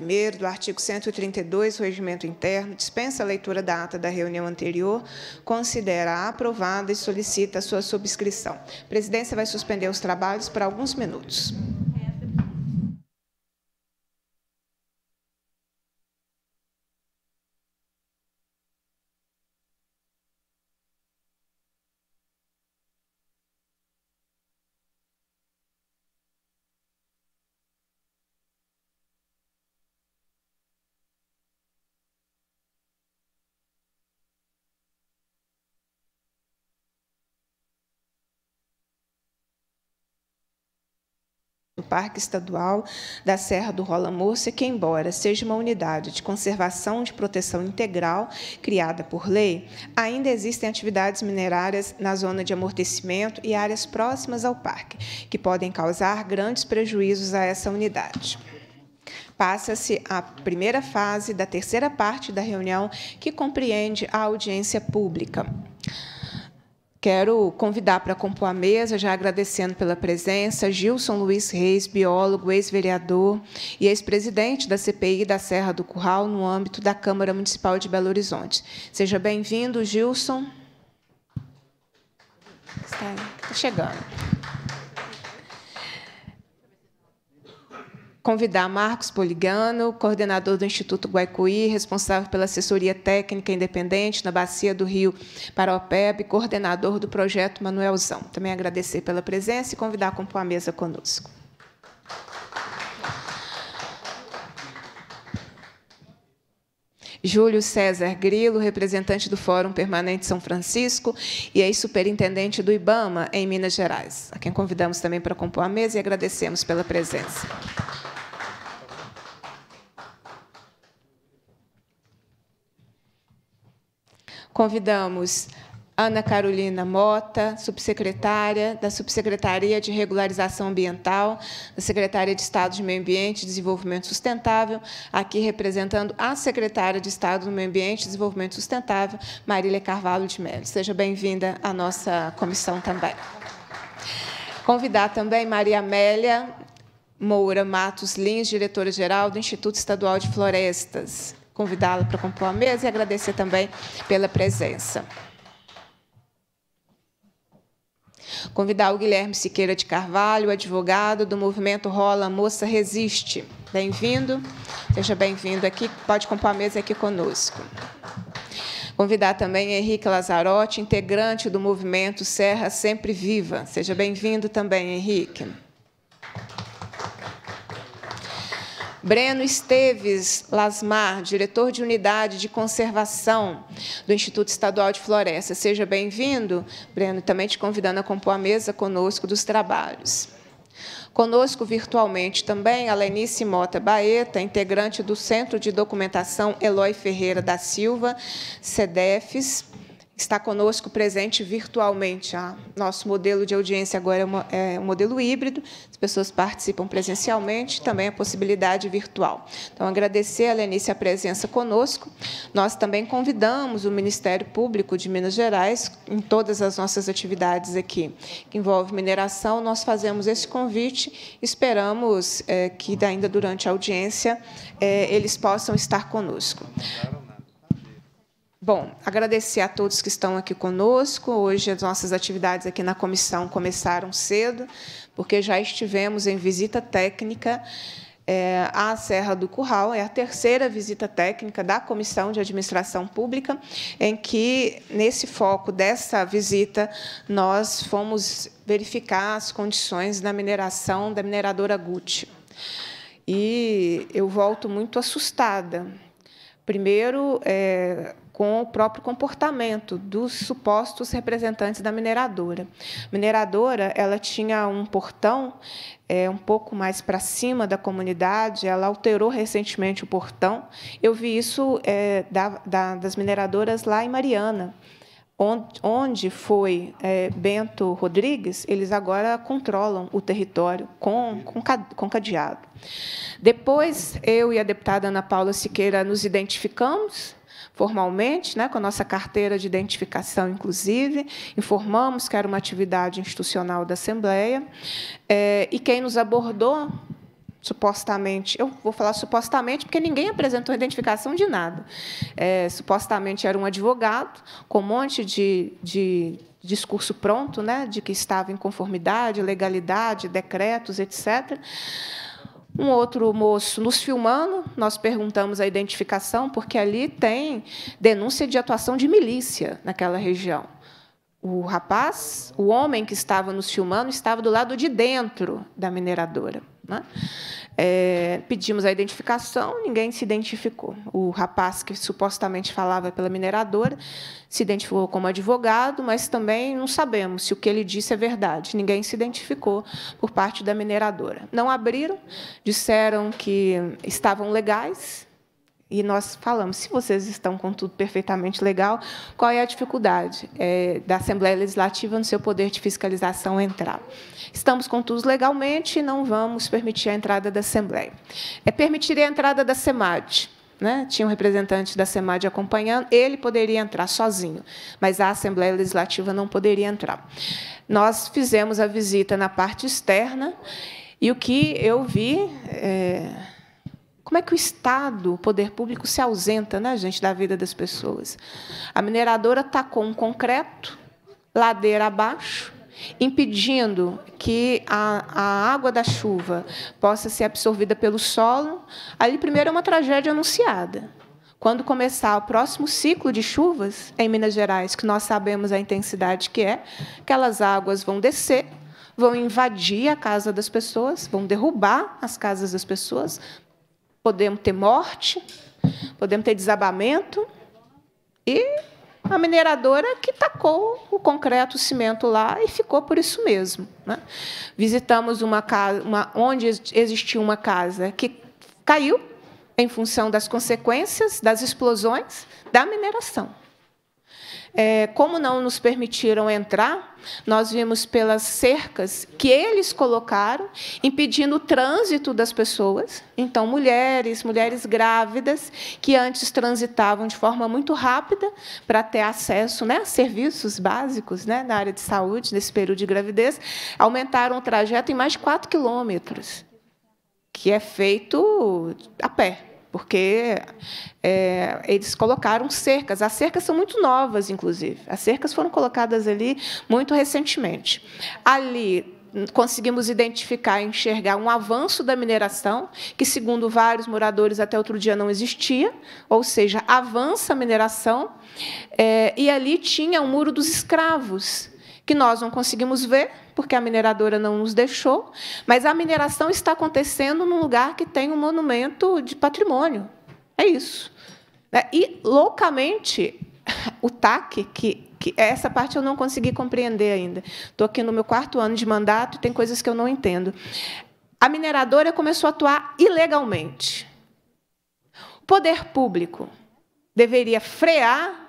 1 do artigo 132 do Regimento Interno, dispensa a leitura da ata da reunião anterior, considera aprovada e solicita sua subscrição. A presidência vai suspender os trabalhos por alguns minutos. Parque Estadual da Serra do Rola Moça, que, embora seja uma unidade de conservação de proteção integral criada por lei, ainda existem atividades minerárias na zona de amortecimento e áreas próximas ao parque, que podem causar grandes prejuízos a essa unidade. Passa-se a primeira fase da terceira parte da reunião, que compreende a audiência pública. Quero convidar para compor a mesa, já agradecendo pela presença, Gilson Luiz Reis, biólogo, ex-vereador e ex-presidente da CPI da Serra do Curral, no âmbito da Câmara Municipal de Belo Horizonte. Seja bem-vindo, Gilson. Está chegando. convidar Marcos Poligano, coordenador do Instituto Guaicuí, responsável pela assessoria técnica independente na Bacia do Rio para OPEB, coordenador do projeto Manuelzão. Também agradecer pela presença e convidar a compor a mesa conosco. Júlio César Grilo, representante do Fórum Permanente São Francisco e ex-superintendente do IBAMA em Minas Gerais, a quem convidamos também para compor a mesa e agradecemos pela presença. Convidamos Ana Carolina Mota, subsecretária da Subsecretaria de Regularização Ambiental, da Secretaria de Estado de Meio Ambiente e Desenvolvimento Sustentável, aqui representando a secretária de Estado do Meio Ambiente e Desenvolvimento Sustentável, Marília Carvalho de Melo. Seja bem-vinda à nossa comissão também. Convidar também Maria Amélia Moura Matos Lins, diretora-geral do Instituto Estadual de Florestas convidá-lo para compor a mesa e agradecer também pela presença. Convidar o Guilherme Siqueira de Carvalho, advogado do movimento Rola Moça Resiste. Bem-vindo, seja bem-vindo aqui, pode compor a mesa aqui conosco. Convidar também Henrique Lazarotti, integrante do movimento Serra Sempre Viva. Seja bem-vindo também, Henrique. Breno Esteves Lasmar, diretor de unidade de conservação do Instituto Estadual de Floresta. Seja bem-vindo, Breno, também te convidando a compor a mesa conosco dos trabalhos. Conosco virtualmente também a Lenice Mota Baeta, integrante do Centro de Documentação Eloy Ferreira da Silva, CDEFES, está conosco presente virtualmente. Ah, nosso modelo de audiência agora é, uma, é, um modelo híbrido, as pessoas participam presencialmente, também a é possibilidade virtual. Então, agradecer a Lenice a presença conosco. Nós também convidamos o Ministério Público de Minas Gerais, em todas as nossas atividades aqui, que envolve mineração, nós fazemos esse convite, esperamos é, que ainda durante a audiência é, eles possam estar conosco. Bom, agradecer a todos que estão aqui conosco. Hoje as nossas atividades aqui na comissão começaram cedo, porque já estivemos em visita técnica é, à Serra do Curral. É a terceira visita técnica da Comissão de Administração Pública, em que, nesse foco dessa visita, nós fomos verificar as condições da mineração da mineradora Gucci. E eu volto muito assustada. Primeiro, é, com o próprio comportamento dos supostos representantes da mineradora. A mineradora, ela tinha um portão é, um pouco mais para cima da comunidade, ela alterou recentemente o portão. Eu vi isso é, da, da, das mineradoras lá em Mariana, onde, foi é, Bento Rodrigues, eles agora controlam o território com, com, com cadeado. Depois, eu e a deputada Ana Paula Siqueira nos identificamos formalmente, né, com a nossa carteira de identificação, inclusive, informamos que era uma atividade institucional da Assembleia, é, e quem nos abordou supostamente, eu vou falar supostamente porque ninguém apresentou identificação de nada. É, supostamente era um advogado com um monte de, de discurso pronto, né, de que estava em conformidade, legalidade, decretos, etc um outro moço nos filmando, nós perguntamos a identificação, porque ali tem denúncia de atuação de milícia naquela região. O rapaz, o homem que estava nos filmando, estava do lado de dentro da mineradora. Né? É, pedimos a identificação, ninguém se identificou. O rapaz que supostamente falava pela mineradora se identificou como advogado, mas também não sabemos se o que ele disse é verdade. Ninguém se identificou por parte da mineradora. Não abriram, disseram que estavam legais, e nós falamos, se vocês estão com tudo perfeitamente legal, qual é a dificuldade é, da Assembleia Legislativa no seu poder de fiscalização entrar? Estamos com tudo legalmente e não vamos permitir a entrada da Assembleia. É permitir a entrada da SEMAD. Né? Tinha um representante da SEMAD acompanhando, ele poderia entrar sozinho, mas a Assembleia Legislativa não poderia entrar. Nós fizemos a visita na parte externa e o que eu vi... É como é que o Estado, o poder público, se ausenta, né, gente, da vida das pessoas? A mineradora tacou tá um concreto, ladeira abaixo, impedindo que a, a, água da chuva possa ser absorvida pelo solo. Ali, primeiro, é uma tragédia anunciada. Quando começar o próximo ciclo de chuvas em Minas Gerais, que nós sabemos a intensidade que é, aquelas águas vão descer, vão invadir a casa das pessoas, vão derrubar as casas das pessoas, podemos ter morte, podemos ter desabamento. E a mineradora que tacou o concreto, o cimento lá e ficou por isso mesmo. Né? Visitamos uma casa, uma, onde existia uma casa que caiu em função das consequências das explosões da mineração. É, como não nos permitiram entrar, nós vimos pelas cercas que eles colocaram, impedindo o trânsito das pessoas. Então, mulheres, mulheres grávidas, que antes transitavam de forma muito rápida para ter acesso né, a serviços básicos né, na área de saúde, nesse período de gravidez, aumentaram o trajeto em mais de 4 quilômetros, que é feito a pé porque é, eles colocaram cercas. As cercas são muito novas, inclusive. As cercas foram colocadas ali muito recentemente. Ali conseguimos identificar e enxergar um avanço da mineração, que, segundo vários moradores, até outro dia não existia, ou seja, avança a mineração. É, e ali tinha o Muro dos Escravos, que nós não conseguimos ver, porque a mineradora não nos deixou, mas a mineração está acontecendo num lugar que tem um monumento de patrimônio. É isso. Né? E, loucamente, o TAC, que, que essa parte eu não consegui compreender ainda. Estou aqui no meu quarto ano de mandato, e tem coisas que eu não entendo. A mineradora começou a atuar ilegalmente. O poder público deveria frear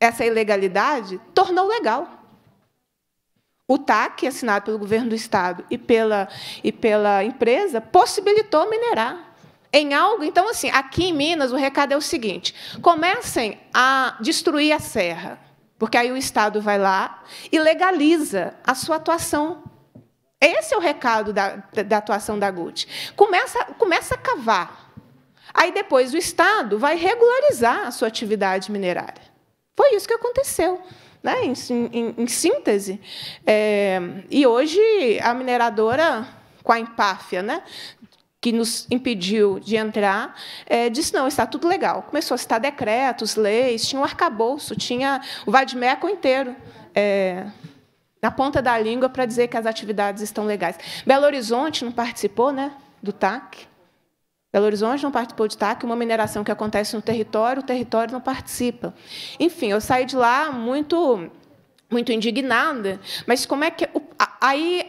essa ilegalidade, tornou legal. O TAC, assinado pelo governo do Estado e pela, e pela empresa, possibilitou minerar em algo. Então, assim, aqui em Minas, o recado é o seguinte: comecem a destruir a serra, porque aí o Estado vai lá e legaliza a sua atuação. Esse é o recado da, da atuação da GUT. Começa, começa a cavar. Aí depois o Estado vai regularizar a sua atividade minerária. Foi isso que aconteceu né? em, em, em síntese. É, e hoje a mineradora, com a empáfia, né? que nos impediu de entrar, é, disse, não, está tudo legal. Começou a citar decretos, leis, tinha um arcabouço, tinha o Vadmeco inteiro é, na ponta da língua para dizer que as atividades estão legais. Belo Horizonte não participou né, do TAC, Belo Horizonte não participou de TAC, uma mineração que acontece no território, o território não participa. Enfim, eu saí de lá muito muito indignada, mas como é que aí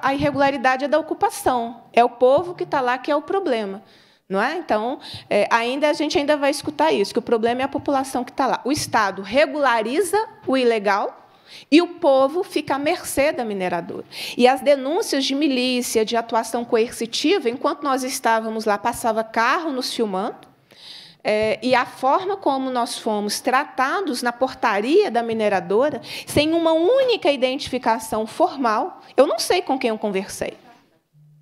a irregularidade é da ocupação, é o povo que está lá que é o problema. Não é? Então, é, ainda a gente ainda vai escutar isso, que o problema é a população que está lá. O Estado regulariza o ilegal, e o povo fica à mercê da mineradora. E as denúncias de milícia, de atuação coercitiva, enquanto nós estávamos lá, passava carro nos filmando. É, e a forma como nós fomos tratados na portaria da mineradora, sem uma única identificação formal, eu não sei com quem eu conversei.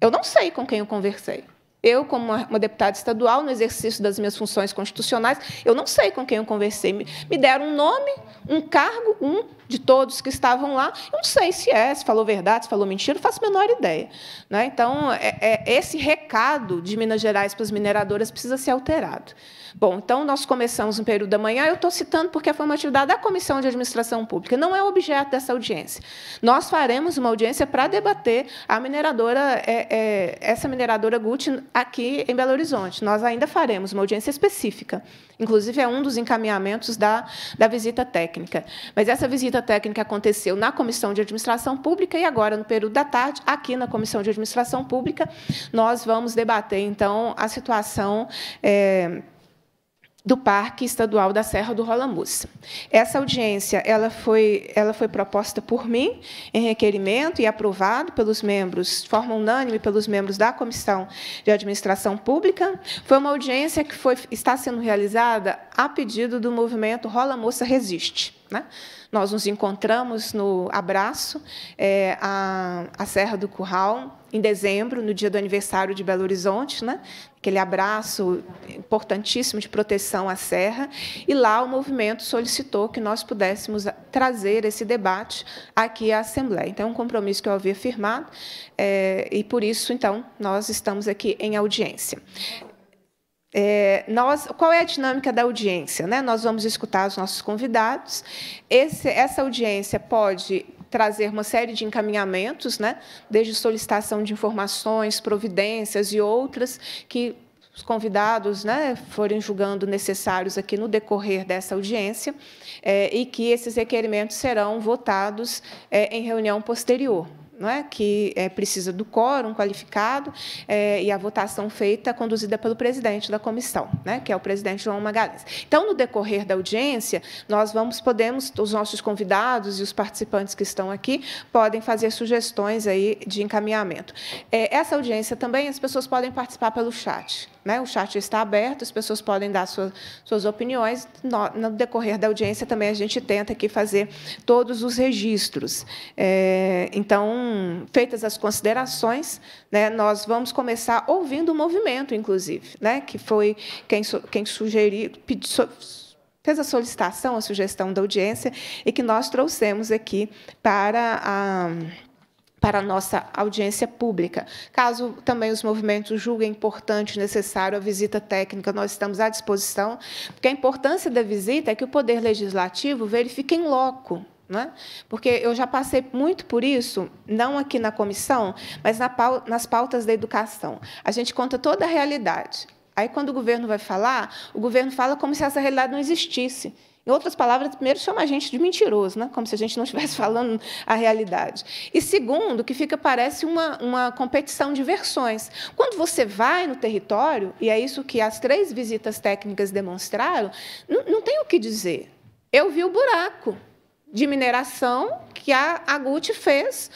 Eu não sei com quem eu conversei. Eu, como uma deputada estadual, no exercício das minhas funções constitucionais, eu não sei com quem eu conversei. Me deram um nome, um cargo, um de todos que estavam lá. Eu não sei se é, se falou verdade, se falou mentira, não faço a menor ideia. Né? Então, é, é, esse recado de Minas Gerais para as mineradoras precisa ser alterado. Bom, então nós começamos no período da manhã, eu estou citando porque foi uma atividade da Comissão de Administração Pública, não é objeto dessa audiência. Nós faremos uma audiência para debater a mineradora, é, é, essa mineradora guti aqui em Belo Horizonte. Nós ainda faremos uma audiência específica, inclusive é um dos encaminhamentos da, da visita técnica. Mas essa visita técnica aconteceu na Comissão de Administração Pública e agora, no período da tarde, aqui na Comissão de Administração Pública, nós vamos debater, então, a situação... É, do Parque Estadual da Serra do Rolamus. Essa audiência ela foi, ela foi proposta por mim em requerimento e aprovado pelos membros, de forma unânime pelos membros da Comissão de Administração Pública. Foi uma audiência que foi, está sendo realizada a pedido do movimento Rola Moça Resiste. Né? Nós nos encontramos no Abraço, é, a, a, Serra do Curral, em dezembro, no dia do aniversário de Belo Horizonte, né? aquele abraço importantíssimo de proteção à serra, e lá o movimento solicitou que nós pudéssemos trazer esse debate aqui à Assembleia. Então, é um compromisso que eu havia firmado, é, e por isso, então, nós estamos aqui em audiência. É, nós, qual é a dinâmica da audiência? Né? Nós vamos escutar os nossos convidados. Esse, essa audiência pode trazer uma série de encaminhamentos, né? desde solicitação de informações, providências e outras que os convidados né, forem julgando necessários aqui no decorrer dessa audiência, é, e que esses requerimentos serão votados é, em reunião posterior não é? que é, precisa do quórum qualificado é, e a votação feita conduzida pelo presidente da comissão, né? que é o presidente João Magalhães. Então, no decorrer da audiência, nós vamos podemos os nossos convidados e os participantes que estão aqui podem fazer sugestões aí de encaminhamento. É, essa audiência também as pessoas podem participar pelo chat. Né? O chat está aberto, as pessoas podem dar suas opiniões. No, no, decorrer da audiência também a gente tenta aqui fazer todos os registros. É, então então, feitas as considerações, né, nós vamos começar ouvindo o movimento, inclusive, né, que foi quem, quem sugeriu, pedi, fez a solicitação, a sugestão da audiência, e que nós trouxemos aqui para a para a nossa audiência pública. Caso também os movimentos julguem importante, necessário a visita técnica, nós estamos à disposição, porque a importância da visita é que o Poder Legislativo verifique em loco né? Porque eu já passei muito por isso, não aqui na comissão, mas na pau, nas pautas da educação. A gente conta toda a realidade. Aí, quando o governo vai falar, o governo fala como se essa realidade não existisse. Em outras palavras, primeiro, chama a gente de mentiroso, né? como se a gente não estivesse falando a realidade. E segundo, que fica, parece, uma, uma competição de versões. Quando você vai no território, e é isso que as três visitas técnicas demonstraram, não, não tem o que dizer. Eu vi o buraco, de mineração que a, a fez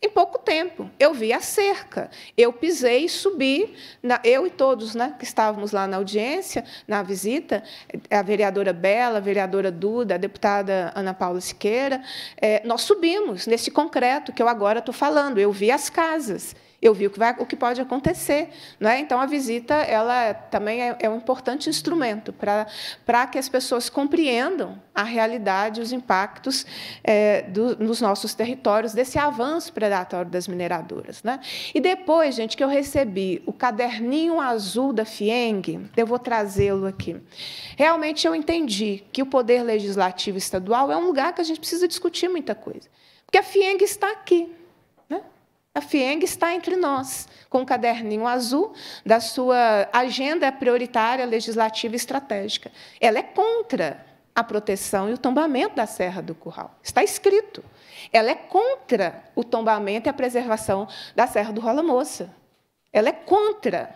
em pouco tempo. Eu vi a cerca, eu pisei e subi, na, eu e todos né, que estávamos lá na audiência, na visita, a vereadora Bela, a vereadora Duda, a deputada Ana Paula Siqueira, é, nós subimos nesse concreto que eu agora estou falando, eu vi as casas eu vi o que, vai, o que pode acontecer. É? Então, a visita ela também é, é um importante instrumento para que as pessoas compreendam a realidade, os impactos é, do, nos nossos territórios desse avanço predatório das mineradoras. Né? E depois, gente, que eu recebi o caderninho azul da FIENG, eu vou trazê-lo aqui. Realmente, eu entendi que o poder legislativo estadual é um lugar que a gente precisa discutir muita coisa. Porque a FIENG está aqui. A FIENG está entre nós, com um caderninho azul da sua agenda prioritária legislativa e estratégica. Ela é contra a proteção e o tombamento da Serra do Curral. Está escrito. Ela é contra o tombamento e a preservação da Serra do Rola Moça. Ela é contra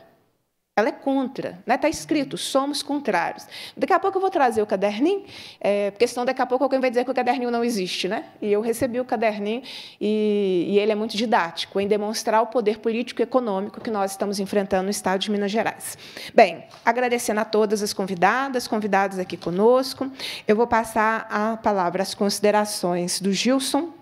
ela é contra, está né? Tá escrito, uhum. somos contrários. Daqui a pouco eu vou trazer o caderninho, é, porque senão daqui a pouco alguém vai dizer que o caderninho não existe. Né? E eu recebi o caderninho e, e ele é muito didático em demonstrar o poder político e econômico que nós estamos enfrentando no Estado de Minas Gerais. Bem, agradecendo a todas as convidadas, convidados aqui conosco, eu vou passar a palavra às considerações do Gilson,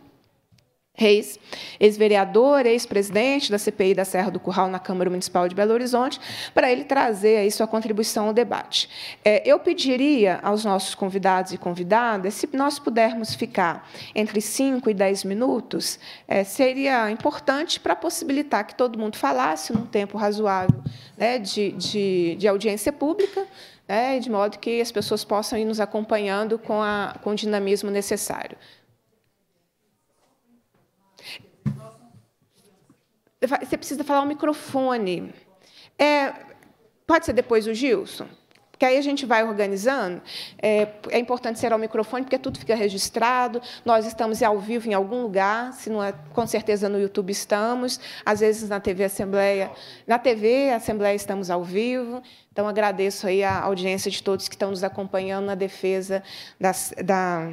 Reis, ex-vereador, ex-presidente da CPI da Serra do Curral na Câmara Municipal de Belo Horizonte, para ele trazer aí sua contribuição ao debate. É, eu pediria aos nossos convidados e convidadas, se nós pudermos ficar entre 5 e 10 minutos, é, seria importante para possibilitar que todo mundo falasse num tempo razoável né, de, de, de audiência pública, né, de modo que as pessoas possam ir nos acompanhando com, a, com o dinamismo necessário. Você precisa falar o microfone. É, pode ser depois o Gilson? Porque aí a gente vai organizando. É, é, importante ser ao microfone, porque tudo fica registrado. Nós estamos ao vivo em algum lugar, se não é, com certeza no YouTube estamos. Às vezes na TV Assembleia, na TV Assembleia estamos ao vivo. Então agradeço aí a audiência de todos que estão nos acompanhando na defesa das, da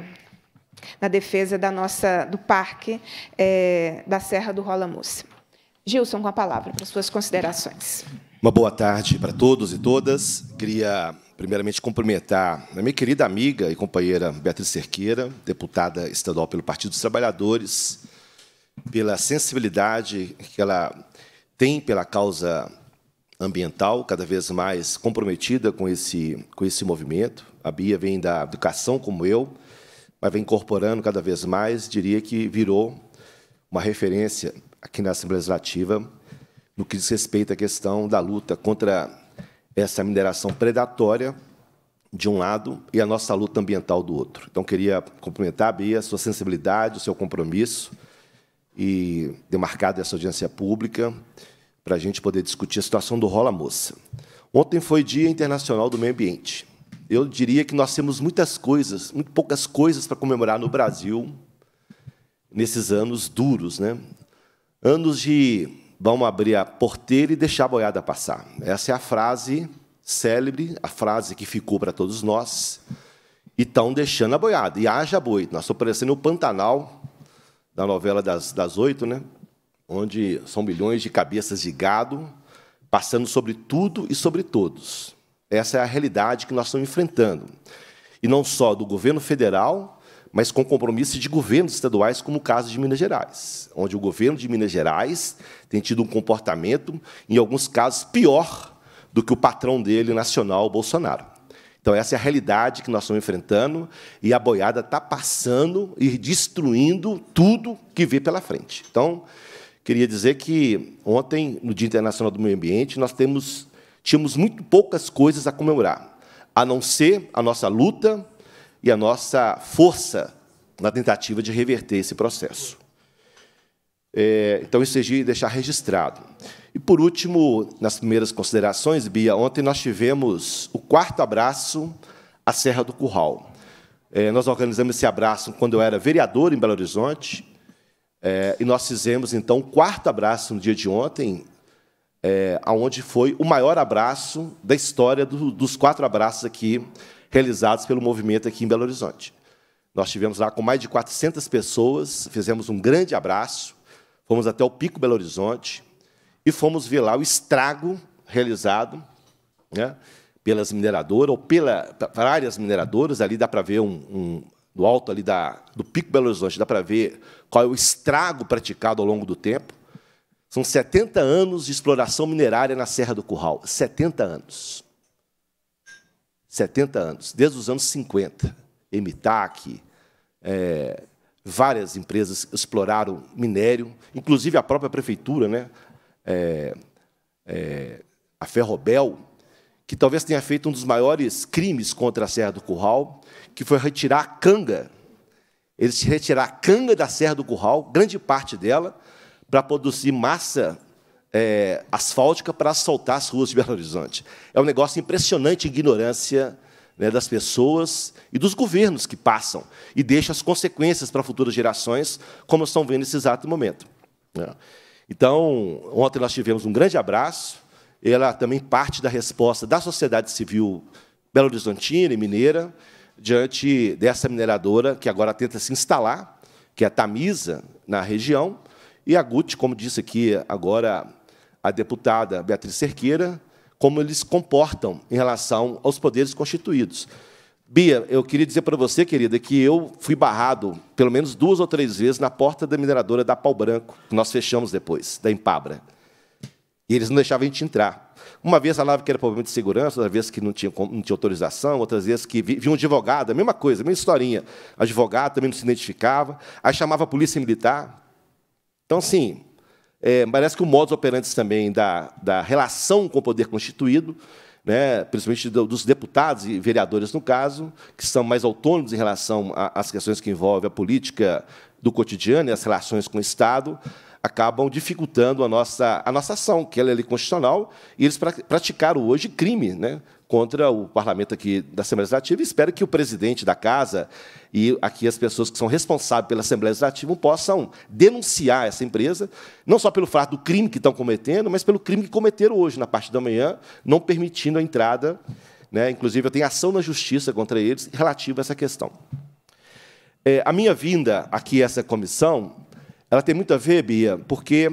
na defesa da nossa do parque é, da Serra do Rola Moça. Gilson, com a palavra para suas considerações. Uma boa tarde para todos e todas. Queria, primeiramente, cumprimentar a minha querida amiga e companheira Beatriz Cerqueira, deputada estadual pelo Partido dos Trabalhadores, pela sensibilidade que ela tem pela causa ambiental, cada vez mais comprometida com esse, com esse movimento. A Bia vem da educação, como eu, mas vem incorporando cada vez mais, diria que virou uma referência aqui na Assembleia Legislativa no que diz respeito à questão da luta contra essa mineração predatória, de um lado, e a nossa luta ambiental do outro. Então, queria cumprimentar a Bia, a sua sensibilidade, o seu compromisso, e demarcar dessa audiência pública, para a gente poder discutir a situação do Rola Moça. Ontem foi Dia Internacional do Meio Ambiente. Eu diria que nós temos muitas coisas, muito poucas coisas para comemorar no Brasil nesses anos duros, né? Anos de vamos abrir a porteira e deixar a boiada passar. Essa é a frase célebre, a frase que ficou para todos nós. E estão deixando a boiada. E haja boi. Nós estamos parecendo o Pantanal, da novela das, das oito, né? onde são milhões de cabeças de gado passando sobre tudo e sobre todos. Essa é a realidade que nós estamos enfrentando. E não só do governo federal, mas com compromisso de governos estaduais, como o caso de Minas Gerais, onde o governo de Minas Gerais tem tido um comportamento, em alguns casos, pior do que o patrão dele nacional, Bolsonaro. Então, essa é a realidade que nós estamos enfrentando e a boiada está passando e destruindo tudo que vê pela frente. Então, queria dizer que ontem, no Dia Internacional do Meio Ambiente, nós temos, tínhamos muito poucas coisas a comemorar, a não ser a nossa luta e a nossa força na tentativa de reverter esse processo. É, então, isso exige é deixar registrado. E, por último, nas primeiras considerações, Bia, ontem nós tivemos o quarto abraço à Serra do Curral. É, nós organizamos esse abraço quando eu era vereador em Belo Horizonte, é, e nós fizemos, então, o quarto abraço no dia de ontem, é, onde foi o maior abraço da história do, dos quatro abraços aqui realizados pelo movimento aqui em Belo Horizonte. Nós tivemos lá com mais de 400 pessoas, fizemos um grande abraço, fomos até o Pico Belo Horizonte e fomos ver lá o estrago realizado né, pelas mineradoras, ou pela, para áreas mineradoras, ali dá para ver um, um, do alto ali da, do Pico Belo Horizonte, dá para ver qual é o estrago praticado ao longo do tempo. São 70 anos de exploração minerária na Serra do Curral. 70 anos. 70 anos, desde os anos 50. Emitac, é, várias empresas exploraram minério, inclusive a própria prefeitura, né? É, é, a Ferrobel, que talvez tenha feito um dos maiores crimes contra a Serra do Curral, que foi retirar a canga. Eles retiraram a canga da Serra do Curral, grande parte dela, para produzir massa é, asfáltica para assaltar as ruas de Belo Horizonte. É um negócio impressionante a ignorância né, das pessoas e dos governos que passam e deixam as consequências para futuras gerações, como estão vendo nesse exato momento. Né. Então, ontem nós tivemos um grande abraço, ela também parte da resposta da sociedade civil belo-horizontina e mineira diante dessa mineradora que agora tenta se instalar, que é a Tamisa, na região, e a Gucci, como disse aqui agora a deputada Beatriz Cerqueira, como eles comportam em relação aos poderes constituídos. Bia, eu queria dizer para você, querida, que eu fui barrado pelo menos duas ou três vezes na porta da mineradora da Pau Branco, que nós fechamos depois, da Empabra. E eles não deixavam a gente entrar. Uma vez falava que era problema de segurança, outra vez que não tinha, não tinha autorização, outras vezes que vinha um advogado, a mesma coisa, a mesma historinha. Advogado também não se identificava, aí chamava a polícia militar. Então, assim, é, parece que o modus operandi também da, da relação com o poder constituído, né, principalmente dos deputados e vereadores, no caso, que são mais autônomos em relação às questões que envolvem a política do cotidiano e as relações com o Estado, acabam dificultando a nossa, a nossa ação, que ela é constitucional, e eles praticaram hoje crime, né? contra o parlamento aqui da Assembleia Legislativa. Espero que o presidente da casa e aqui as pessoas que são responsáveis pela Assembleia Legislativa possam denunciar essa empresa, não só pelo fato do crime que estão cometendo, mas pelo crime que cometeram hoje, na parte da manhã, não permitindo a entrada. Né? Inclusive, eu tenho ação na justiça contra eles relativa a essa questão. É, a minha vinda aqui a essa comissão, ela tem muito a ver, Bia, porque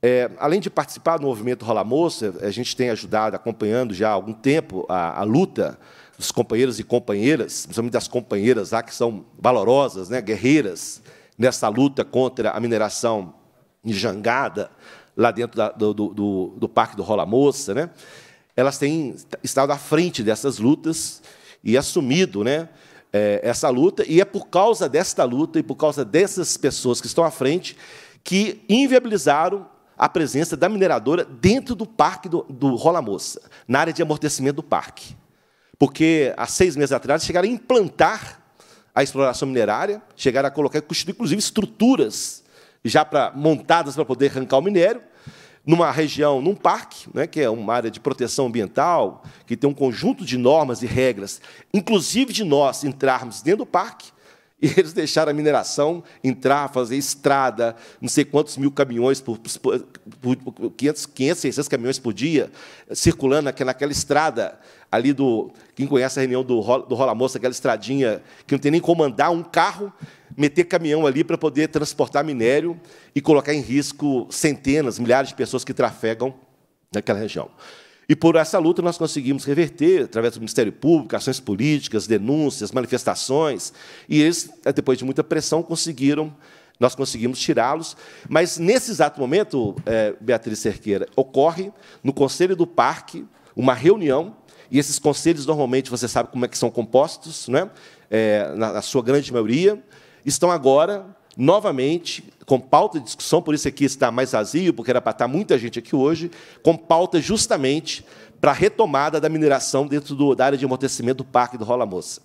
é, além de participar do movimento Rola Moça, a gente tem ajudado, acompanhando já há algum tempo a, a luta dos companheiros e companheiras, principalmente das companheiras lá que são valorosas, né, guerreiras, nessa luta contra a mineração enjangada Jangada, lá dentro da, do, do, do, Parque do Rola Moça. Né, elas têm estado à frente dessas lutas e assumido né, é, essa luta, e é por causa desta luta e por causa dessas pessoas que estão à frente que inviabilizaram a presença da mineradora dentro do parque do, do Rola Moça, na área de amortecimento do parque. Porque há seis meses atrás chegaram a implantar a exploração minerária, chegaram a colocar, inclusive, estruturas já para, montadas para poder arrancar o minério, numa região, num parque, né, que é uma área de proteção ambiental, que tem um conjunto de normas e regras, inclusive de nós entrarmos dentro do parque, e eles deixaram a mineração entrar, fazer estrada, não sei quantos mil caminhões, por, por, por 500, 500, 600 caminhões por dia, circulando naquela, naquela estrada ali do. Quem conhece a reunião do, do Rola Moça, aquela estradinha que não tem nem como andar, um carro, meter caminhão ali para poder transportar minério e colocar em risco centenas, milhares de pessoas que trafegam naquela região. E por essa luta nós conseguimos reverter, através do Ministério Público, ações políticas, denúncias, manifestações, e eles, eh, depois de muita pressão, conseguiram, nós conseguimos tirá-los. Mas, nesse exato momento, eh, Beatriz Cerqueira, ocorre no Conselho do Parque uma reunião, e esses conselhos, normalmente, você sabe como é que são compostos, né? É, eh, na, na sua grande maioria, estão agora novamente, com pauta de discussão, por isso aqui está mais vazio, porque era para estar tá muita gente aqui hoje, com pauta justamente para a retomada da mineração dentro do, da área de amortecimento do Parque do Rola Moça.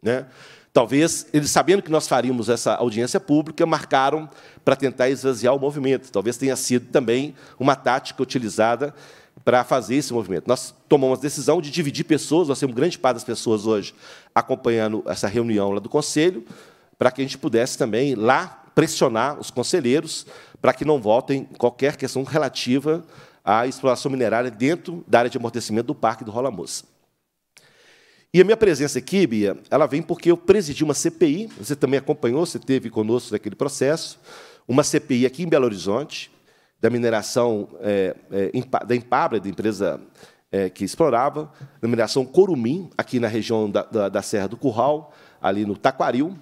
Né? Talvez, eles sabendo que nós faríamos essa audiência pública, marcaram para tentar esvaziar o movimento. Talvez tenha sido também uma tática utilizada para fazer esse movimento. Nós tomamos a decisão de dividir pessoas, nós temos grande parte das pessoas hoje acompanhando essa reunião lá do Conselho, para que a gente pudesse também lá pressionar os conselheiros para que não votem qualquer questão relativa à exploração minerária dentro da área de amortecimento do Parque do Rola Moça. E a minha presença aqui, Bia, ela vem porque eu presidi uma CPI, você também acompanhou, você teve conosco naquele processo, uma CPI aqui em Belo Horizonte, da mineração é, é, da Empabra, da empresa é, que explorava, da mineração Corumim, aqui na região da, da, da Serra do Curral, ali no Taquaril,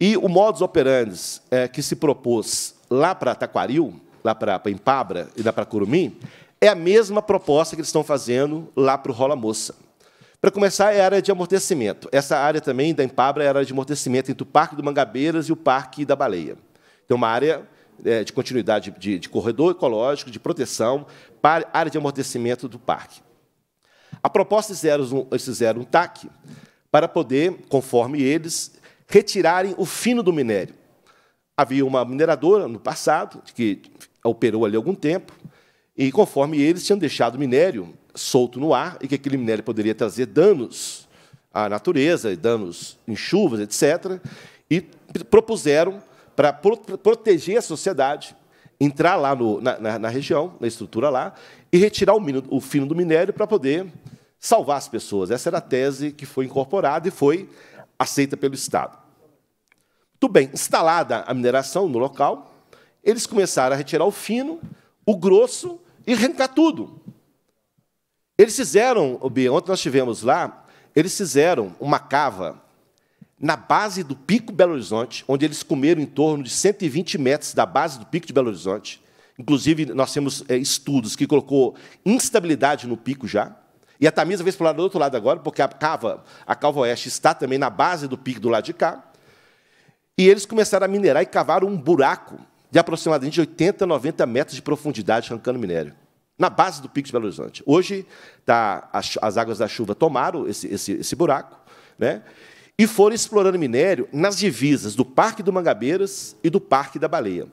e o modus operandi é, que se propôs lá para Taquaril, lá para Empabra e lá para Curumim, é a mesma proposta que eles estão fazendo lá para o Rola Moça. Para começar, é a área de amortecimento. Essa área também da Empabra é a área de amortecimento entre o Parque do Mangabeiras e o Parque da Baleia. Então, uma área é, de continuidade de, de corredor ecológico, de proteção, para área de amortecimento do parque. A proposta fizeram, eles fizeram um TAC para poder, conforme eles, retirarem o fino do minério. Havia uma mineradora no passado, que operou ali algum tempo, e conforme eles tinham deixado o minério solto no ar, e que aquele minério poderia trazer danos à natureza, danos em chuvas, etc., e propuseram, para proteger a sociedade, entrar lá no, na, na, na, região, na estrutura lá, e retirar o, mino, o fino do minério para poder salvar as pessoas. Essa era a tese que foi incorporada e foi aceita pelo Estado. Tudo bem, instalada a mineração no local, eles começaram a retirar o fino, o grosso e arrancar tudo. Eles fizeram, Bia, ontem nós estivemos lá, eles fizeram uma cava na base do Pico Belo Horizonte, onde eles comeram em torno de 120 metros da base do Pico de Belo Horizonte. Inclusive, nós temos é, estudos que colocou instabilidade no pico já. E a Tamisa veio explorar do outro lado agora, porque a cava, a calva oeste está também na base do pico do lado de cá. E eles começaram a minerar e cavaram um buraco de aproximadamente 80, 90 metros de profundidade, arrancando minério, na base do pico de Belo Horizonte. Hoje, tá, as, as, águas da chuva tomaram esse, esse, esse buraco, né? e foram explorando minério nas divisas do Parque do Mangabeiras e do Parque da Baleia.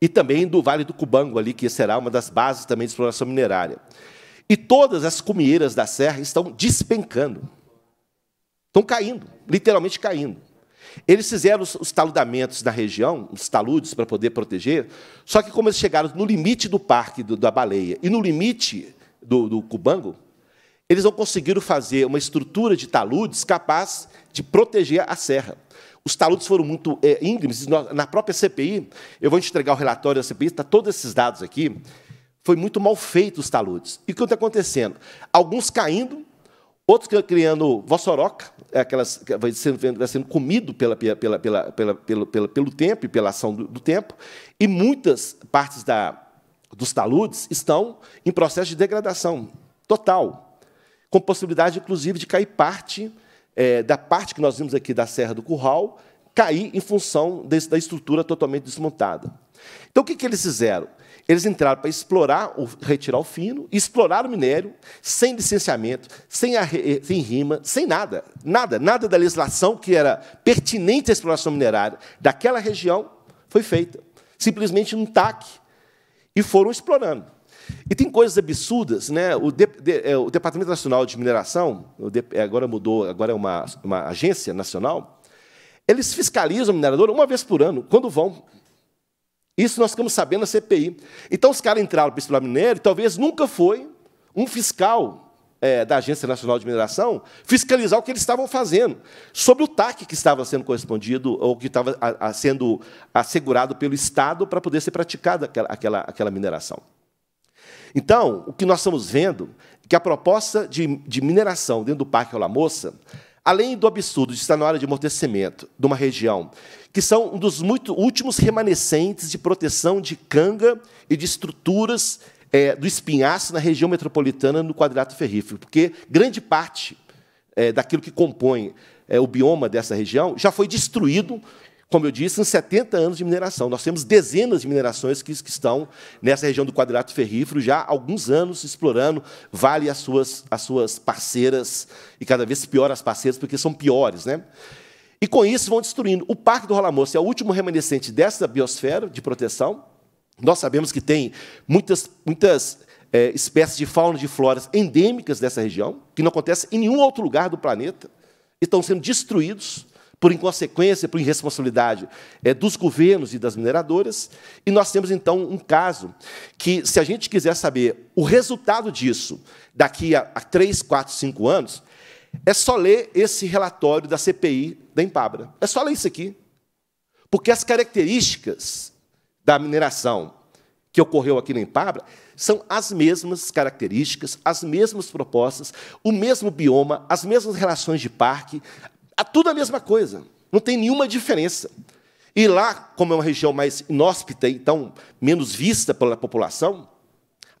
E também do Vale do Cubango, ali, que será uma das bases também de exploração minerária. E todas as cumieiras da serra estão despencando. Estão caindo, literalmente caindo. Eles fizeram os, os taludamentos na região, os taludes, para poder proteger, só que como eles chegaram no limite do parque do, da baleia e no limite do, do cubango, eles não conseguiram fazer uma estrutura de taludes capaz de proteger a serra. Os taludes foram muito é, íngremes. Na própria CPI, eu vou te entregar o relatório da CPI, está todos esses dados aqui. Foi muito mal feito os taludes. E o que está acontecendo? Alguns caindo, outros criando vossoroca, é aquelas, vai sendo, vai sendo comido pela, pela, pela, pela, pelo, pelo tempo e pela ação do, do tempo, e muitas partes da, dos taludes estão em processo de degradação total, com possibilidade, inclusive, de cair parte é, da parte que nós vimos aqui da Serra do Curral, cair em função desse, da estrutura totalmente desmontada. Então, o que, que eles fizeram? Eles entraram para explorar, retirar o fino, explorar o minério, sem licenciamento, sem, a, eh, sem rima, sem nada. Nada, nada da legislação que era pertinente à exploração minerária daquela região foi feita. Simplesmente um taque. E foram explorando. E tem coisas absurdas, né? O, de, de, eh, o Departamento Nacional de Mineração, de, eh, agora mudou, agora é uma, uma agência nacional, eles fiscalizam o minerador uma vez por ano, quando vão isso nós ficamos sabendo na CPI. Então os caras entraram para esse e talvez nunca foi um fiscal é, da Agência Nacional de Mineração fiscalizar o que eles estavam fazendo, sobre o TAC que estava sendo correspondido ou que estava a, a sendo assegurado pelo Estado para poder ser praticada aquela, aquela, aquela mineração. Então, o que nós estamos vendo é que a proposta de, de mineração dentro do Parque Olamoça Moça Além do absurdo de estar na área de amortecimento de uma região, que são um dos muito últimos remanescentes de proteção de canga e de estruturas é, do espinhaço na região metropolitana no quadrato ferrífero, porque grande parte é, daquilo que compõe é, o bioma dessa região já foi destruído como eu disse, são 70 anos de mineração. Nós temos dezenas de minerações que, que estão nessa região do quadrato ferrífero já há alguns anos explorando Vale as suas, as suas parceiras, e cada vez pior as parceiras, porque são piores. Né? E com isso vão destruindo. O Parque do Rola-Moça é o último remanescente dessa biosfera de proteção. Nós sabemos que tem muitas, muitas é, espécies de fauna e de floras endêmicas dessa região, que não acontece em nenhum outro lugar do planeta, e estão sendo destruídos por inconsequência, por irresponsabilidade é, dos governos e das mineradoras. E nós temos, então, um caso que, se a gente quiser saber o resultado disso daqui a, a quatro, cinco anos, é só ler esse relatório da CPI da Empabra. É só ler isso aqui. Porque as características da mineração que ocorreu aqui na Empabra são as mesmas características, as mesmas propostas, o mesmo bioma, as mesmas relações de parque, é tudo a mesma coisa. Não tem nenhuma diferença. E lá, como é uma região mais inóspita, então menos vista pela população,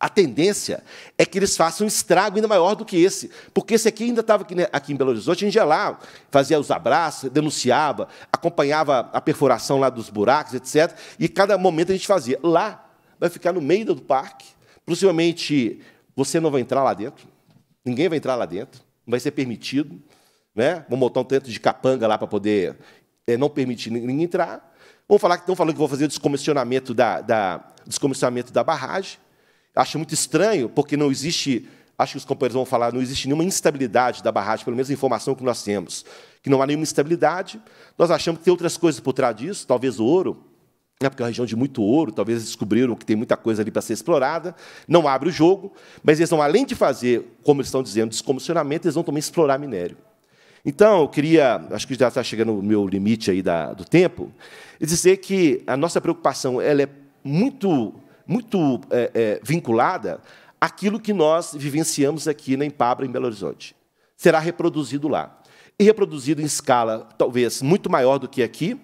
a tendência é que eles façam um estrago ainda maior do que esse. Porque esse aqui ainda estava aqui, né, aqui, em Belo Horizonte, a gente ia lá, fazia os abraços, denunciava, acompanhava a perfuração lá dos buracos, etc. E cada momento a gente fazia. Lá vai ficar no meio do parque, possivelmente você não vai entrar lá dentro, ninguém vai entrar lá dentro, não vai ser permitido né? Vamos botar um tanto de capanga lá para poder é, não permitir ninguém entrar. Vou falar que estão falando que vão fazer o descomissionamento da, da, descomissionamento da barragem. Acho muito estranho, porque não existe, acho que os companheiros vão falar, não existe nenhuma instabilidade da barragem, pelo menos a informação que nós temos, que não há nenhuma instabilidade. Nós achamos que tem outras coisas por trás disso, talvez o ouro, né, porque é uma região de muito ouro, talvez eles descobriram que tem muita coisa ali para ser explorada, não abre o jogo, mas eles vão, além de fazer, como eles estão dizendo, descomissionamento, eles vão também explorar minério. Então, eu queria, acho que já está chegando o meu limite aí da, do tempo, dizer que a nossa preocupação ela é muito, muito é, é, vinculada àquilo que nós vivenciamos aqui na Empabra, em Belo Horizonte. Será reproduzido lá. E reproduzido em escala talvez muito maior do que aqui,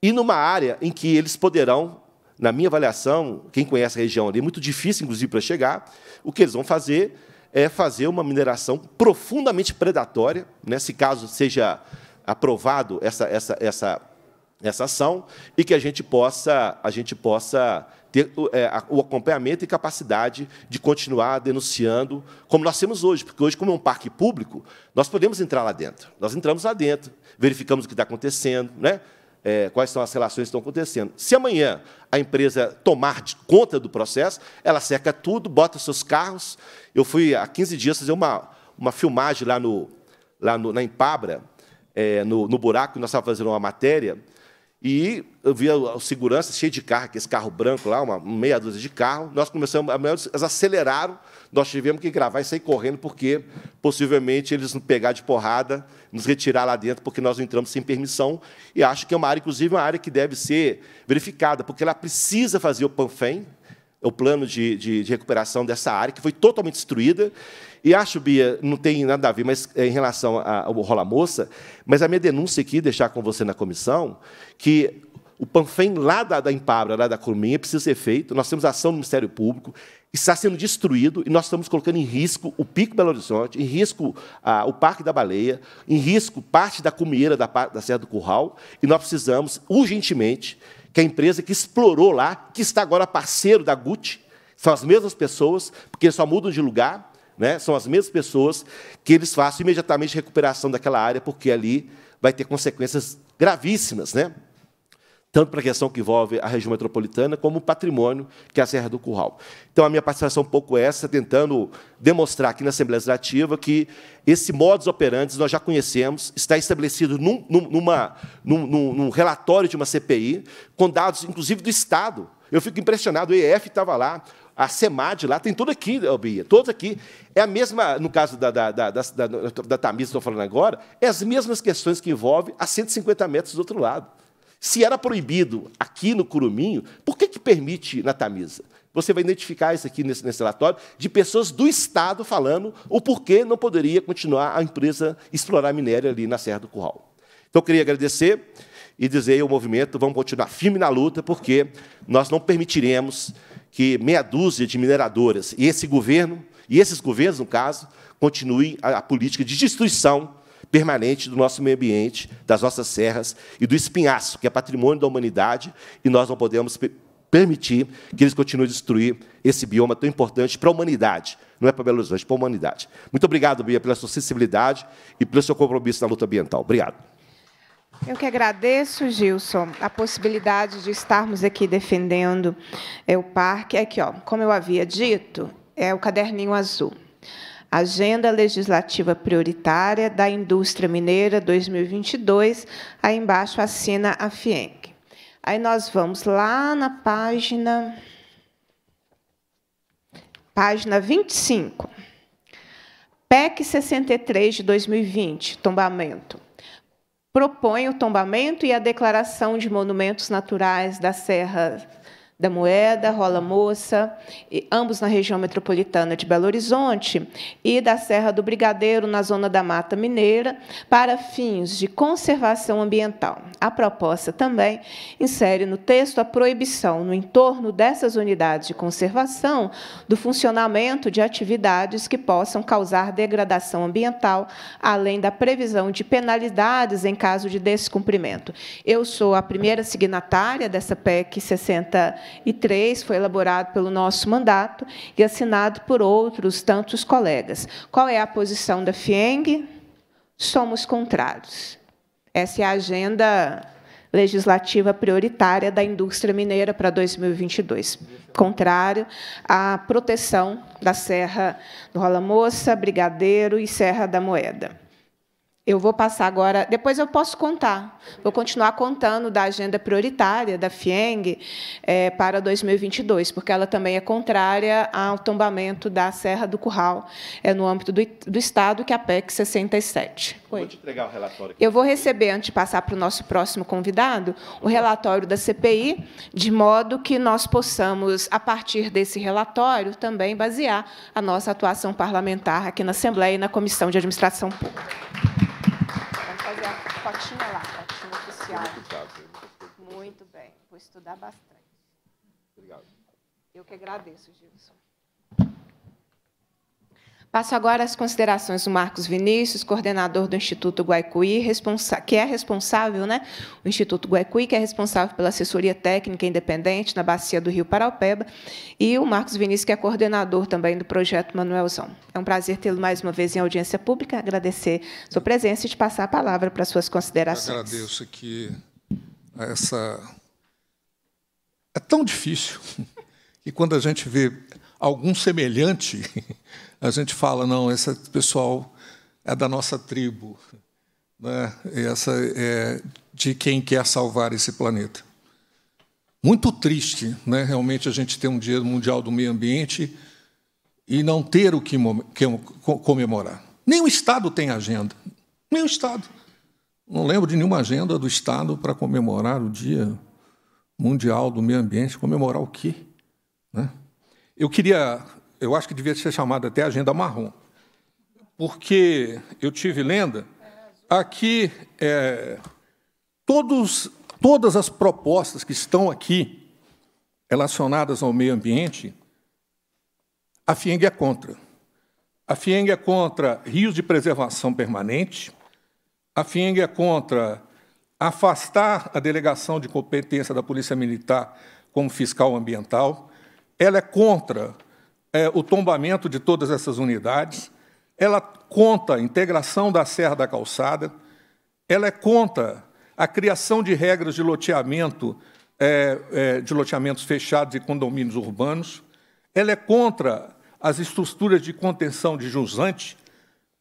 e numa área em que eles poderão, na minha avaliação, quem conhece a região ali, é muito difícil, inclusive, para chegar, o que eles vão fazer é fazer uma mineração profundamente predatória, nesse né, caso seja aprovado essa, essa, essa, essa ação, e que a gente possa, a gente possa ter é, o acompanhamento e capacidade de continuar denunciando, como nós temos hoje, porque hoje, como é um parque público, nós podemos entrar lá dentro. Nós entramos lá dentro, verificamos o que está acontecendo, né? é, quais são as relações que estão acontecendo. Se amanhã a empresa tomar conta do processo, ela cerca tudo, bota seus carros. Eu fui há 15 dias fazer uma, uma filmagem lá, no, lá no, na Empabra, é, no, no buraco, nós estávamos fazendo uma matéria e eu via a segurança cheia de carro, aquele carro branco lá, uma meia dúzia de carro. Nós começamos, eles aceleraram, nós tivemos que gravar e sair correndo, porque possivelmente eles nos pegar de porrada, nos retirar lá dentro, porque nós entramos sem permissão. E acho que é uma área, inclusive, uma área que deve ser verificada, porque ela precisa fazer o PANFEM, o plano de, de, de recuperação dessa área, que foi totalmente destruída. E acho, Bia, não tem nada a ver, mas eh, em relação ao Rola Moça, mas a minha denúncia aqui, deixar com você na comissão, que o panfém lá da, da Impabra, lá da Curminha, precisa ser feito. Nós temos ação no Ministério Público, está sendo destruído e nós estamos colocando em risco o Pico Belo Horizonte, em risco ah, o Parque da Baleia, em risco parte da Cumieira da, da Serra do Curral, e nós precisamos, urgentemente, que a empresa que explorou lá, que está agora parceiro da GUT, são as mesmas pessoas, porque só mudam de lugar, né? São as mesmas pessoas que eles façam imediatamente recuperação daquela área, porque ali vai ter consequências gravíssimas, né? tanto para a questão que envolve a região metropolitana, como o patrimônio, que é a Serra do Curral. Então, a minha participação é um pouco essa, tentando demonstrar aqui na Assembleia Legislativa que esse modus operandi nós já conhecemos, está estabelecido num, numa, num, num relatório de uma CPI, com dados, inclusive, do Estado. Eu fico impressionado, o EF estava lá, a SEMAD lá, tem tudo aqui, Bia, todos aqui. É a mesma, no caso da, da, da, da, da Tamisa, estou falando agora, é as mesmas questões que envolve a 150 metros do outro lado. Se era proibido aqui no Curuminho, por que, que permite na Tamisa? Você vai identificar isso aqui nesse, nesse relatório, de pessoas do Estado falando o porquê não poderia continuar a empresa explorar minério ali na Serra do Curral. Então, eu queria agradecer e dizer ao movimento, vamos continuar firme na luta, porque nós não permitiremos que meia dúzia de mineradoras e esse governo, e esses governos, no caso, continuem a, a política de destruição permanente do nosso meio ambiente, das nossas serras e do espinhaço, que é patrimônio da humanidade, e nós não podemos permitir que eles continuem a destruir esse bioma tão importante para a humanidade, não é para Belo Horizonte, é para a humanidade. Muito obrigado, Bia, pela sua sensibilidade e pelo seu compromisso na luta ambiental. Obrigado. Eu que agradeço, Gilson, a possibilidade de estarmos aqui defendendo é, o parque. Aqui, é ó, como eu havia dito, é o caderninho azul. Agenda Legislativa Prioritária da Indústria Mineira 2022. Aí embaixo assina a FIENC. Aí nós vamos lá na página. Página 25. PEC 63 de 2020, tombamento propõe o tombamento e a declaração de monumentos naturais da Serra da Moeda, Rola Moça, ambos na região metropolitana de Belo Horizonte, e da Serra do Brigadeiro, na zona da Mata Mineira, para fins de conservação ambiental. A proposta também insere no texto a proibição, no entorno dessas unidades de conservação, do funcionamento de atividades que possam causar degradação ambiental, além da previsão de penalidades em caso de descumprimento. Eu sou a primeira signatária dessa PEC 60 três foi elaborado pelo nosso mandato e assinado por outros tantos colegas. Qual é a posição da FIENG? Somos contrários. Essa é a agenda legislativa prioritária da indústria mineira para 2022. Contrário à proteção da Serra do Rola Moça, Brigadeiro e Serra da Moeda. Eu vou passar agora, depois eu posso contar. Vou continuar contando da agenda prioritária da FIENG é, para 2022, porque ela também é contrária ao tombamento da Serra do Curral, é no âmbito do, do Estado, que é a PEC 67. Oi. Vou te entregar o relatório. Aqui. Eu vou receber, antes de passar para o nosso próximo convidado, o relatório da CPI, de modo que nós possamos, a partir desse relatório, também basear a nossa atuação parlamentar aqui na Assembleia e na Comissão de Administração Pública cotinha lá, cotinha oficial. Muito bem, vou estudar bastante. Obrigado. Eu que agradeço, Gilson. Passo agora às considerações do Marcos Vinícius, coordenador do Instituto Guaicuí, que é responsável, né? O Instituto Guaicuí, que é responsável pela assessoria técnica independente na bacia do Rio Paraupeba, e o Marcos Vinícius, que é coordenador também do projeto Manuelzão. É um prazer tê-lo mais uma vez em audiência pública, agradecer sua presença e te passar a palavra para suas considerações. Eu agradeço que essa é tão difícil que quando a gente vê algum semelhante a gente fala, não, esse pessoal é da nossa tribo, né? essa é de quem quer salvar esse planeta. Muito triste, né? realmente, a gente ter um Dia Mundial do Meio Ambiente e não ter o que comemorar. Nem o Estado tem agenda, nem o Estado. Não lembro de nenhuma agenda do Estado para comemorar o Dia Mundial do Meio Ambiente. Comemorar o quê? Né? Eu queria eu acho que devia ser chamada até agenda marrom, porque eu tive lenda aqui é, todos, todas as propostas que estão aqui relacionadas ao meio ambiente, a FIENG é contra. A FIENG é contra rios de preservação permanente, a FIENG é contra afastar a delegação de competência da Polícia Militar como fiscal ambiental, ela é contra é, o tombamento de todas essas unidades, ela conta a integração da Serra da Calçada, ela é conta a criação de regras de loteamento, é, é, de loteamentos fechados e condomínios urbanos, ela é contra as estruturas de contenção de jusante,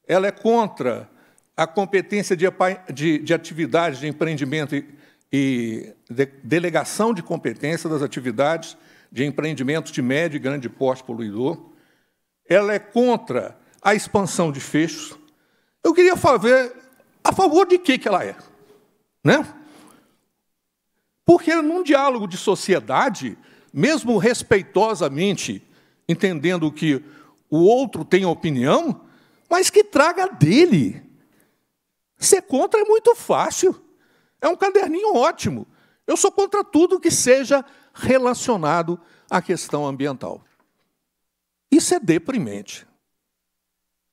ela é contra a competência de, de, de atividades de empreendimento e, e de, delegação de competência das atividades de empreendimentos de médio e grande porte poluidor. Ela é contra a expansão de fechos. Eu queria ver a favor de que, que ela é. Né? Porque num diálogo de sociedade, mesmo respeitosamente, entendendo que o outro tem opinião, mas que traga dele. Ser contra é muito fácil. É um caderninho ótimo. Eu sou contra tudo que seja relacionado à questão ambiental. Isso é deprimente.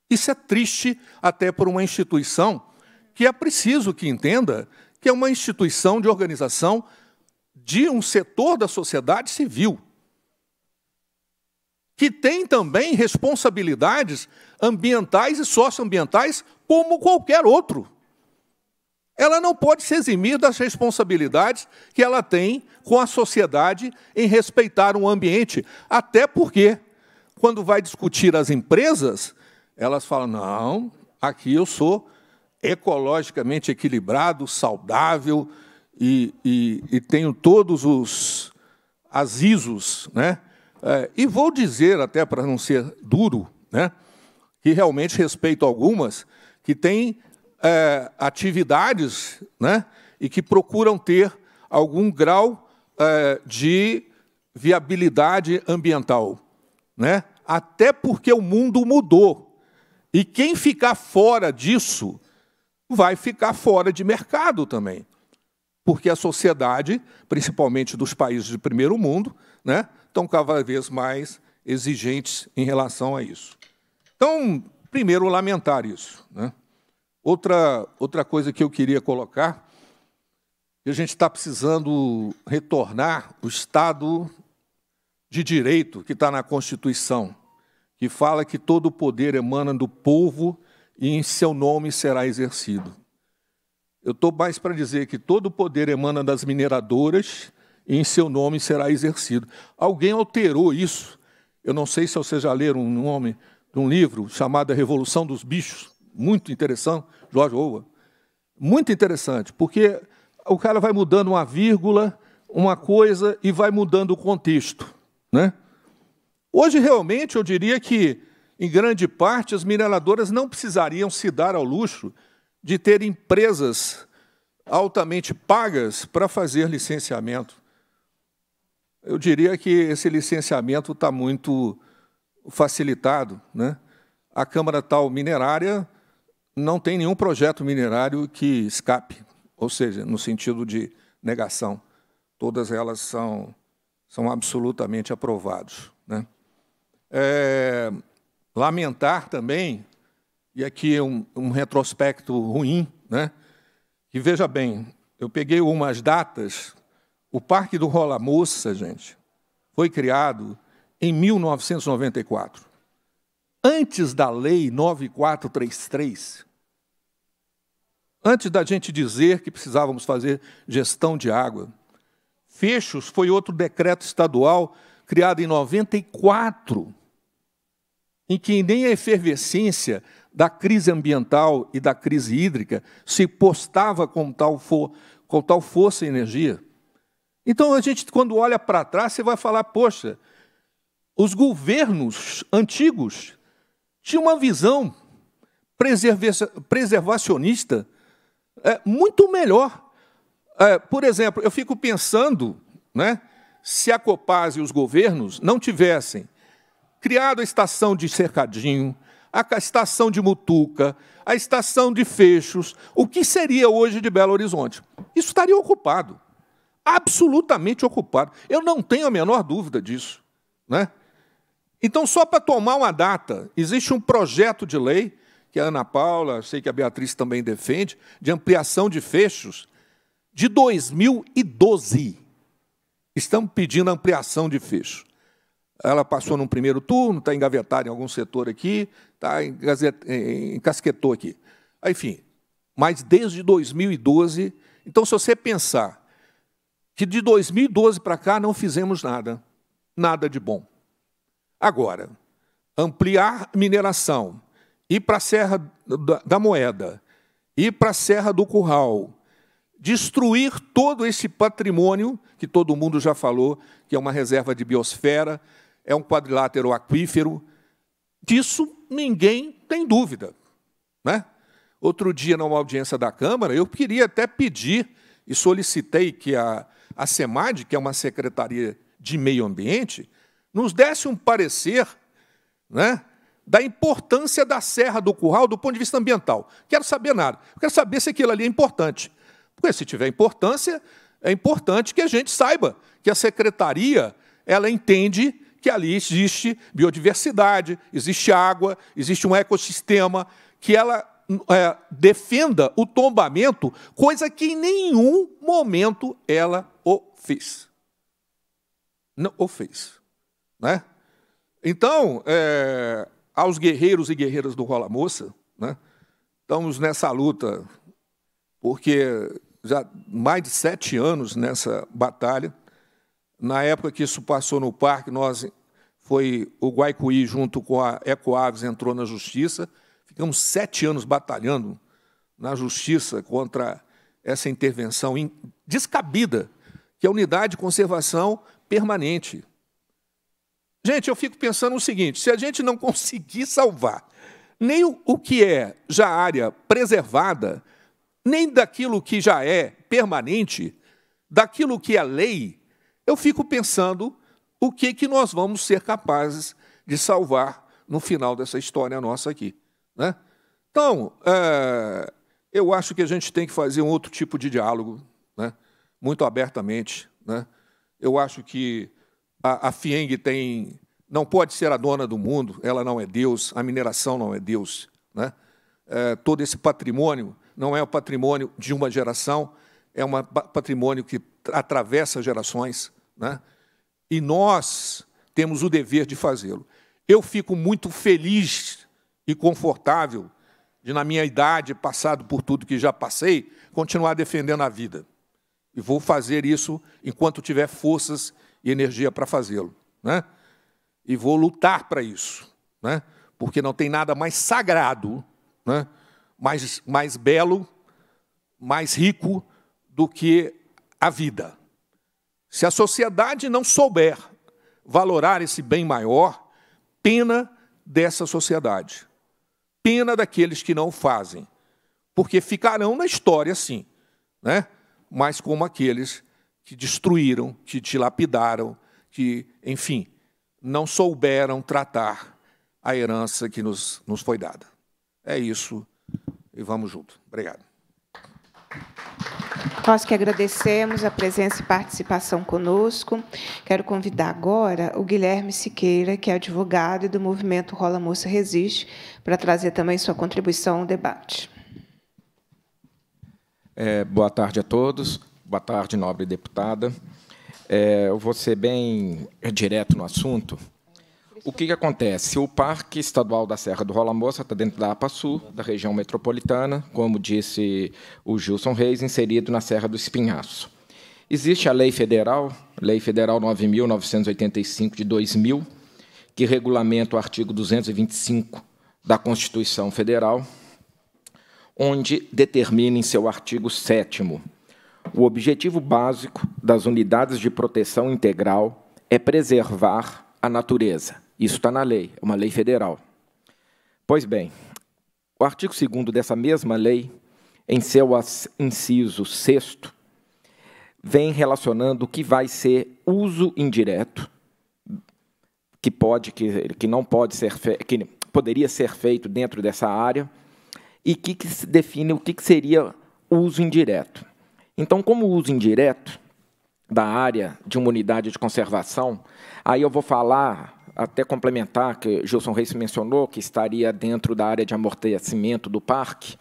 Isso é triste até por uma instituição que é preciso que entenda que é uma instituição de organização de um setor da sociedade civil que tem também responsabilidades ambientais e socioambientais como qualquer outro. Ela não pode se eximir das responsabilidades que ela tem com a sociedade em respeitar o ambiente, até porque, quando vai discutir as empresas, elas falam: não, aqui eu sou ecologicamente equilibrado, saudável e, e, e tenho todos os as ISOs, né? É, e vou dizer até para não ser duro, né, que realmente respeito algumas que têm é, atividades né, e que procuram ter algum grau é, de viabilidade ambiental. Né? Até porque o mundo mudou. E quem ficar fora disso vai ficar fora de mercado também. Porque a sociedade, principalmente dos países de primeiro mundo, né, estão cada vez mais exigentes em relação a isso. Então, primeiro, lamentar isso. Né? Outra, outra coisa que eu queria colocar, que a gente está precisando retornar o Estado de Direito que está na Constituição, que fala que todo o poder emana do povo e em seu nome será exercido. Eu estou mais para dizer que todo o poder emana das mineradoras e em seu nome será exercido. Alguém alterou isso. Eu não sei se vocês já leram um nome de um livro chamado A Revolução dos Bichos, muito interessante, Jorge Orwell, muito interessante, porque o cara vai mudando uma vírgula, uma coisa, e vai mudando o contexto. Né? Hoje, realmente, eu diria que, em grande parte, as mineradoras não precisariam se dar ao luxo de ter empresas altamente pagas para fazer licenciamento. Eu diria que esse licenciamento está muito facilitado. Né? A Câmara Tal Minerária não tem nenhum projeto minerário que escape, ou seja, no sentido de negação. Todas elas são, são absolutamente aprovadas. Né? É, lamentar também, e aqui é um, um retrospecto ruim, né? e veja bem, eu peguei umas datas, o Parque do Rola Moça, gente, foi criado em 1994 antes da lei 9433, antes da gente dizer que precisávamos fazer gestão de água, Fechos foi outro decreto estadual criado em 94, em que nem a efervescência da crise ambiental e da crise hídrica se postava com tal, for, com tal força e energia. Então a gente, quando olha para trás, você vai falar, poxa, os governos antigos tinha uma visão preservacionista é, muito melhor. É, por exemplo, eu fico pensando né, se a Copaz e os governos não tivessem criado a estação de cercadinho, a estação de Mutuca, a estação de Fechos, o que seria hoje de Belo Horizonte? Isso estaria ocupado, absolutamente ocupado. Eu não tenho a menor dúvida disso. Né? Então, só para tomar uma data, existe um projeto de lei, que a Ana Paula, sei que a Beatriz também defende, de ampliação de fechos, de 2012. Estamos pedindo ampliação de fecho. Ela passou num primeiro turno, está engavetada em algum setor aqui, está encasquetou aqui. Enfim, mas desde 2012. Então, se você pensar que de 2012 para cá não fizemos nada, nada de bom. Agora, ampliar mineração, ir para a Serra da Moeda, ir para a Serra do Curral, destruir todo esse patrimônio que todo mundo já falou, que é uma reserva de biosfera, é um quadrilátero aquífero. Disso ninguém tem dúvida. Né? Outro dia, numa audiência da Câmara, eu queria até pedir e solicitei que a, a SEMAD, que é uma secretaria de meio ambiente, nos desse um parecer né, da importância da Serra do Curral do ponto de vista ambiental. Quero saber nada. Quero saber se aquilo ali é importante. Porque se tiver importância, é importante que a gente saiba que a secretaria ela entende que ali existe biodiversidade, existe água, existe um ecossistema, que ela é, defenda o tombamento, coisa que em nenhum momento ela o fez. Não o fez. Né? Então, é, aos guerreiros e guerreiras do Rola Moça, né? estamos nessa luta, porque já mais de sete anos nessa batalha. Na época que isso passou no parque, nós foi o Guaicuí junto com a Ecoaves entrou na justiça. Ficamos sete anos batalhando na justiça contra essa intervenção descabida, que é a unidade de conservação permanente. Gente, eu fico pensando o seguinte: se a gente não conseguir salvar nem o que é já área preservada, nem daquilo que já é permanente, daquilo que é lei, eu fico pensando o que, que nós vamos ser capazes de salvar no final dessa história nossa aqui. Né? Então, é, eu acho que a gente tem que fazer um outro tipo de diálogo, né? muito abertamente. Né? Eu acho que a, a FIENG tem, não pode ser a dona do mundo, ela não é Deus, a mineração não é Deus. Né? É, todo esse patrimônio não é o patrimônio de uma geração, é um patrimônio que atravessa gerações. Né? E nós temos o dever de fazê-lo. Eu fico muito feliz e confortável de, na minha idade, passado por tudo que já passei, continuar defendendo a vida. E vou fazer isso enquanto tiver forças e energia para fazê-lo. Né? E vou lutar para isso, né? porque não tem nada mais sagrado, né? mais, mais belo, mais rico do que a vida. Se a sociedade não souber valorar esse bem maior, pena dessa sociedade, pena daqueles que não o fazem, porque ficarão na história, sim, né? mas como aqueles que destruíram, que dilapidaram, que, enfim, não souberam tratar a herança que nos, nos foi dada. É isso e vamos junto. Obrigado. Nós que agradecemos a presença e participação conosco. Quero convidar agora o Guilherme Siqueira, que é advogado do movimento Rola Moça Resiste, para trazer também sua contribuição ao debate. É, boa tarde a todos. Boa tarde, nobre deputada. É, eu vou ser bem é, direto no assunto. O que, que, acontece? O Parque Estadual da Serra do Rola Moça está dentro da APA Sul, da região metropolitana, como disse o Gilson Reis, inserido na Serra do Espinhaço. Existe a Lei Federal, Lei Federal 9.985 de 2000, que regulamenta o artigo 225 da Constituição Federal, onde determina em seu artigo 7 o objetivo básico das unidades de proteção integral é preservar a natureza. Isso está na lei, é uma lei federal. Pois bem, o artigo 2 dessa mesma lei, em seu inciso 6, vem relacionando o que vai ser uso indireto, que pode, que, que não pode ser, que poderia ser feito dentro dessa área, e que, que define o que, que seria uso indireto. Então, como uso indireto da área de uma unidade de conservação, aí eu vou falar até complementar, que Gilson Reis mencionou, que estaria dentro da área de amortecimento do parque.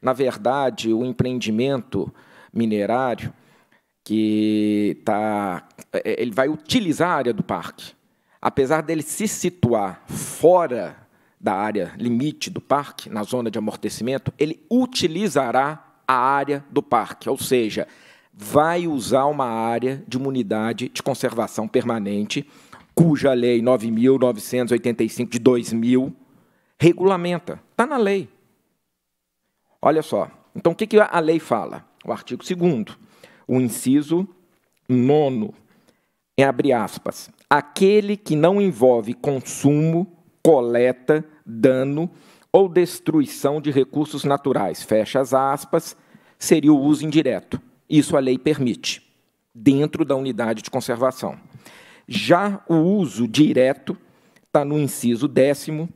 Na verdade, o empreendimento minerário, que tá, é, ele vai utilizar a área do parque. Apesar dele se situar fora da área limite do parque, na zona de amortecimento, ele utilizará a área do parque, ou seja, vai usar uma área de uma unidade de conservação permanente, cuja lei 9.985 de 2000 regulamenta. Está na lei. Olha só. Então, o que, a lei fala? O artigo 2 o inciso 9 em abre aspas, aquele que não envolve consumo, coleta, dano ou destruição de recursos naturais, fecha as aspas, seria o uso indireto. Isso a lei permite, dentro da unidade de conservação. Já o uso direto está no inciso décimo,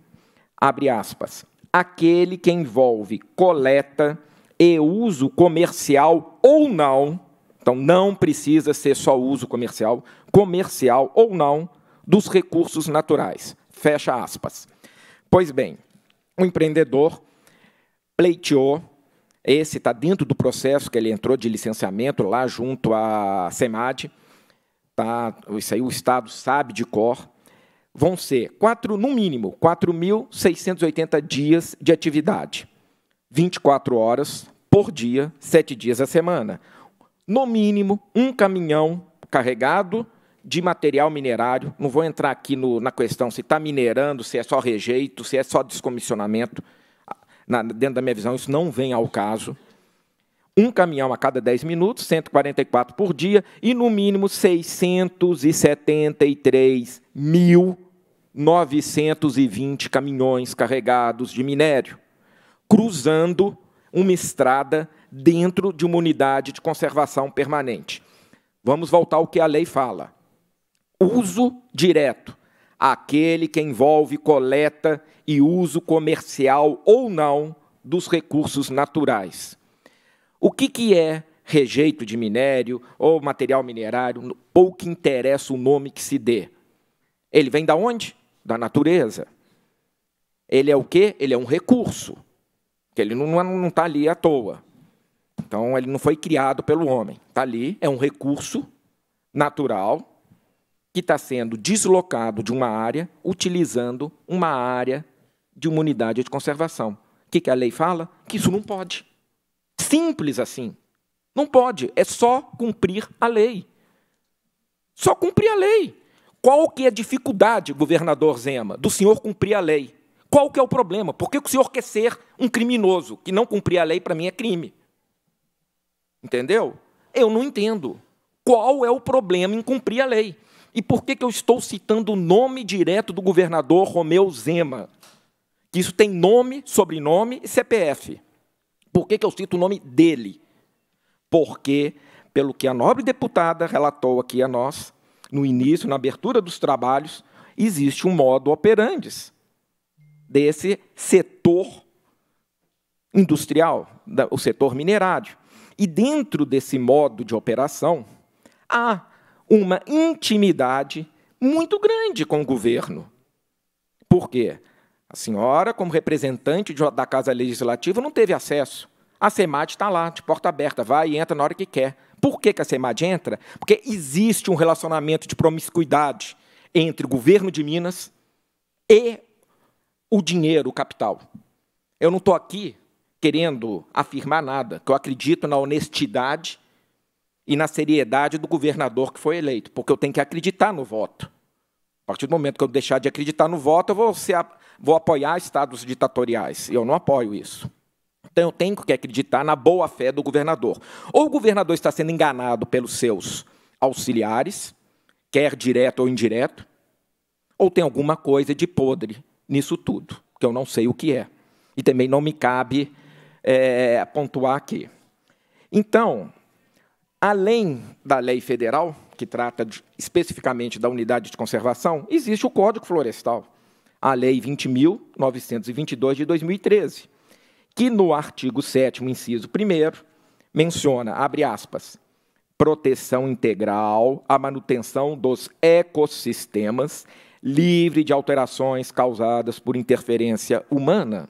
abre aspas, aquele que envolve coleta e uso comercial ou não, então não precisa ser só uso comercial, comercial ou não, dos recursos naturais. Fecha aspas. Pois bem, um empreendedor pleiteou, esse está dentro do processo que ele entrou de licenciamento lá junto à SEMAD, tá? isso aí o Estado sabe de cor, vão ser, quatro, no mínimo, 4.680 dias de atividade, 24 horas por dia, sete dias a semana. No mínimo, um caminhão carregado de material minerário. Não vou entrar aqui no, na questão se está minerando, se é só rejeito, se é só descomissionamento. Ah, na, dentro da minha visão, isso não vem ao caso. Um caminhão a cada 10 minutos, 144 por dia, e no mínimo 673.920 mil caminhões carregados de minério, cruzando uma estrada dentro de uma unidade de conservação permanente. Vamos voltar ao que a lei fala uso direto, aquele que envolve coleta e uso comercial ou não dos recursos naturais. O que, que é rejeito de minério ou material minerário? Pouco interessa o nome que se dê. Ele vem da onde? Da natureza. Ele é o quê? Ele é um recurso. Ele não está é, ali à toa. Então, ele não foi criado pelo homem. Está ali, é um recurso natural que está sendo deslocado de uma área, utilizando uma área de uma unidade de conservação. O que, que a lei fala? Que isso não pode. Simples assim. Não pode. É só cumprir a lei. Só cumprir a lei. Qual que é a dificuldade, governador Zema, do senhor cumprir a lei? Qual que é o problema? Por que o senhor quer ser um criminoso? Que não cumprir a lei, para mim, é crime. Entendeu? Eu não entendo. Qual é o problema em cumprir a lei? E por que, que eu estou citando o nome direto do governador Romeu Zema? Que isso tem nome, sobrenome e CPF. Por que, que eu cito o nome dele? Porque, pelo que a nobre deputada relatou aqui a nós, no início, na abertura dos trabalhos, existe um modo operandi desse setor industrial, o setor minerário. E dentro desse modo de operação, há uma intimidade muito grande com o governo. Por quê? A senhora, como representante da Casa Legislativa, não teve acesso. A SEMAD está lá, de porta aberta, vai e entra na hora que quer. Por que, que a SEMAD entra? Porque existe um relacionamento de promiscuidade entre o governo de Minas e o dinheiro, o capital. Eu não estou aqui querendo afirmar nada, que eu acredito na honestidade e na seriedade do governador que foi eleito, porque eu tenho que acreditar no voto. A partir do momento que eu deixar de acreditar no voto, eu vou, ser, vou apoiar estados ditatoriais. E eu não apoio isso. Então eu tenho que acreditar na boa fé do governador. Ou o governador está sendo enganado pelos seus auxiliares, quer direto ou indireto, ou tem alguma coisa de podre nisso tudo, que eu não sei o que é. E também não me cabe é, pontuar aqui. Então, Além da lei federal, que trata de, especificamente da unidade de conservação, existe o Código Florestal, a Lei 20.922 de 2013, que no artigo 7, inciso 1, menciona, abre aspas, proteção integral à manutenção dos ecossistemas livre de alterações causadas por interferência humana.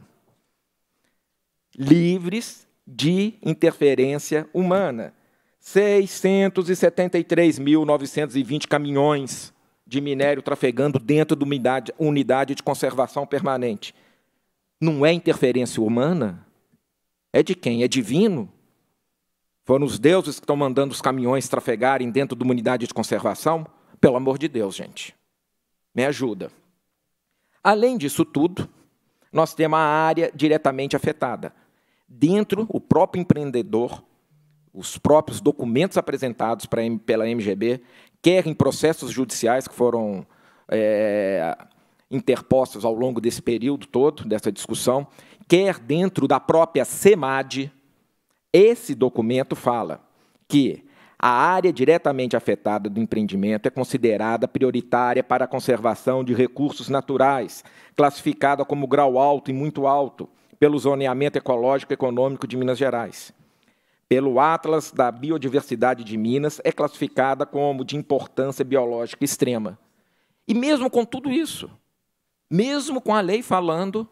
Livres de interferência humana. 673.920 caminhões de minério trafegando dentro de uma unidade de conservação permanente. Não é interferência humana? É de quem? É divino? Foram os deuses que estão mandando os caminhões trafegarem dentro de uma unidade de conservação? Pelo amor de Deus, gente. Me ajuda. Além disso tudo, nós temos a área diretamente afetada. Dentro, o próprio empreendedor os próprios documentos apresentados pra, pela MGB, quer em processos judiciais que foram é, interpostos ao longo desse período todo, dessa discussão, quer dentro da própria SEMAD, esse documento fala que a área diretamente afetada do empreendimento é considerada prioritária para a conservação de recursos naturais, classificada como grau alto e muito alto pelo zoneamento ecológico e econômico de Minas Gerais pelo Atlas da Biodiversidade de Minas, é classificada como de importância biológica extrema. E mesmo com tudo isso, mesmo com a lei falando,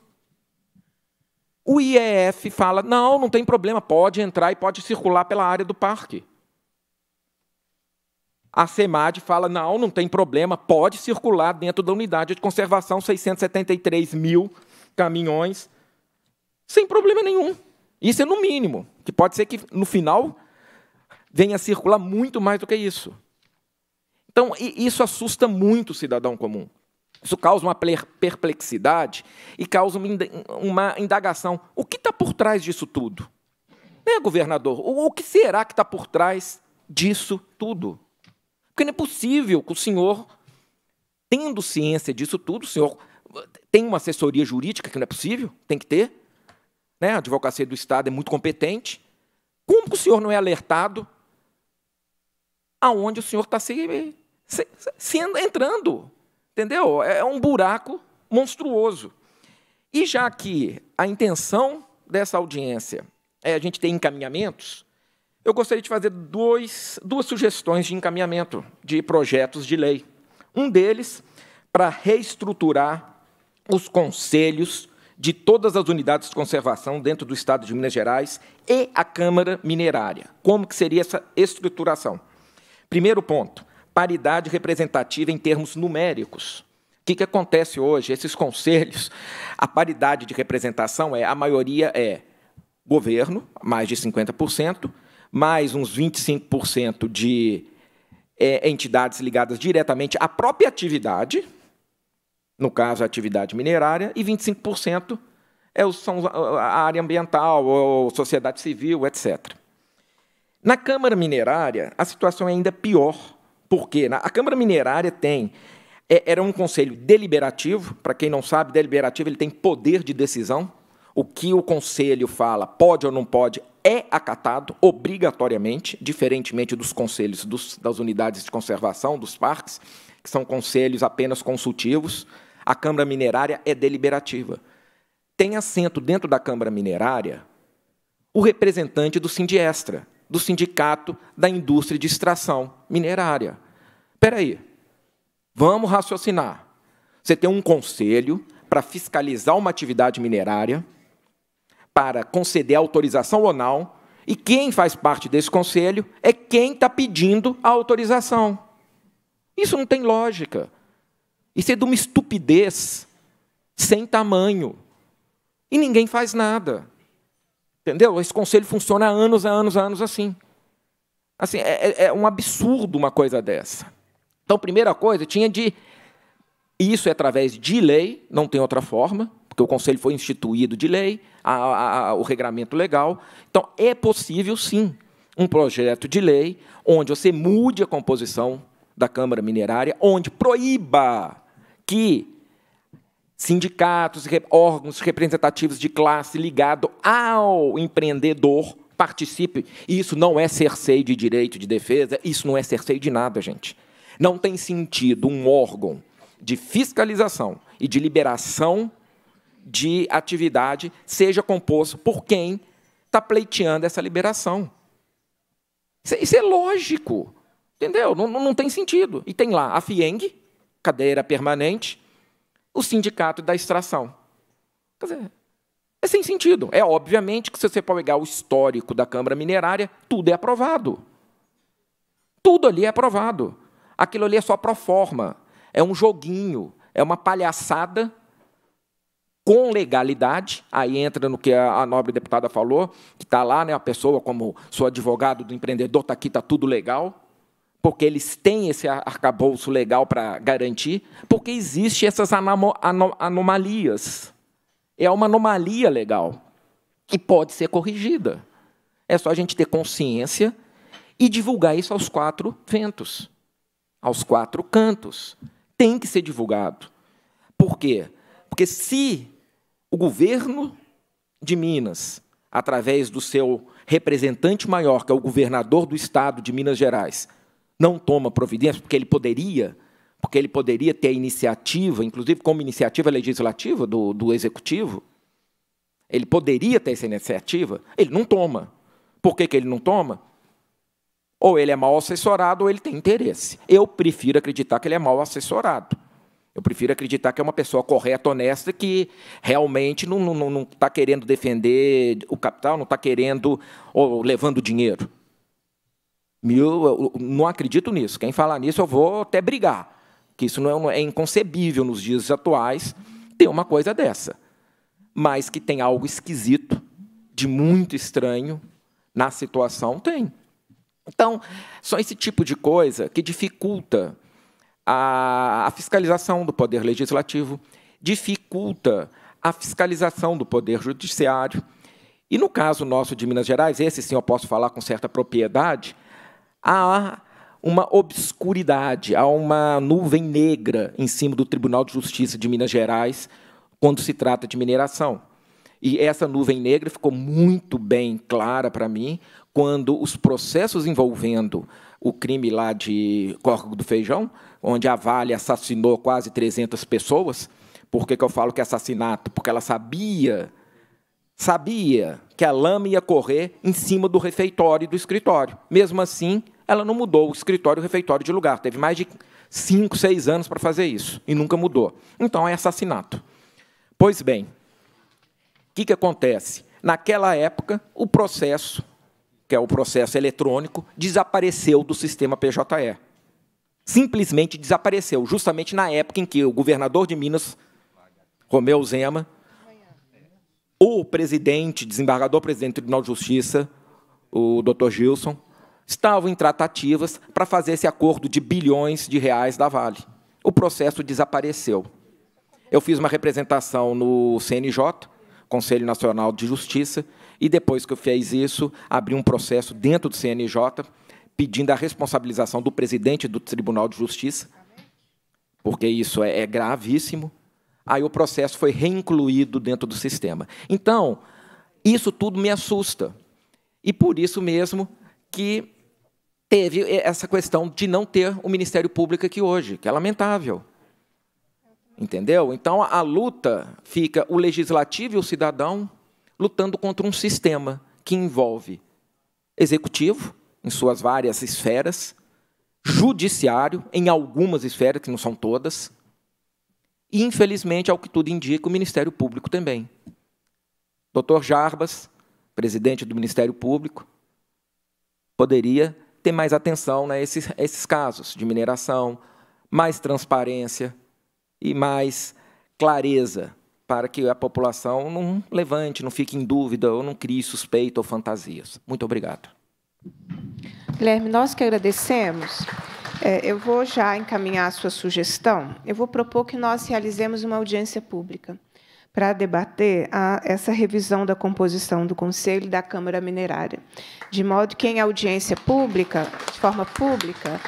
o IEF fala: não, não tem problema, pode entrar e pode circular pela área do parque. A SEMAD fala: não, não tem problema, pode circular dentro da unidade de conservação 673 mil caminhões, sem problema nenhum. Isso é no mínimo, que pode ser que no final venha a circular muito mais do que isso. Então, isso assusta muito o cidadão comum. Isso causa uma perplexidade e causa uma indagação. O que está por trás disso tudo? Né, governador? O que será que está por trás disso tudo? Porque não é possível que o senhor, tendo ciência disso tudo, o senhor eh, tem uma assessoria jurídica que não é possível, tem que ter, né? a advocacia do Estado é muito competente. Como o senhor não é alertado aonde o senhor está se, se, se, entrando? Entendeu? É, é um buraco monstruoso. E já que a intenção dessa audiência é a gente ter encaminhamentos, eu gostaria de fazer dois, duas sugestões de encaminhamento de projetos de lei. Um deles para reestruturar os conselhos de todas as unidades de conservação dentro do Estado de Minas Gerais e a Câmara Minerária. Como que seria essa estruturação? Primeiro ponto, paridade representativa em termos numéricos. O que, que acontece hoje? Esses conselhos, a paridade de representação é, a maioria é governo, mais de 50%, mais uns 25% de é, entidades ligadas diretamente à própria atividade, no caso, a atividade minerária, e 25% é, são a área ambiental, ou sociedade civil, etc. Na Câmara Minerária, a situação é ainda pior, porque a Câmara Minerária tem é, era um conselho deliberativo, para quem não sabe, deliberativo ele tem poder de decisão. O que o conselho fala, pode ou não pode, é acatado obrigatoriamente, diferentemente dos conselhos dos, das unidades de conservação, dos parques, que são conselhos apenas consultivos. A Câmara Minerária é deliberativa. Tem assento dentro da Câmara Minerária o representante do Sindiestra, do Sindicato da Indústria de Extração Minerária. Espera aí, vamos raciocinar. Você tem um conselho para fiscalizar uma atividade minerária, para conceder autorização ou não, e quem faz parte desse conselho é quem está pedindo a autorização. Isso não tem lógica. Isso é de uma estupidez sem tamanho. E ninguém faz nada. Entendeu? Esse conselho funciona há anos, há anos, há anos assim. Assim, é, é, é um absurdo uma coisa dessa. Então, primeira coisa, tinha de. Isso é através de lei, não tem outra forma, porque o conselho foi instituído de lei, a, a, a, o regramento legal. Então, é possível, sim, um projeto de lei onde você mude a composição da Câmara Minerária, onde proíba que sindicatos, órgãos representativos de classe ligado ao empreendedor participe. Isso não é cerceio de direito de defesa, isso não é cerceio de nada, gente. Não tem sentido um órgão de fiscalização e de liberação de atividade seja composto por quem está pleiteando essa liberação. Isso é, é lógico. Entendeu? Não, não tem sentido. E tem lá a FIENG, cadeira permanente, o sindicato da extração. Quer dizer, é sem sentido. É obviamente que se você pegar o histórico da Câmara Minerária, tudo é aprovado. Tudo ali é aprovado. Aquilo ali é só pro forma. É um joguinho, é uma palhaçada com legalidade. Aí entra no que a, nobre deputada falou, que está lá, né, a pessoa como sou advogado do empreendedor, está aqui, está tudo legal porque eles têm esse arcabouço legal para garantir, porque existem essas anomalias. É uma anomalia legal que pode ser corrigida. É só a gente ter consciência e divulgar isso aos quatro ventos, aos quatro cantos. Tem que ser divulgado. Por quê? Porque se o governo de Minas, através do seu representante maior, que é o governador do estado de Minas Gerais, não toma providências, porque ele poderia, porque ele poderia ter a iniciativa, inclusive como iniciativa legislativa do, do executivo, ele poderia ter essa iniciativa, ele não toma. Por que, que ele não toma? Ou ele é mal assessorado ou ele tem interesse. Eu prefiro acreditar que ele é mal assessorado. Eu prefiro acreditar que é uma pessoa correta, honesta, que realmente não está não, não, tá querendo defender o capital, não está querendo ou levando dinheiro. Mil, não acredito nisso. Quem falar nisso, eu vou até brigar. Que isso não é, é inconcebível nos dias atuais ter uma coisa dessa. Mas que tem algo esquisito, de muito estranho na situação, tem. Então, só esse tipo de coisa que dificulta a, a fiscalização do poder legislativo, dificulta a fiscalização do poder judiciário. E no caso nosso de Minas Gerais, esse sim eu posso falar com certa propriedade, há uma obscuridade, há uma nuvem negra em cima do Tribunal de Justiça de Minas Gerais quando se trata de mineração. E essa nuvem negra ficou muito bem clara para mim quando os processos envolvendo o crime lá de Córrego do Feijão, onde a Vale assassinou quase 300 pessoas. Por que, que eu falo que é assassinato? Porque ela sabia, sabia que a lama ia correr em cima do refeitório e do escritório. Mesmo assim, ela não mudou o escritório e o refeitório de lugar. Teve mais de cinco seis anos para fazer isso e nunca mudou. Então é assassinato. Pois bem, o que, que acontece? Naquela época, o processo, que é o processo eletrônico, desapareceu do sistema PJE. Simplesmente desapareceu, justamente na época em que o governador de Minas, Romeu Zema, o presidente, desembargador presidente do Tribunal de Justiça, o doutor Gilson, estavam em tratativas para fazer esse acordo de bilhões de reais da Vale. O processo desapareceu. Eu fiz uma representação no CNJ, Conselho Nacional de Justiça, e depois que eu fiz isso, abri um processo dentro do CNJ pedindo a responsabilização do presidente do Tribunal de Justiça, porque isso é, é, gravíssimo. Aí o processo foi reincluído dentro do sistema. Então, isso tudo me assusta. E por isso mesmo que teve eh, essa questão de não ter o Ministério Público aqui hoje, que é lamentável. Entendeu? Então a luta fica o legislativo e o cidadão lutando contra um sistema que envolve executivo, em suas várias esferas, judiciário, em algumas esferas, que não são todas, e, infelizmente, ao que tudo indica, o Ministério Público também. Doutor Jarbas, presidente do Ministério Público, poderia ter mais atenção né, esses, esses casos de mineração, mais transparência e mais clareza para que a população não levante, não fique em dúvida ou não crie suspeita ou fantasias. Muito obrigado. Guilherme, nós que agradecemos. É, eu vou já encaminhar a sua sugestão. Eu vou propor que nós realizemos uma audiência pública para debater a, essa revisão da composição do Conselho e da Câmara Minerária, de modo que, em audiência pública, de forma pública,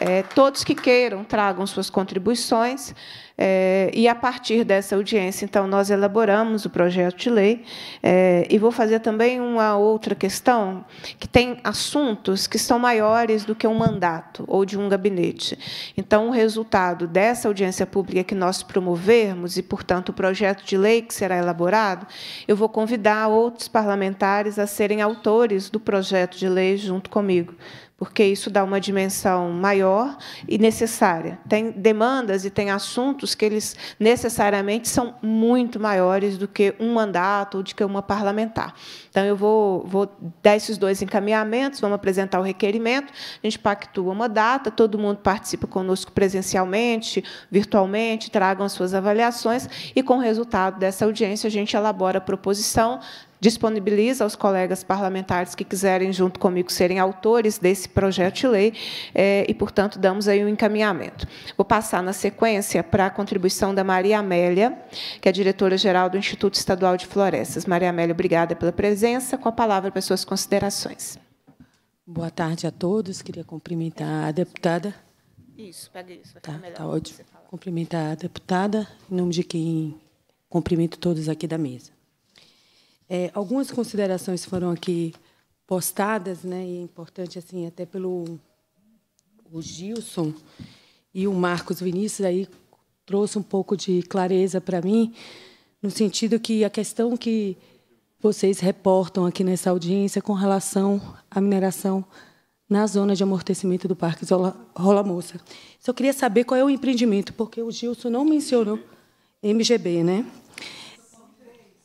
é, todos que queiram tragam suas contribuições é, e a partir dessa audiência, então, nós elaboramos o projeto de lei é, e vou fazer também uma outra questão que tem assuntos que são maiores do que um mandato ou de um gabinete. Então, o resultado dessa audiência pública que nós promovermos e, portanto, o projeto de lei que será elaborado, eu vou convidar outros parlamentares a serem autores do projeto de lei junto comigo porque isso dá uma dimensão maior e necessária. Tem demandas e tem assuntos que eles necessariamente são muito maiores do que um mandato ou do que uma parlamentar. Então, eu vou, vou dar esses dois encaminhamentos, vamos apresentar o requerimento, a gente pactua uma data, todo mundo participa conosco presencialmente, virtualmente, tragam as suas avaliações, e, com o resultado dessa audiência, a gente elabora a proposição, disponibiliza aos colegas parlamentares que quiserem, junto comigo, serem autores desse projeto de lei, é, e, portanto, damos aí um encaminhamento. Vou passar na sequência para a contribuição da Maria Amélia, que é diretora-geral do Instituto Estadual de Florestas. Maria Amélia, obrigada pela presença. Com a palavra para suas considerações. Boa tarde a todos. Queria cumprimentar a deputada. Isso, pega isso. Está tá, tá ótimo. Cumprimentar a deputada, em nome de quem cumprimento todos aqui da mesa. É, algumas considerações foram aqui postadas, né? E é importante assim até pelo o Gilson e o Marcos Vinícius aí trouxe um pouco de clareza para mim no sentido que a questão que vocês reportam aqui nessa audiência com relação à mineração na zona de amortecimento do Parque Rola Moça. Só queria saber qual é o empreendimento, porque o Gilson não mencionou MGB, né?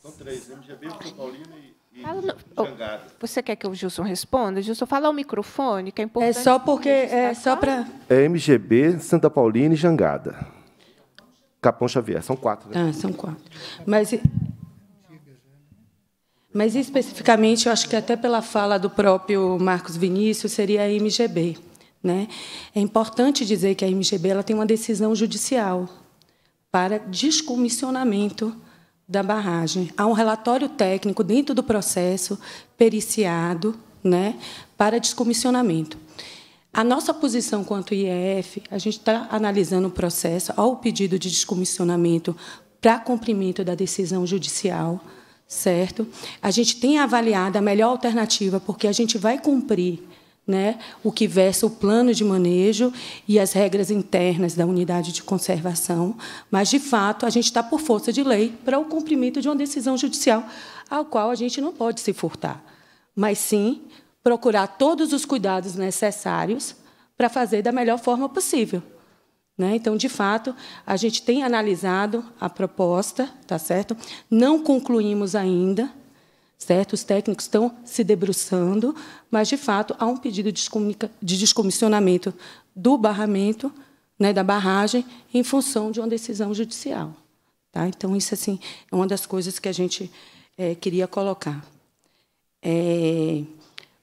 São três, né? MGB, é São Paulino e, Fala não, oh, Você quer que o Gilson responda? Gilson, fala ao microfone, que é, é importante. É só porque... É só para... É MGB, Santa Paulina e Jangada. Capão Xavier, são quatro. Né? Ah, são quatro. Mas... Mas especificamente, eu acho que até pela fala do próprio Marcos Vinícius, seria a MGB. Né? É importante dizer que a MGB ela tem uma decisão judicial para descomissionamento da barragem. Há um relatório técnico dentro do processo periciado né, para descomissionamento. A nossa posição quanto IEF, a gente está analisando o processo ao pedido de descomissionamento para cumprimento da decisão judicial, certo? A gente tem avaliado a melhor alternativa, porque a gente vai cumprir né, o que versa o plano de manejo e as regras internas da unidade de conservação, mas, de fato, a gente está por força de lei para o cumprimento de uma decisão judicial, ao qual a gente não pode se furtar, mas sim procurar todos os cuidados necessários para fazer da melhor forma possível. Né? Então, de fato, a gente tem analisado a proposta, tá certo? Não concluímos ainda Certo? Os técnicos estão se debruçando, mas, de fato, há um pedido de descomissionamento do barramento, né, da barragem, em função de uma decisão judicial. Tá? Então, isso assim, é uma das coisas que a gente é, queria colocar. É...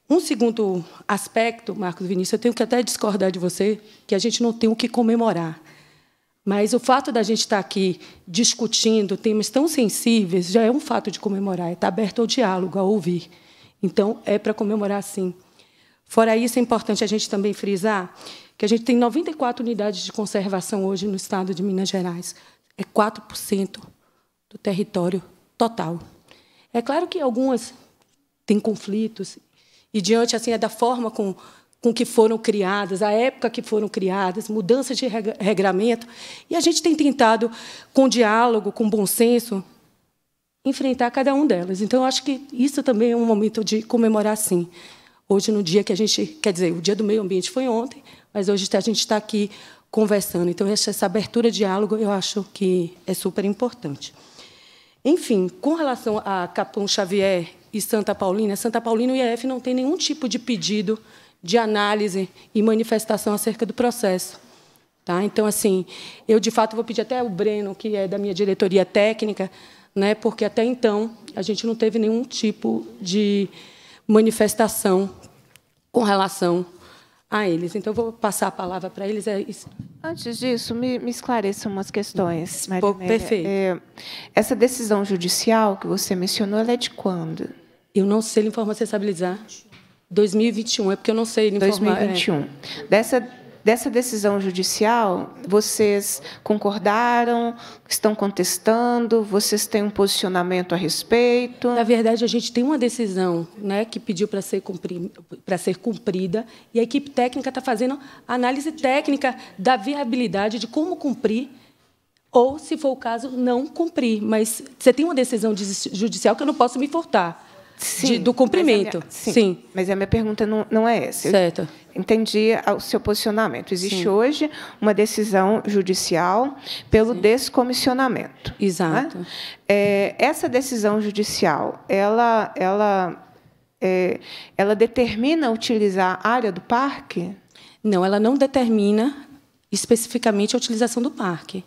Um segundo aspecto, Marcos Vinícius, eu tenho que até discordar de você, que a gente não tem o que comemorar. Mas o fato da gente estar aqui discutindo temas tão sensíveis já é um fato de comemorar, é Está aberto ao diálogo, a ouvir. Então, é para comemorar, sim. Fora isso, é importante a gente também frisar que a gente tem 94 unidades de conservação hoje no estado de Minas Gerais. É 4% do território total. É claro que algumas têm conflitos, e diante assim é da forma com com que foram criadas, a época que foram criadas, mudanças de regramento. E a gente tem tentado, com diálogo, com bom senso, enfrentar cada uma delas. Então, acho que isso também é um momento de comemorar, sim. Hoje, no dia que a gente. Quer dizer, o dia do meio ambiente foi ontem, mas hoje a gente está aqui conversando. Então, essa abertura de diálogo eu acho que é super importante. Enfim, com relação a Capão Xavier e Santa Paulina, Santa Paulina e o IEF não tem nenhum tipo de pedido de análise e manifestação acerca do processo. Tá? Então, assim, eu, de fato, vou pedir até ao Breno, que é da minha diretoria técnica, né, porque até então a gente não teve nenhum tipo de manifestação com relação a eles. Então, eu vou passar a palavra para eles. É Antes disso, me, me umas questões, Maria Perfeito. É, essa decisão judicial que você mencionou, ela é de quando? Eu não sei lhe informa se responsabilizar. 2021, é porque eu não sei informar. 2021. É. Dessa dessa decisão judicial, vocês concordaram, estão contestando, vocês têm um posicionamento a respeito? Na verdade, a gente tem uma decisão né, que pediu para ser, cumpri ser cumprida e a equipe técnica está fazendo análise técnica da viabilidade de como cumprir ou, se for o caso, não cumprir. Mas você tem uma decisão judicial que eu não posso me furtar. Sim, de, do cumprimento. Minha, sim, sim, Mas a minha pergunta não, não é essa. Certo. entendi o seu posicionamento. Existe sim. hoje uma decisão judicial pelo sim. descomissionamento. Né? Exato. Né? É, essa decisão judicial, ela, ela, é, ela determina utilizar a área do parque? Não, ela não determina especificamente a utilização do parque.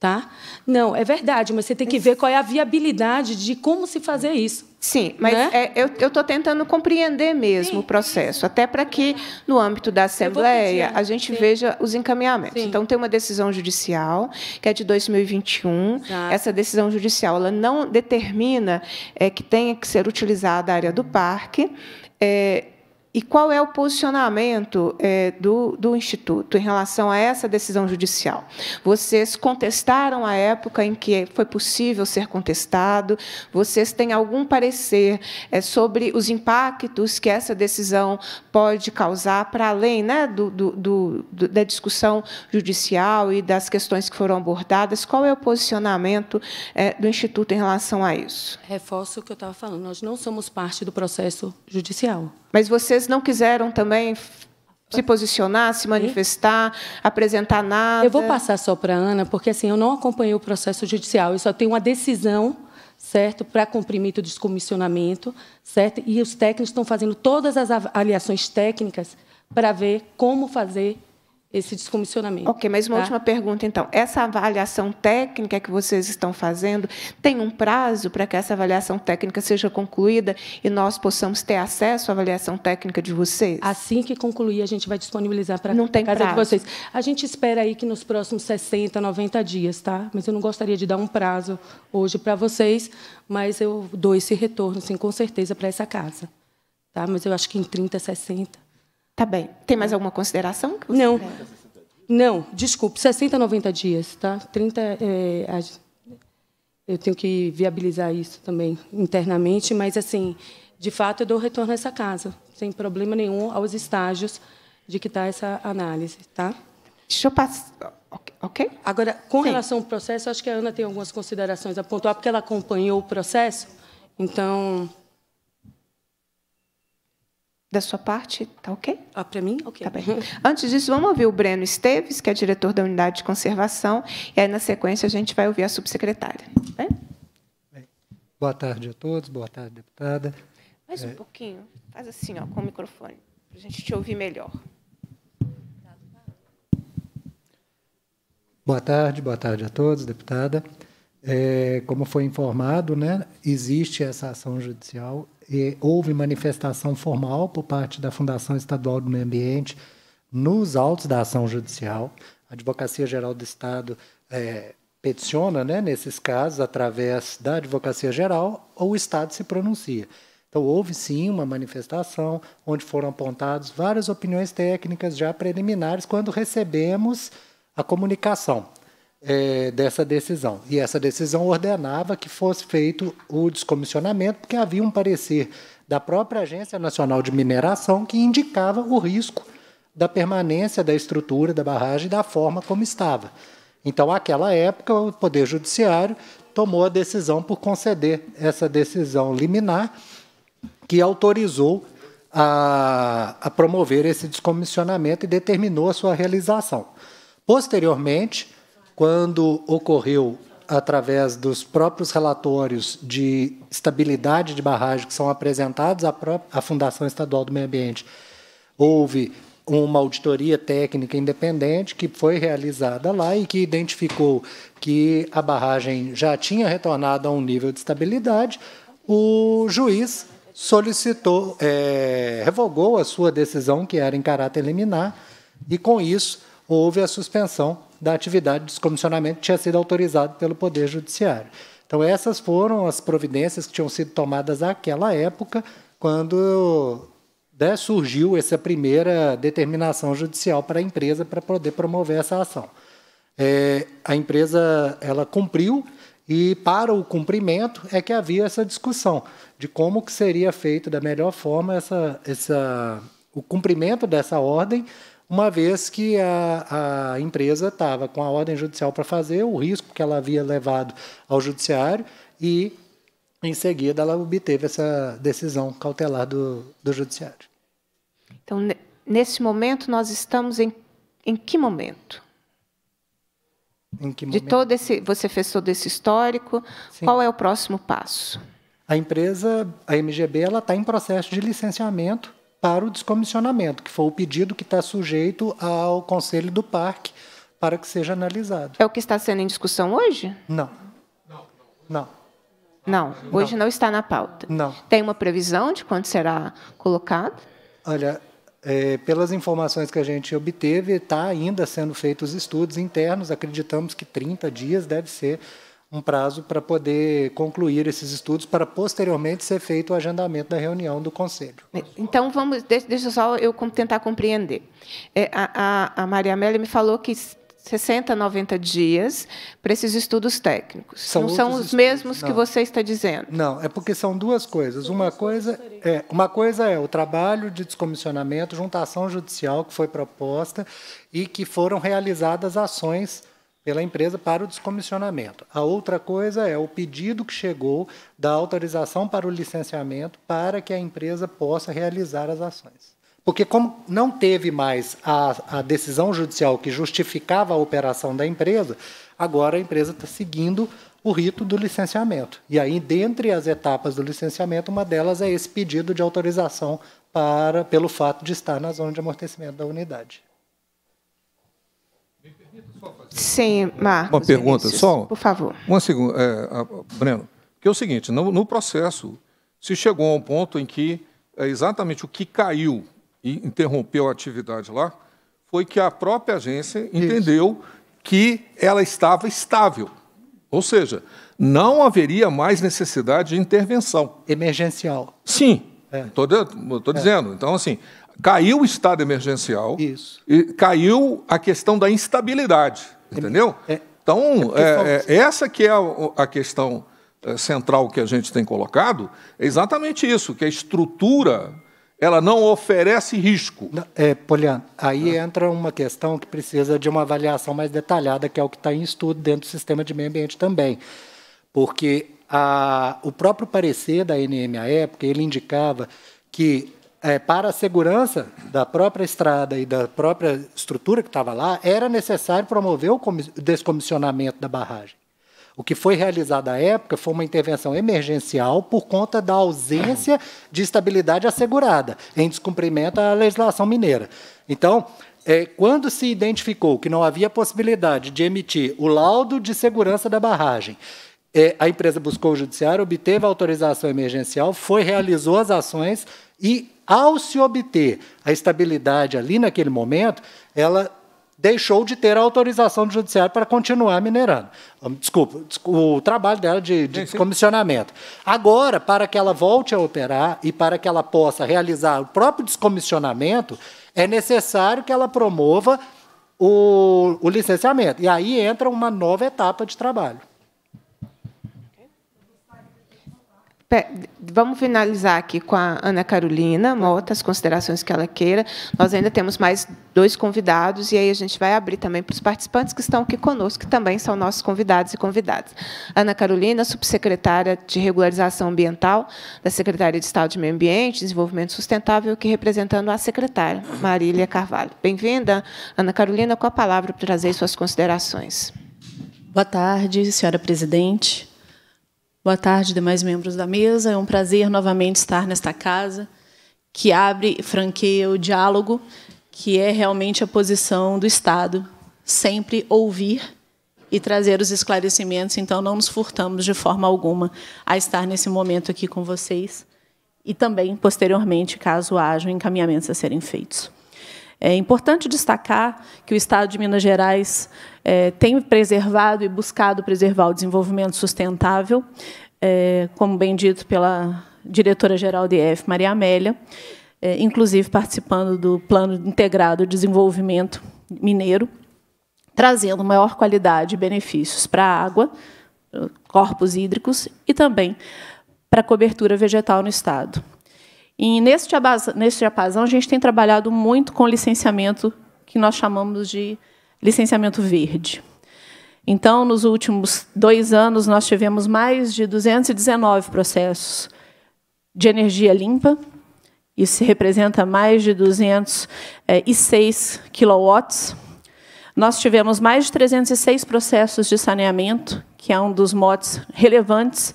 Tá? Não, é verdade, mas você tem que ver qual é a viabilidade de como se fazer isso. Sim, mas né? é, eu estou tentando compreender mesmo Sim. o processo, até para que, tá. no âmbito da Assembleia, a gente Sim. veja os encaminhamentos. Sim. Então, tem uma decisão judicial, que é de 2021. Exato. Essa decisão judicial ela não determina é, que tenha que ser utilizada a área do parque. É, e qual é o posicionamento é, do, do, Instituto em relação a essa decisão judicial? Vocês contestaram a época em que foi possível ser contestado? Vocês têm algum parecer é, sobre os impactos que essa decisão pode causar para além né, do, do, da discussão judicial e das questões que foram abordadas? Qual é o posicionamento é, do Instituto em relação a isso? Reforço o que eu estava falando. Nós não somos parte do processo judicial. Mas vocês não quiseram também se posicionar, se manifestar, apresentar nada? Eu vou passar só para a Ana, porque assim, eu não acompanhei o processo judicial, eu só tenho uma decisão certo? Para cumprimento do descomissionamento, certo? E os técnicos estão fazendo todas as avaliações técnicas para ver como fazer esse descomissionamento. Ok, mas uma tá? última pergunta, então. Essa avaliação técnica que vocês estão fazendo, tem um prazo para que essa avaliação técnica seja concluída e nós possamos ter acesso à avaliação técnica de vocês? Assim que concluir, a gente vai disponibilizar para não tem casa prazo. de vocês. A gente espera aí que nos próximos 60, 90 dias, tá? Mas eu não gostaria de dar um prazo hoje para vocês, mas eu dou esse retorno, sim, com certeza, para essa casa. Tá? Mas eu acho que em 30, 60 Tá bem. Tem mais alguma consideração? Não. Quer? Não, desculpe, 60 90 dias, tá? 30 é, eu tenho que viabilizar isso também internamente, mas assim, de fato eu dou retorno a essa casa, sem problema nenhum aos estágios de que está essa análise, tá? Deixa eu passar. Ok? Agora, com Sim. relação ao processo, acho que a Ana tem algumas considerações a pontuar, porque ela acompanhou o processo. Então, da sua parte, tá ok? Ah, para mim, ok. Tá bem. Antes disso, vamos ouvir o Breno Esteves, que é diretor da unidade de conservação, e aí, na sequência, a gente vai ouvir a subsecretária. Né? bem? Boa tarde a todos, boa tarde, deputada. Mais um é. pouquinho, faz assim, ó, com o microfone, para a gente te ouvir melhor. Boa tarde, boa tarde a todos, deputada. É, como foi informado, né, existe essa ação judicial é, houve manifestação formal por parte da Fundação Estadual do Meio Ambiente nos autos da ação judicial. A Advocacia Geral do Estado é, peticiona, né, nesses casos, através da Advocacia Geral, ou o Estado se pronuncia. Então, houve sim uma manifestação onde foram apontadas várias opiniões técnicas já preliminares quando recebemos a comunicação é, dessa decisão. E essa decisão ordenava que fosse feito o descomissionamento, porque havia um parecer da própria Agência Nacional de Mineração que indicava o risco da permanência da estrutura da barragem da forma como estava. Então, naquela época, o Poder Judiciário tomou a decisão por conceder essa decisão liminar que autorizou a, a promover esse descomissionamento e determinou a sua realização. Posteriormente, quando ocorreu através dos próprios relatórios de estabilidade de barragem que são apresentados à, própria, à Fundação Estadual do Meio Ambiente, houve uma auditoria técnica independente que foi realizada lá e que identificou que a barragem já tinha retornado a um nível de estabilidade, o juiz solicitou, é, revogou a sua decisão, que era em caráter liminar, e com isso houve a suspensão da atividade de descomissionamento que tinha sido autorizado pelo Poder Judiciário. Então, essas foram as providências que tinham sido tomadas àquela época, quando né, surgiu essa primeira determinação judicial para a empresa para poder promover essa ação. É, a empresa ela cumpriu e para o cumprimento é que havia essa discussão de como que seria feito da melhor forma essa, essa, o cumprimento dessa ordem uma vez que a, a empresa estava com a ordem judicial para fazer, o risco que ela havia levado ao judiciário e, em seguida, ela obteve essa decisão cautelar do, do judiciário. Então, nesse momento, nós estamos em, em que momento? Em que momento? De todo esse, você fez todo esse histórico. Sim. Qual é o próximo passo? A empresa, a MGB, ela está em processo de licenciamento para o descomissionamento, que foi o pedido que está sujeito ao Conselho do Parque para que seja analisado. É o que está sendo em discussão hoje? Não. Não. não. hoje não. não está na pauta. Não. Tem uma previsão de quando será colocado? Olha, é, pelas informações que a gente obteve, está ainda sendo feitos estudos internos, acreditamos que 30 dias deve ser um prazo para poder concluir esses estudos para posteriormente ser feito o agendamento da reunião do conselho. Então vamos, deixa só eu tentar compreender. É, a, a, a Maria Amélia me falou que 60, 90 dias para esses estudos técnicos. São não são os estudos, mesmos não. que você está dizendo. Não, é porque são duas coisas. Uma coisa, é, uma coisa é o trabalho de descomissionamento, juntação judicial que foi proposta e que foram realizadas ações pela empresa para o descomissionamento. A outra coisa é o pedido que chegou da autorização para o licenciamento para que a empresa possa realizar as ações. Porque, como não teve mais a, a decisão judicial que justificava a operação da empresa, agora a empresa está seguindo o rito do licenciamento. E aí, dentre as etapas do licenciamento, uma delas é esse pedido de autorização para, pelo fato de estar na zona de amortecimento da unidade. Sim, Marcos. Uma pergunta Vinícius, só. Por favor. Uma segunda, é, Breno, que é o seguinte, no, no, processo se chegou a um ponto em que é, exatamente o que caiu e interrompeu a atividade lá foi que a própria agência Isso. entendeu que ela estava estável. Ou seja, não haveria mais necessidade de intervenção. Emergencial. Sim, é. estou é. dizendo. Então, assim, Caiu o estado emergencial. Isso. E caiu a questão da instabilidade, é, entendeu? É, então, é é, é, essa que é a, a questão é, central que a gente tem colocado, é exatamente isso, que a estrutura ela não oferece risco. É, poliana. aí ah. entra uma questão que precisa de uma avaliação mais detalhada, que é o que está em estudo dentro do sistema de meio ambiente também. Porque a, o próprio parecer da ANM à época, ele indicava que é, para a segurança da própria estrada e da própria estrutura que estava lá, era necessário promover o descomissionamento da barragem. O que foi realizado à época foi uma intervenção emergencial por conta da ausência de estabilidade assegurada, em descumprimento à legislação mineira. Então, é, quando se identificou que não havia possibilidade de emitir o laudo de segurança da barragem, é, a empresa buscou o judiciário, obteve a autorização emergencial, foi realizou as ações e ao se obter a estabilidade ali naquele momento, ela deixou de ter a autorização do judiciário para continuar minerando. Hum, desculpa, o trabalho dela de, de descomissionamento. Agora, para que ela volte a operar e para que ela possa realizar o próprio descomissionamento, é necessário que ela promova o, o licenciamento. E aí entra uma nova etapa de trabalho. Vamos finalizar aqui com a Ana Carolina Mota, tá. as considerações que ela queira. Nós ainda temos mais dois convidados, e aí a gente vai abrir também para os participantes que estão aqui conosco, que também são nossos convidados e convidadas. Ana Carolina, subsecretária de Regularização Ambiental da Secretaria de Estado de Meio Ambiente e Desenvolvimento Sustentável, que representando a secretária, Marília Carvalho. Bem-vinda, Ana Carolina, com a palavra para trazer suas considerações. Boa tarde, senhora presidente, Boa tarde, demais membros da mesa. É um prazer novamente estar nesta casa que abre, franqueia o diálogo, que é realmente a posição do Estado, sempre ouvir e trazer os esclarecimentos. Então, não nos furtamos de forma alguma a estar nesse momento aqui com vocês e também, posteriormente, caso haja encaminhamentos a serem feitos. É importante destacar que o Estado de Minas Gerais é, tem preservado e buscado preservar o desenvolvimento sustentável, é, como bem dito pela diretora-geral do EF, Maria Amélia, é, inclusive participando do Plano Integrado de Desenvolvimento Mineiro, trazendo maior qualidade e benefícios para a água, corpos hídricos e também para a cobertura vegetal no Estado. E nesse diapasão, a gente tem trabalhado muito com licenciamento que nós chamamos de licenciamento verde. Então, nos últimos dois anos, nós tivemos mais de 219 processos de energia limpa. Isso representa mais de 206 quilowatts. Nós tivemos mais de 306 processos de saneamento, que é um dos motes relevantes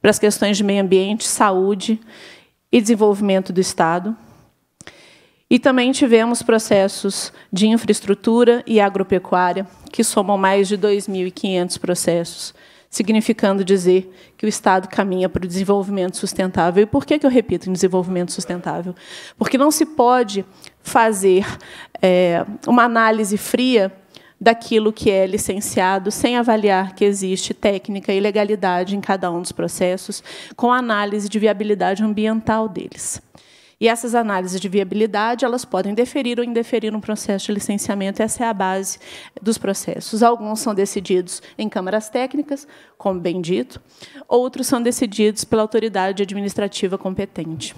para as questões de meio ambiente, saúde e desenvolvimento do Estado. E também tivemos processos de infraestrutura e agropecuária, que somam mais de 2.500 processos, significando dizer que o Estado caminha para o desenvolvimento sustentável. E por que, eu repito em desenvolvimento sustentável? Porque não se pode fazer é, uma análise fria daquilo que é licenciado, sem avaliar que existe técnica e legalidade em cada um dos processos, com análise de viabilidade ambiental deles. E essas análises de viabilidade, elas podem deferir ou indeferir um processo de licenciamento. Essa é a base dos processos. Alguns são decididos em câmaras técnicas, como bem dito, outros são decididos pela autoridade administrativa competente.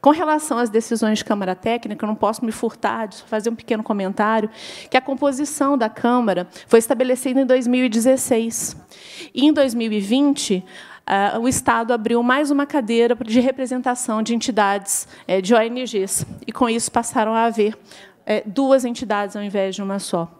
Com relação às decisões de Câmara Técnica, eu não posso me furtar de fazer um pequeno comentário, que a composição da Câmara foi estabelecida em 2016. E, em 2020, ah, o Estado abriu mais uma cadeira de representação de entidades eh, de ONGs, e, com isso, passaram a haver eh, duas entidades ao invés de uma só.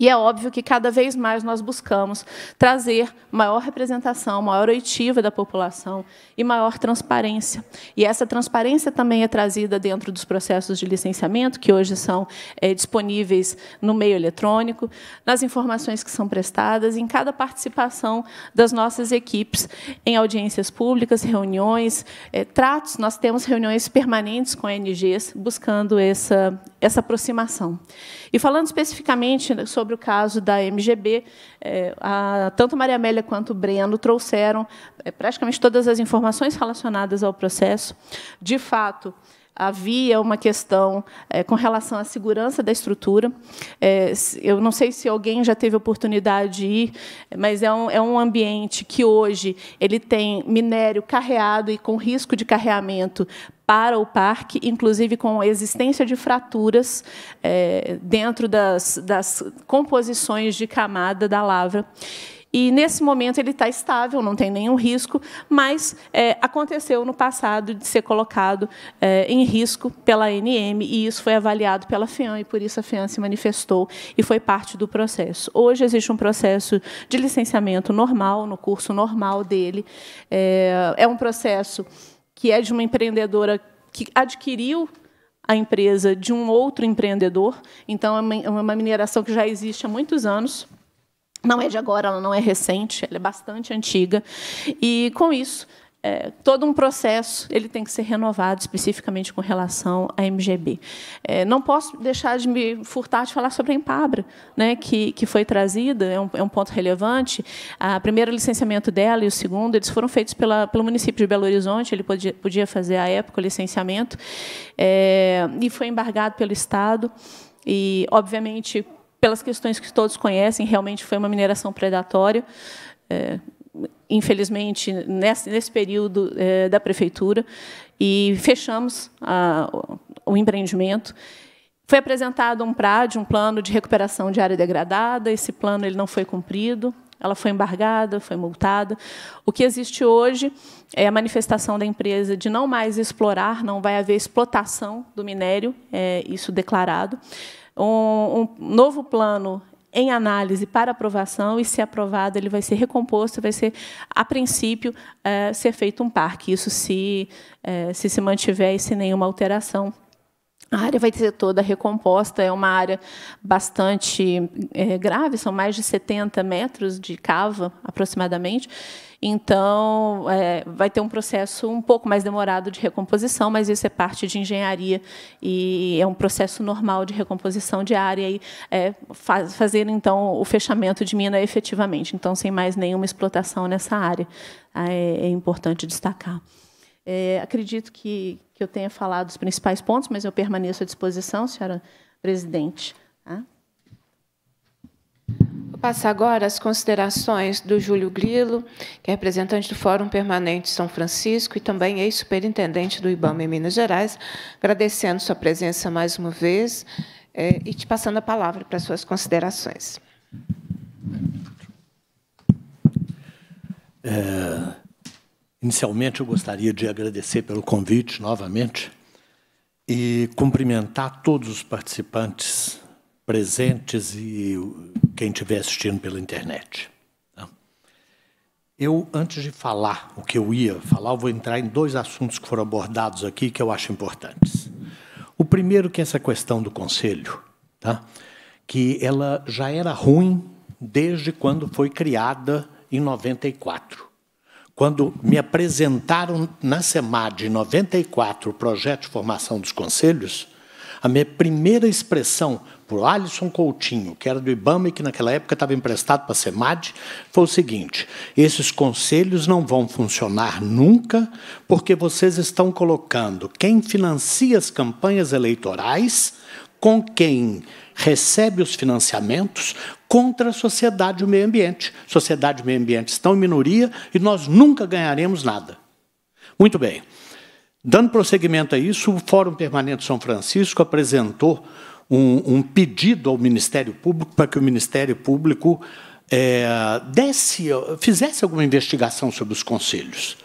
E é óbvio que cada vez mais nós buscamos trazer maior representação, maior oitiva da população e maior transparência. E essa transparência também é trazida dentro dos processos de licenciamento, que hoje são é, disponíveis no meio eletrônico, nas informações que são prestadas, em cada participação das nossas equipes em audiências públicas, reuniões, é, tratos. Nós temos reuniões permanentes com ONGs buscando essa, essa aproximação. E falando especificamente sobre o caso da MGB, é, eh, a, tanto Maria Amélia quanto o Breno trouxeram é, praticamente todas as informações relacionadas ao processo. De fato, havia uma questão é, com relação à segurança da estrutura. É, eu não sei se alguém já teve oportunidade de ir, mas é um, é um ambiente que hoje ele tem minério carreado e com risco de carreamento para o parque, inclusive com a existência de fraturas é, dentro das, das composições de camada da lavra. E nesse momento ele está estável, não tem nenhum risco, mas é, aconteceu no passado de ser colocado é, em risco pela NM e isso foi avaliado pela FEAM e por isso a FEAM se manifestou e foi parte do processo. Hoje existe um processo de licenciamento normal, no curso normal dele, é, é um processo que é de uma empreendedora que adquiriu a empresa de um outro empreendedor. Então, é, é uma mineração que já existe há muitos anos. Não é de agora, ela não é recente, ela é bastante antiga. E, com isso, é, todo um processo ele tem que ser renovado especificamente com relação à MGB. É, não posso deixar de me furtar de falar sobre a Empabra, né, que, que foi trazida, é um, é um ponto relevante. A primeiro licenciamento dela e o segundo, eles foram feitos pela, pelo município de Belo Horizonte, ele podia, podia fazer à época o licenciamento, é, e foi embargado pelo Estado. E, obviamente, pelas questões que todos conhecem, realmente foi uma mineração predatória. É, infelizmente, nesse, nesse período é, da prefeitura, e fechamos a, o empreendimento. Foi apresentado um PRAD, um plano de recuperação de área degradada. Esse plano ele não foi cumprido. Ela foi embargada, foi multada. O que existe hoje é a manifestação da empresa de não mais explorar, não vai haver explotação do minério, é isso declarado. Um, um novo plano em análise para aprovação e, se aprovado, ele vai ser recomposto, vai ser, a princípio, é, ser feito um parque. Isso se, é, se se mantiver e sem nenhuma alteração. A área vai ser toda recomposta, é uma área bastante é, grave, são mais de 70 metros de cava, aproximadamente, então, é, vai ter um processo um pouco mais demorado de recomposição, mas isso é parte de engenharia e é um processo normal de recomposição de área e é, faz, fazer, então, o fechamento de mina efetivamente. Então, sem mais nenhuma explotação nessa área. Ah, é, é importante destacar. É, acredito que, que eu tenha falado os principais pontos, mas eu permaneço à disposição, senhora presidente. Vou passar agora as considerações do Júlio Grilo, que é representante do Fórum Permanente São Francisco e também ex-superintendente do IBAMA em Minas Gerais, agradecendo sua presença mais uma vez é, e te passando a palavra para suas considerações. É, inicialmente, eu gostaria de agradecer pelo convite novamente e cumprimentar todos os participantes presentes e quem estiver assistindo pela internet. Tá? Eu, antes de falar o que eu ia falar, eu vou entrar em dois assuntos que foram abordados aqui que eu acho importantes. O primeiro que é essa questão do conselho, tá? que ela já era ruim desde quando foi criada em 94. Quando me apresentaram na SEMAD em 94 o projeto de formação dos conselhos, a minha primeira expressão por Alisson Coutinho, que era do IBAMA e que naquela época estava emprestado para a SEMAD, foi o seguinte: esses conselhos não vão funcionar nunca, porque vocês estão colocando quem financia as campanhas eleitorais com quem recebe os financiamentos contra a sociedade e o meio ambiente. Sociedade e meio ambiente estão em minoria e nós nunca ganharemos nada. Muito bem. Dando prosseguimento a isso, o Fórum Permanente São Francisco apresentou um, um pedido ao Ministério Público para que o Ministério Público é, desse, fizesse alguma investigação sobre os conselhos.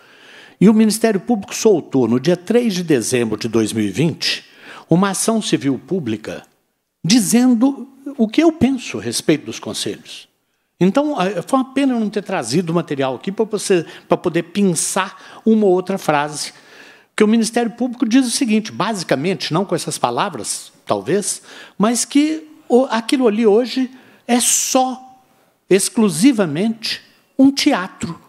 E o Ministério Público soltou, no dia 3 de dezembro de 2020, uma ação civil pública dizendo o que eu penso a respeito dos conselhos. Então, foi uma pena eu não ter trazido o material aqui para, você, para poder pensar uma outra frase. Que o Ministério Público diz o seguinte, basicamente, não com essas palavras, talvez, mas que aquilo ali hoje é só, exclusivamente, um teatro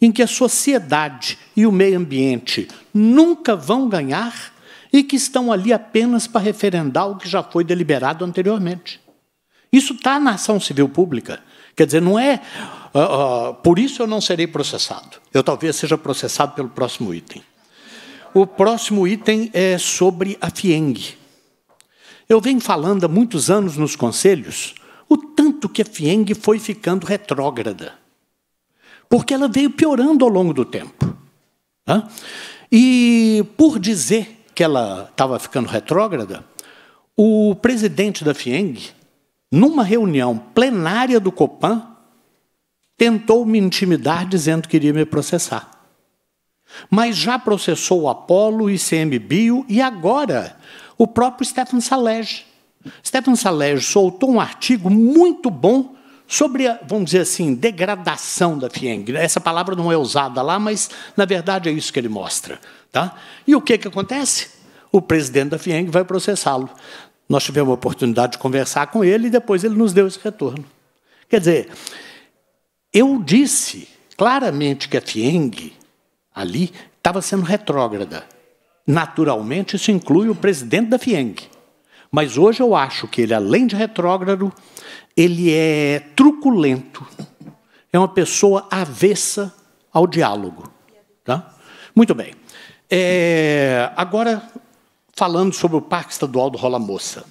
em que a sociedade e o meio ambiente nunca vão ganhar e que estão ali apenas para referendar o que já foi deliberado anteriormente. Isso está na ação civil pública. Quer dizer, não é. Uh, uh, por isso eu não serei processado. Eu talvez seja processado pelo próximo item. O próximo item é sobre a FIENG, eu venho falando há muitos anos nos conselhos o tanto que a FIENG foi ficando retrógrada, porque ela veio piorando ao longo do tempo. E por dizer que ela estava ficando retrógrada, o presidente da FIENG, numa reunião plenária do Copan, tentou me intimidar dizendo que iria me processar. Mas já processou o Apolo, ICMBio e agora o próprio Stefan Salege. Stefan Salege soltou um artigo muito bom sobre, a, vamos dizer assim, degradação da FIENG. Essa palavra não é usada lá, mas, na verdade, é isso que ele mostra. Tá? E o que, que acontece? O presidente da FIENG vai processá-lo. Nós tivemos a oportunidade de conversar com ele e depois ele nos deu esse retorno. Quer dizer, eu disse claramente que a FIENG, ali, estava sendo retrógrada. Naturalmente, isso inclui o presidente da FIENG. Mas hoje eu acho que ele, além de retrógrado, ele é truculento. É uma pessoa avessa ao diálogo. Tá? Muito bem. É, agora, falando sobre o Parque Estadual do Rola Moça.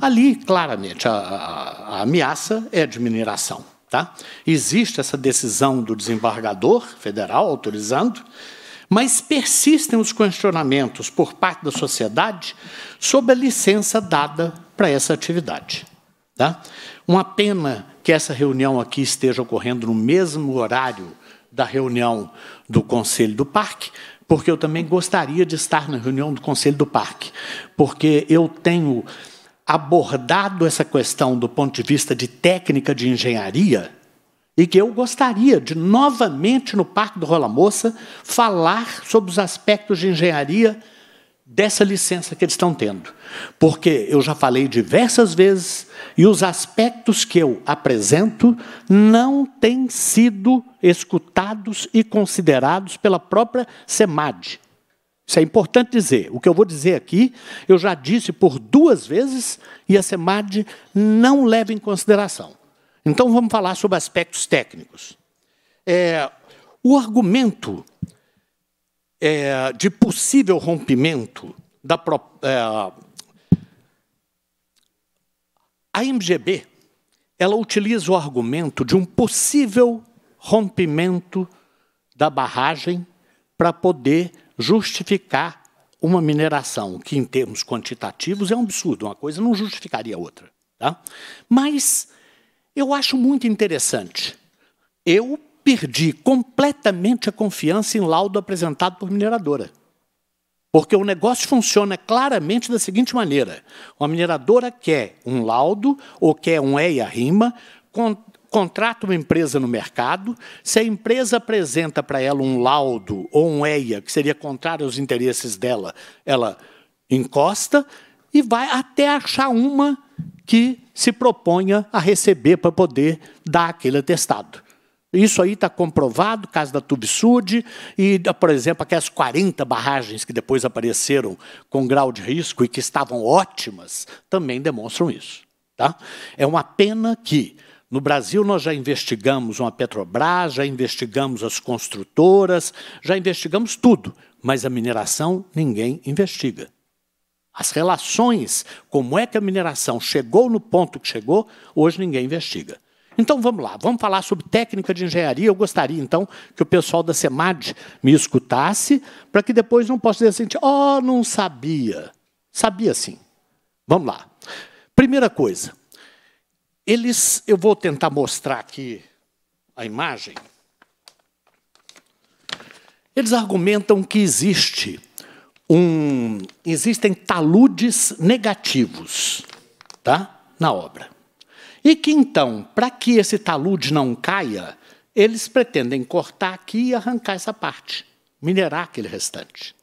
Ali, claramente, a, a, a ameaça é de mineração. Tá? Existe essa decisão do desembargador federal autorizando, mas persistem os questionamentos por parte da sociedade sobre a licença dada para essa atividade. Tá? Uma pena que essa reunião aqui esteja ocorrendo no mesmo horário da reunião do Conselho do Parque, porque eu também gostaria de estar na reunião do Conselho do Parque, porque eu tenho abordado essa questão do ponto de vista de técnica de engenharia e que eu gostaria de novamente no Parque do Rola Moça falar sobre os aspectos de engenharia dessa licença que eles estão tendo. Porque eu já falei diversas vezes e os aspectos que eu apresento não têm sido escutados e considerados pela própria SEMAD. Isso é importante dizer. O que eu vou dizer aqui, eu já disse por duas vezes e a SEMAD não leva em consideração. Então vamos falar sobre aspectos técnicos. É, o argumento é, de possível rompimento da é, a MGB ela utiliza o argumento de um possível rompimento da barragem para poder justificar uma mineração que, em termos quantitativos, é um absurdo. Uma coisa não justificaria a outra. Tá? Mas eu acho muito interessante. Eu perdi completamente a confiança em laudo apresentado por mineradora. Porque o negócio funciona claramente da seguinte maneira: uma mineradora quer um laudo ou quer um EIA-RIMA, con contrata uma empresa no mercado. Se a empresa apresenta para ela um laudo ou um EIA que seria contrário aos interesses dela, ela encosta e vai até achar uma que se proponha a receber para poder dar aquele atestado. Isso aí está comprovado, caso da Tubsud e, por exemplo, aquelas 40 barragens que depois apareceram com grau de risco e que estavam ótimas, também demonstram isso. Tá? É uma pena que no Brasil, nós já investigamos uma Petrobras, já investigamos as construtoras, já investigamos tudo, mas a mineração ninguém investiga. As relações, como é que a mineração chegou no ponto que chegou, hoje ninguém investiga. Então vamos lá, vamos falar sobre técnica de engenharia. Eu gostaria então que o pessoal da SEMAD me escutasse, para que depois não possa dizer assim: oh, não sabia. Sabia sim. Vamos lá. Primeira coisa, eles, eu vou tentar mostrar aqui a imagem. Eles argumentam que existe um, existem taludes negativos tá, na obra. E que então, para que esse talude não caia, eles pretendem cortar aqui e arrancar essa parte, minerar aquele restante.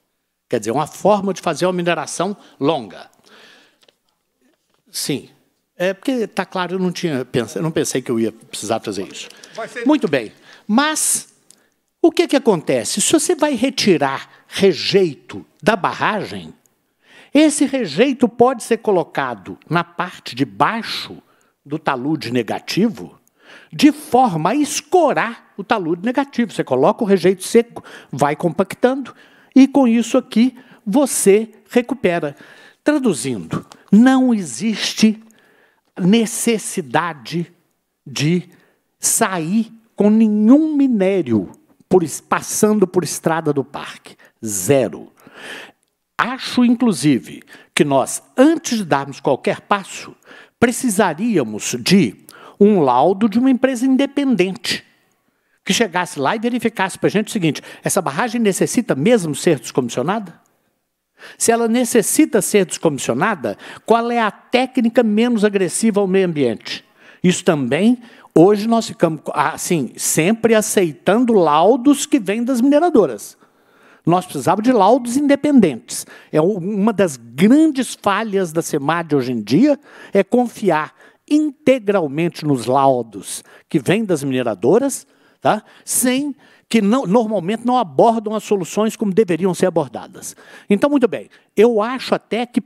Quer dizer, uma forma de fazer uma mineração longa. Sim. É porque está claro, eu não tinha pensei, não pensei que eu ia precisar fazer isso. Ser... Muito bem. Mas o que, que acontece? Se você vai retirar rejeito da barragem, esse rejeito pode ser colocado na parte de baixo do talude negativo, de forma a escorar o talude negativo. Você coloca o rejeito seco, vai compactando, e com isso aqui você recupera. Traduzindo, não existe necessidade de sair com nenhum minério por, passando por estrada do parque zero. Acho, inclusive, que nós, antes de darmos qualquer passo, precisaríamos de um laudo de uma empresa independente que chegasse lá e verificasse para a gente o seguinte: essa barragem necessita mesmo ser descomissionada? Se ela necessita ser descomissionada, qual é a técnica menos agressiva ao meio ambiente? Isso também, hoje nós ficamos assim, sempre aceitando laudos que vêm das mineradoras. Nós precisávamos de laudos independentes. É uma das grandes falhas da SEMAD hoje em dia é confiar integralmente nos laudos que vêm das mineradoras, tá? sem que não, normalmente não abordam as soluções como deveriam ser abordadas. Então, muito bem, eu acho até que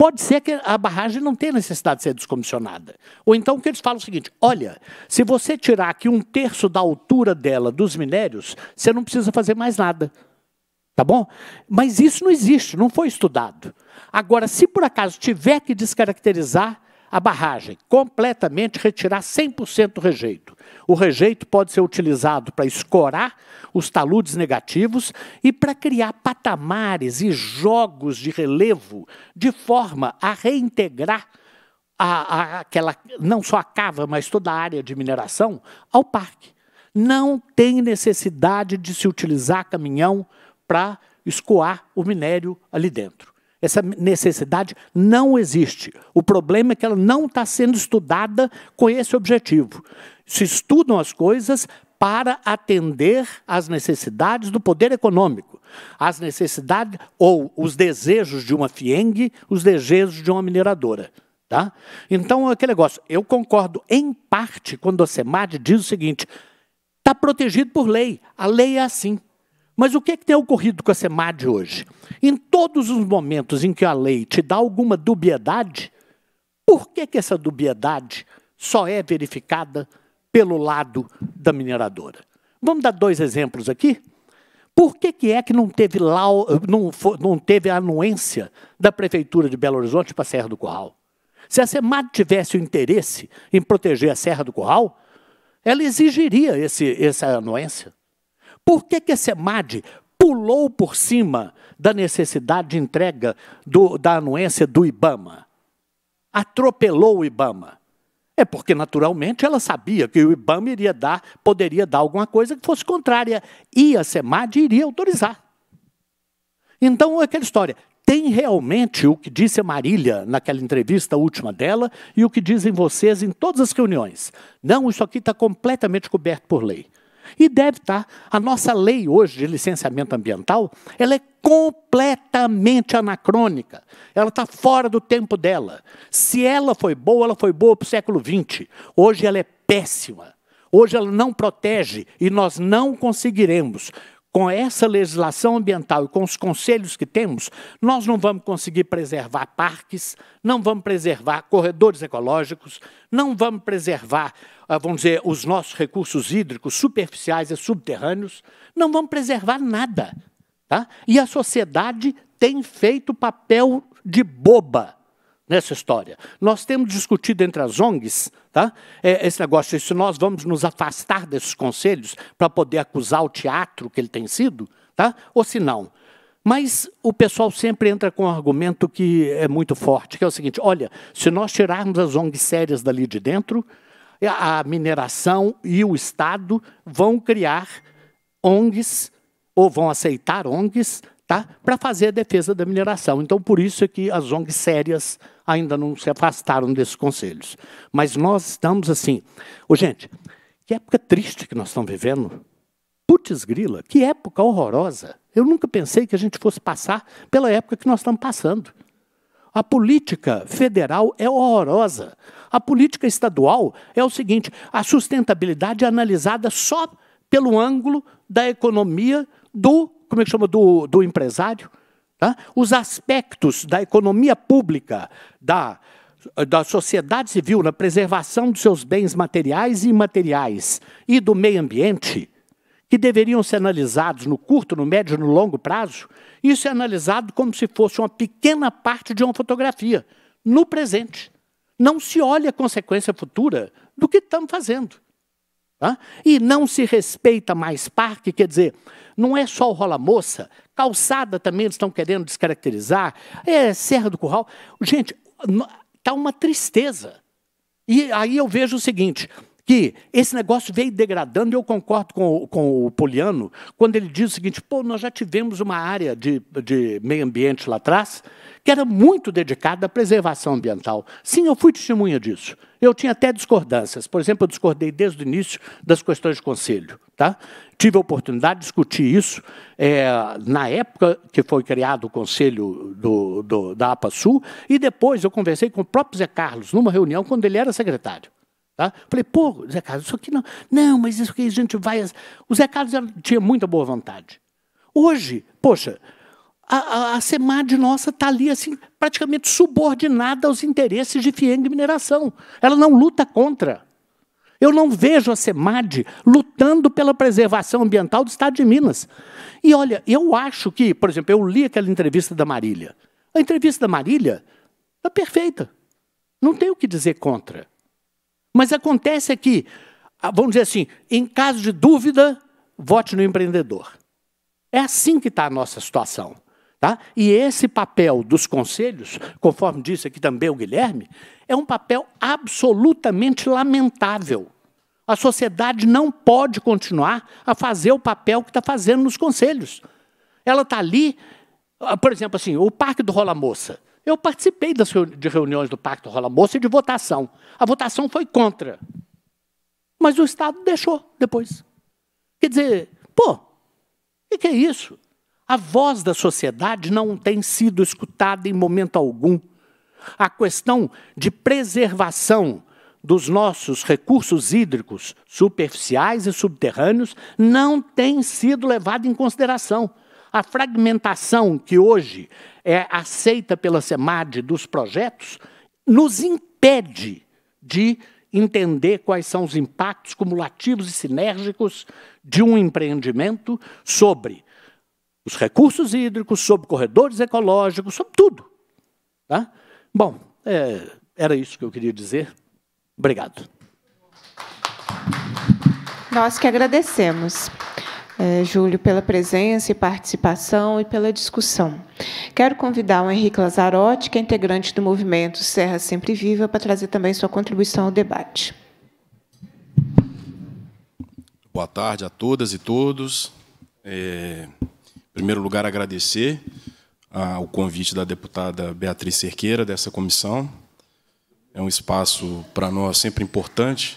Pode ser que a barragem não tenha necessidade de ser descomissionada. Ou então que eles falam o seguinte: olha, se você tirar aqui um terço da altura dela dos minérios, você não precisa fazer mais nada. Tá bom? Mas isso não existe, não foi estudado. Agora, se por acaso tiver que descaracterizar a barragem, completamente retirar 100% do rejeito. O rejeito pode ser utilizado para escorar os taludes negativos e para criar patamares e jogos de relevo, de forma a reintegrar a, a, aquela, não só a cava, mas toda a área de mineração ao parque. Não tem necessidade de se utilizar caminhão para escoar o minério ali dentro. Essa necessidade não existe. O problema é que ela não está sendo estudada com esse objetivo. Se estudam as coisas para atender às necessidades do poder econômico, às necessidades ou os desejos de uma FIENG, os desejos de uma mineradora. Tá? Então, é aquele negócio, eu concordo em parte quando a SEMAD diz o seguinte: está protegido por lei, a lei é assim. Mas o que, é que tem ocorrido com a SEMAD hoje? Em todos os momentos em que a lei te dá alguma dubiedade, por que, que essa dubiedade só é verificada pelo lado da mineradora? Vamos dar dois exemplos aqui? Por que, que é que não teve, lau, não, não teve a anuência da Prefeitura de Belo Horizonte para a Serra do Curral? Se a SEMAD tivesse o interesse em proteger a Serra do Curral, ela exigiria esse, essa anuência. Por que, que a SEMAD pulou por cima da necessidade de entrega do, da anuência do IBAMA? Atropelou o IBAMA. É porque, naturalmente, ela sabia que o IBAMA iria dar, poderia dar alguma coisa que fosse contrária. E a SEMAD iria autorizar. Então, é aquela história. Tem realmente o que disse a Marília naquela entrevista última dela e o que dizem vocês em todas as reuniões. Não, isso aqui está completamente coberto por lei. E deve estar. Tá. A nossa lei hoje de licenciamento ambiental, ela é completamente anacrônica. Ela está fora do tempo dela. Se ela foi boa, ela foi boa para o século XX. Hoje ela é péssima. Hoje ela não protege e nós não conseguiremos com essa legislação ambiental e com os conselhos que temos, nós não vamos conseguir preservar parques, não vamos preservar corredores ecológicos, não vamos preservar, ah, vamos dizer, os nossos recursos hídricos superficiais e subterrâneos, não vamos preservar nada. Tá? E a sociedade tem feito papel de boba nessa história. Nós temos discutido entre as ONGs tá? É, esse negócio, se nós vamos nos afastar desses conselhos para poder acusar o teatro que ele tem sido, tá? ou se não. Mas o pessoal sempre entra com um argumento que é muito forte, que é o seguinte, olha, se nós tirarmos as ONGs sérias dali de dentro, a mineração e o Estado vão criar ONGs, ou vão aceitar ONGs, tá? para fazer a defesa da mineração. Então, por isso é que as ONGs sérias ainda não se afastaram desses conselhos. Mas nós estamos assim... Ô, gente, que época triste que nós estamos vivendo. Putz grila, que época horrorosa. Eu nunca pensei que a gente fosse passar pela época que nós estamos passando. A política federal é horrorosa. A política estadual é o seguinte: a sustentabilidade é analisada só pelo ângulo da economia do como é que chama, do, do empresário, tá? os aspectos da economia pública, da, da sociedade civil, na preservação dos seus bens materiais e imateriais e do meio ambiente, que deveriam ser analisados no curto, no médio e no longo prazo, isso é analisado como se fosse uma pequena parte de uma fotografia, no presente. Não se olha a consequência futura do que estamos fazendo. Tá? E não se respeita mais parque, quer dizer, não é só o Rola Moça, calçada também eles estão querendo descaracterizar, é Serra do Curral. Gente, está uma tristeza. E aí eu vejo o seguinte: que esse negócio veio degradando, e eu concordo com, com o Poliano, quando ele diz o seguinte: pô, nós já tivemos uma área de, de meio ambiente lá atrás que era muito dedicada à preservação ambiental. Sim, eu fui testemunha disso. Eu tinha até discordâncias. Por exemplo, eu discordei desde o início das questões de conselho. Tá? Tive a oportunidade de discutir isso é, na época que foi criado o conselho do, do, da APA Sul, e depois eu conversei com o próprio Zé Carlos, numa reunião, quando ele era secretário. Tá? Falei, pô, Zé Carlos, isso aqui não. Não, mas isso aqui a gente vai. O Zé Carlos tinha muita boa vontade. Hoje, poxa, a, a, a SEMAD nossa está ali assim, praticamente subordinada aos interesses de FIENG e mineração. Ela não luta contra. Eu não vejo a SEMAD lutando pela preservação ambiental do Estado de Minas. E olha, eu acho que, por exemplo, eu li aquela entrevista da Marília. A entrevista da Marília está perfeita. Não tem o que dizer contra. Mas acontece que, ah, vamos dizer assim, em caso de dúvida, vote no empreendedor. É assim que está a nossa situação. Tá? E esse papel dos conselhos, conforme disse aqui também o Guilherme, é um papel absolutamente lamentável. A sociedade não pode continuar a fazer o papel que está fazendo nos conselhos. Ela está ali, ah, por exemplo, assim, o Parque do Rola Moça. Eu participei das, de reuniões do Pacto Rola Moça e de votação. A votação foi contra. Mas o Estado deixou depois. Quer dizer, pô, o que, que é isso? A voz da sociedade não tem sido escutada em momento algum. A questão de preservação dos nossos recursos hídricos superficiais e subterrâneos não tem sido levada em consideração. A fragmentação que hoje é aceita pela SEMAD dos projetos nos impede de entender quais são os impactos cumulativos e sinérgicos de um empreendimento sobre os recursos hídricos, sobre corredores ecológicos, sobre tudo. Tá? Bom, é, era isso que eu queria dizer. Obrigado. Nós que agradecemos. É, Júlio, pela presença e participação e pela discussão. Quero convidar o Henrique Lazarotti, que é integrante do movimento Serra Sempre Viva, para trazer também sua contribuição ao debate. Boa tarde a todas e todos. É, em primeiro lugar, agradecer o convite da deputada Beatriz Cerqueira, dessa comissão. É um espaço para nós sempre importante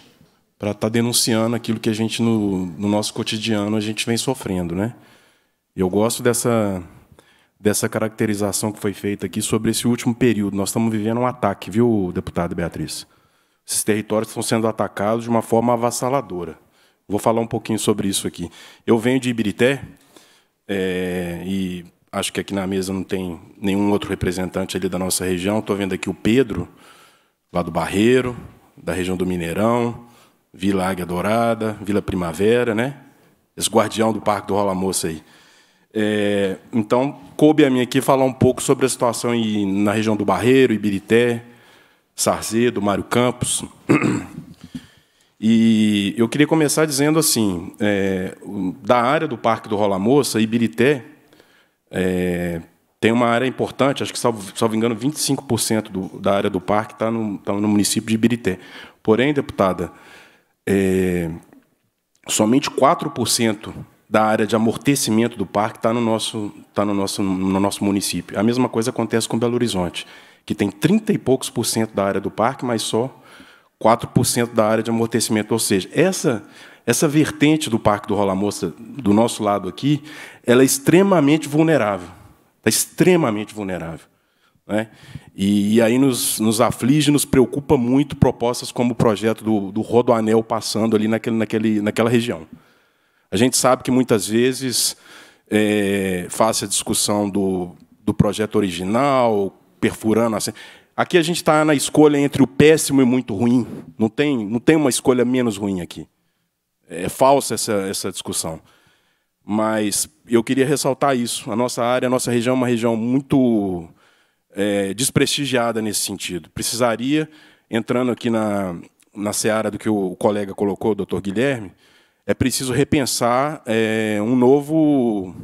para estar tá denunciando aquilo que a gente, no, no, nosso cotidiano, a gente vem sofrendo. Né? Eu gosto dessa, dessa caracterização que foi feita aqui sobre esse último período. Nós estamos vivendo um ataque, viu, deputada Beatriz? Esses territórios estão sendo atacados de uma forma avassaladora. Vou falar um pouquinho sobre isso aqui. Eu venho de Ibirité, é, e acho que aqui na mesa não tem nenhum outro representante ali da nossa região. Estou vendo aqui o Pedro, lá do Barreiro, da região do Mineirão, Vila Águia Dourada, Vila Primavera, né? Esse guardião do Parque do Rola Moça aí. É, então, coube a mim aqui falar um pouco sobre a situação na região do Barreiro, Ibirité, Sarzedo, Mário Campos. E eu queria começar dizendo assim, é, da área do Parque do Rola Moça, Ibirité é, tem uma área importante, acho que, salvo, salvo engano, 25% do, da área do parque está no, tá no município de Ibirité. Porém, deputada, é, somente 4% da área de amortecimento do parque está no, nosso, tá no, nosso, no nosso município. A mesma coisa acontece com Belo Horizonte, que tem 30 e poucos por cento da área do parque, mas só 4% da área de amortecimento. Ou seja, essa, essa vertente do Parque do Rola Moça, do nosso lado aqui, ela é extremamente vulnerável. Está extremamente vulnerável. Né? E, e, aí nos, nos aflige, nos preocupa muito propostas como o projeto do, do Rodoanel passando ali naquele, naquele, naquela região. A gente sabe que muitas vezes é, faz a discussão do, do projeto original, perfurando assim. Aqui a gente está na escolha entre o péssimo e muito ruim. Não tem, não tem uma escolha menos ruim aqui. É falsa essa, essa discussão. Mas eu queria ressaltar isso. A nossa área, a nossa região é uma região muito é, desprestigiada nesse sentido. Precisaria, entrando aqui na, na seara do que o colega colocou, o doutor Guilherme, é preciso repensar é, um novo.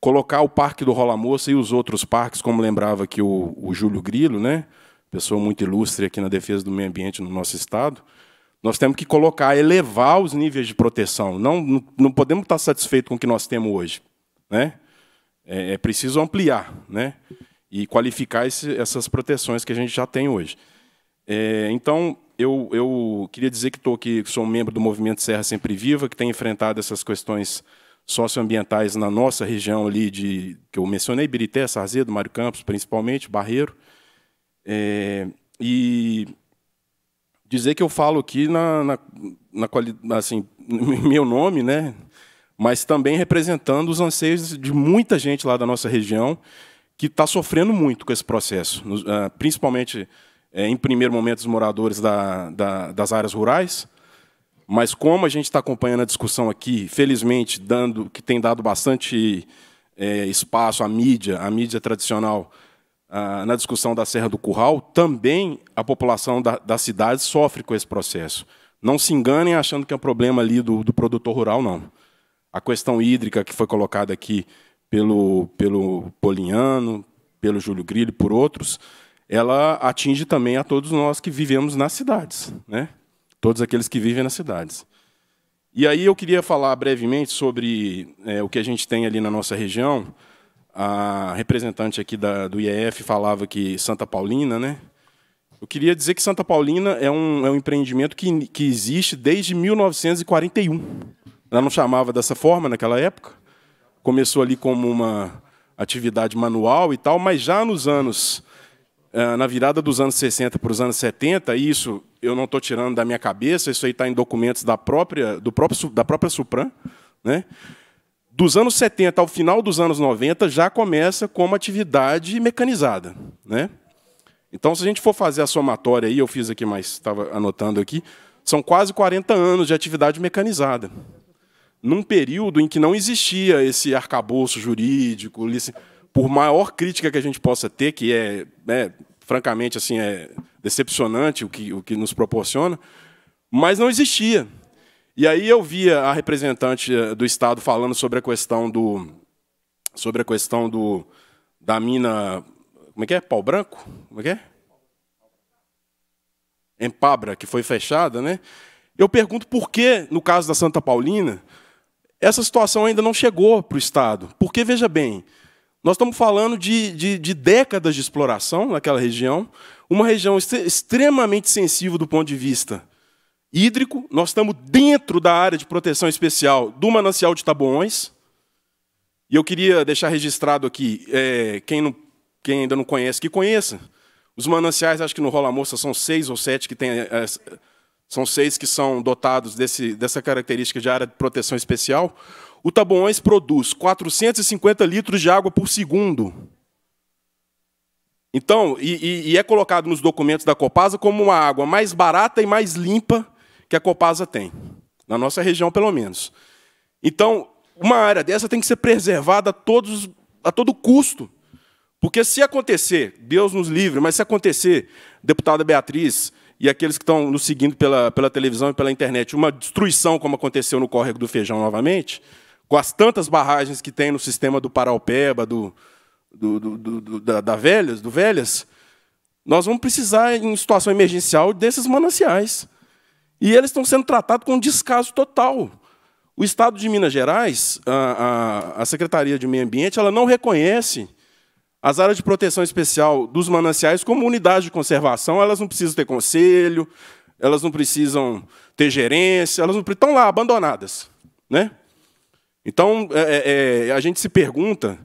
colocar o Parque do Rola Moça e os outros parques, como lembrava aqui o, o Júlio Grilo, né? pessoa muito ilustre aqui na defesa do meio ambiente no nosso Estado. Nós temos que colocar, elevar os níveis de proteção. Não, não podemos estar satisfeitos com o que nós temos hoje. Né? É, é preciso ampliar. Né? e qualificar esse, essas proteções que a gente já tem hoje. É, então, eu, eu, queria dizer que estou aqui, sou um membro do Movimento Serra Sempre Viva, que tem enfrentado essas questões socioambientais na nossa região ali de que eu mencionei, Birité, Sarzedo, Mário Campos, principalmente, Barreiro. É, e dizer que eu falo aqui na, na, na assim, meu nome, né? mas também representando os anseios de muita gente lá da nossa região, que está sofrendo muito com esse processo, ah, principalmente eh, em primeiro momento os moradores da, da, das áreas rurais, mas como a gente está acompanhando a discussão aqui, felizmente dando que tem dado bastante é, espaço à mídia, à mídia tradicional ah, na discussão da Serra do Curral, também a população da, das cidades sofre com esse processo. Não se enganem achando que é um problema ali do, do produtor rural, não. A questão hídrica que foi colocada aqui pelo, pelo Poliano, pelo Júlio Grilli, por outros, ela atinge também a todos nós que vivemos nas cidades, né? todos aqueles que vivem nas cidades. E aí eu queria falar brevemente sobre é, o que a gente tem ali na nossa região. A representante aqui da, do IEF falava que Santa Paulina, né? Eu queria dizer que Santa Paulina é um, é um empreendimento que, que existe desde 1941. Ela não chamava dessa forma naquela época? começou ali como uma atividade manual e tal, mas já nos anos, eh, na virada dos anos 60 para os anos 70, isso eu não estou tirando da minha cabeça, isso aí está em documentos da própria, do próprio, da própria Supran, né? dos anos 70 ao final dos anos 90 já começa como atividade mecanizada. Né? Então, se a gente for fazer a somatória aí, eu fiz aqui, mas estava anotando aqui, são quase 40 anos de atividade mecanizada num período em que não existia esse arcabouço jurídico, por maior crítica que a gente possa ter, que é, é francamente assim é decepcionante o que, o que nos proporciona, mas não existia. E aí eu via a representante eh, do Estado falando sobre a questão do sobre a questão do da mina como é que é pau branco como é que é Empabra que foi fechada, né? Eu pergunto por que no caso da Santa Paulina essa situação ainda não chegou para o Estado. Porque, veja bem, nós estamos falando de, de, de décadas de exploração naquela região, uma região extremamente sensível do ponto de vista hídrico. Nós estamos dentro da área de proteção especial do manancial de Taboões. E eu queria deixar registrado aqui, é, quem, não, quem ainda não conhece, que conheça. Os mananciais, acho que no Rola Moça são seis ou sete que tem. É, são seis que são dotados desse, dessa característica de área de proteção especial, o Taboões produz 450 litros de água por segundo. Então, e, e é colocado nos documentos da Copasa como uma água mais barata e mais limpa que a Copasa tem, na nossa região, pelo menos. Então, uma área dessa tem que ser preservada a, todos, a todo custo. Porque se acontecer, Deus nos livre, mas se acontecer, deputada Beatriz, e aqueles que estão nos seguindo pela, pela televisão e pela internet, uma destruição como aconteceu no córrego do Feijão novamente, com as tantas barragens que tem no sistema do Paraupeba, do, do, do, do da, da Velhas, do Velhas, nós vamos precisar, em situação emergencial, desses mananciais. E eles estão sendo tratados com descaso total. O Estado de Minas Gerais, a, a, a Secretaria de Meio Ambiente, ela não reconhece as áreas de proteção especial dos mananciais, como unidade de conservação, elas não precisam ter conselho, elas não precisam ter gerência, elas não estão lá abandonadas, né? Então é, é, é, a gente se pergunta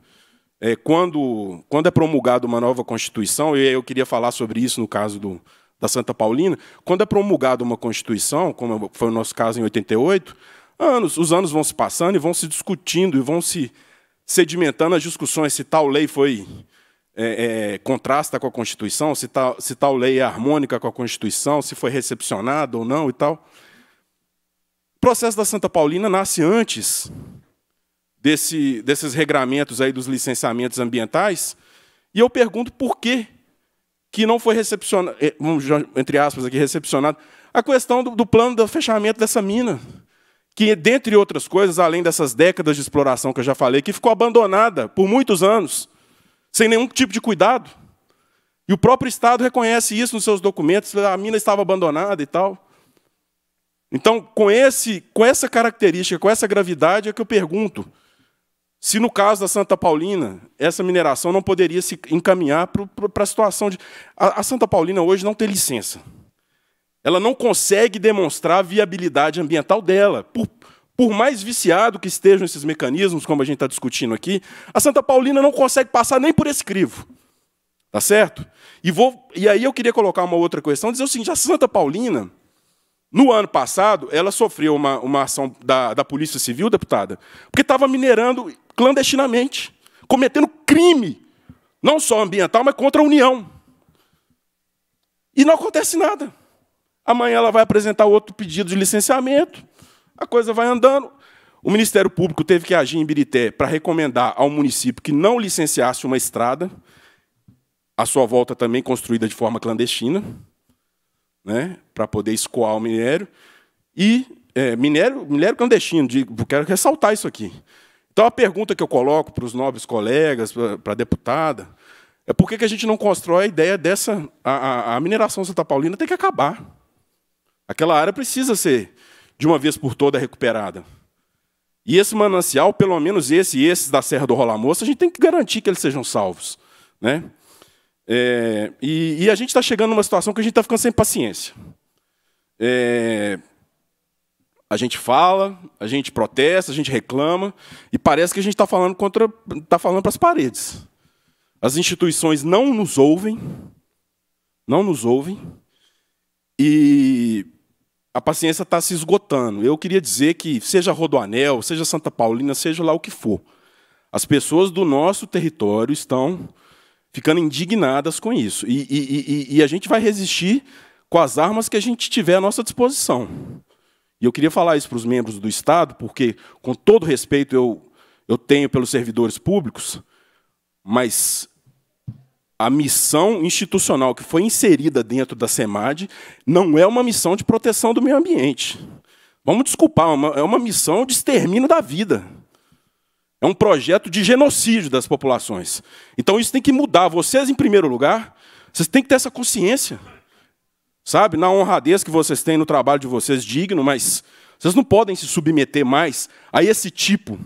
é, quando quando é promulgada uma nova constituição e eu queria falar sobre isso no caso do, da Santa Paulina, quando é promulgada uma constituição, como foi o nosso caso em 88, anos, os anos vão se passando e vão se discutindo e vão se sedimentando as discussões se tal lei foi é, é, contrasta com a Constituição, se tal, se tal lei é harmônica com a Constituição, se foi recepcionada ou não e tal. O processo da Santa Paulina nasce antes desse, desses regramentos aí dos licenciamentos ambientais, e eu pergunto por que que não foi recepcionado, é, entre aspas aqui, recepcionado, a questão do, do plano do fechamento dessa mina, que, dentre outras coisas, além dessas décadas de exploração que eu já falei, que ficou abandonada por muitos anos, sem nenhum tipo de cuidado. E o próprio Estado reconhece isso nos seus documentos, ah, a mina estava abandonada e tal. Então, com, esse, com essa característica, com essa gravidade, é que eu pergunto se, no caso da Santa Paulina, essa mineração não poderia se encaminhar para a situação de. A, a Santa Paulina hoje não tem licença. Ela não consegue demonstrar a viabilidade ambiental dela, por, por mais viciado que estejam esses mecanismos, como a gente está discutindo aqui, a Santa Paulina não consegue passar nem por esse crivo. Tá certo? E, vou, e aí eu queria colocar uma outra questão, dizer o seguinte, a Santa Paulina, no ano passado, ela sofreu uma, uma ação da, da Polícia Civil, deputada, porque estava minerando clandestinamente, cometendo crime, não só ambiental, mas contra a União. E não acontece nada. Amanhã ela vai apresentar outro pedido de licenciamento, a coisa vai andando. O Ministério Público teve que agir em Birité para recomendar ao município que não licenciasse uma estrada, à sua volta também construída de forma clandestina, né, para poder escoar o minério. E é, minério, minério clandestino, quero ressaltar isso aqui. Então, a pergunta que eu coloco para os nobres colegas, para a deputada, é por que, que a gente não constrói a ideia dessa. A, a, a mineração Santa Paulina tem que acabar. Aquela área precisa ser de uma vez por toda recuperada. E esse manancial, pelo menos esse e esses da Serra do Rola a gente tem que garantir que eles sejam salvos. Né? É, e, e, a gente está chegando numa situação que a gente está ficando sem paciência. É, a gente fala, a gente protesta, a gente reclama, e parece que a gente está falando contra. está falando para as paredes. As instituições não nos ouvem, não nos ouvem, e a paciência está se esgotando. Eu queria dizer que, seja Rodoanel, seja Santa Paulina, seja lá o que for, as pessoas do nosso território estão ficando indignadas com isso. E, e, e, e, a gente vai resistir com as armas que a gente tiver à nossa disposição. E eu queria falar isso para os membros do Estado, porque, com todo respeito, eu, eu tenho pelos servidores públicos, mas a missão institucional que foi inserida dentro da SEMAD não é uma missão de proteção do meio ambiente. Vamos desculpar, é, é uma missão de extermínio da vida. É um projeto de genocídio das populações. Então isso tem que mudar. Vocês, em primeiro lugar, vocês têm que ter essa consciência. Sabe, na honradez que vocês têm no trabalho de vocês, digno, mas vocês não podem se submeter mais a esse tipo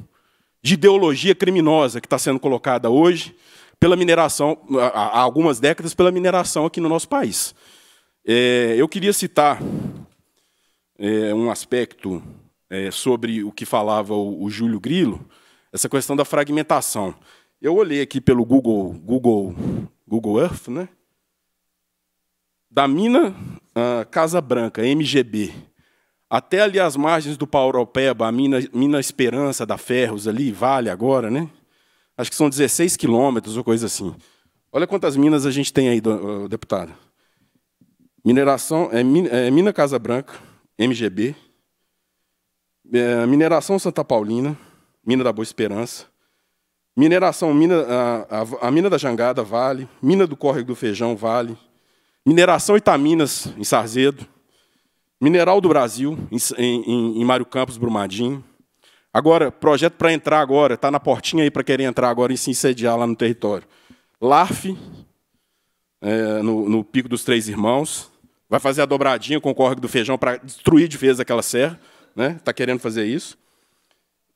de ideologia criminosa que está sendo colocada hoje, pela mineração, há algumas décadas, pela mineração aqui no nosso país. É, eu queria citar é, um aspecto é, sobre o que falava o, o, Júlio Grilo, essa questão da fragmentação. Eu olhei aqui pelo Google, Google, Google Earth, né? da mina ah, Casa Branca, MGB, até ali as margens do Pauropeba, a mina, mina Esperança da Ferros, ali, Vale agora, né? Acho que são 16 quilômetros ou coisa assim. Olha quantas minas a gente tem aí, deputado. Mineração, é, é Mina Casa Branca, MGB. É, mineração Santa Paulina, Mina da Boa Esperança. Mineração, mina, a, a, a, mina da Jangada, Vale. Mina do Córrego do Feijão, Vale. Mineração Itaminas, em Sarzedo. Mineral do Brasil, em, em, em Mário Campos, Brumadinho. Agora, projeto para entrar agora, está na portinha aí para querer entrar agora e se insediar lá no território. LARF, é, no, no, Pico dos Três Irmãos, vai fazer a dobradinha com o córrego do feijão para destruir de vez aquela serra, né? Está querendo fazer isso.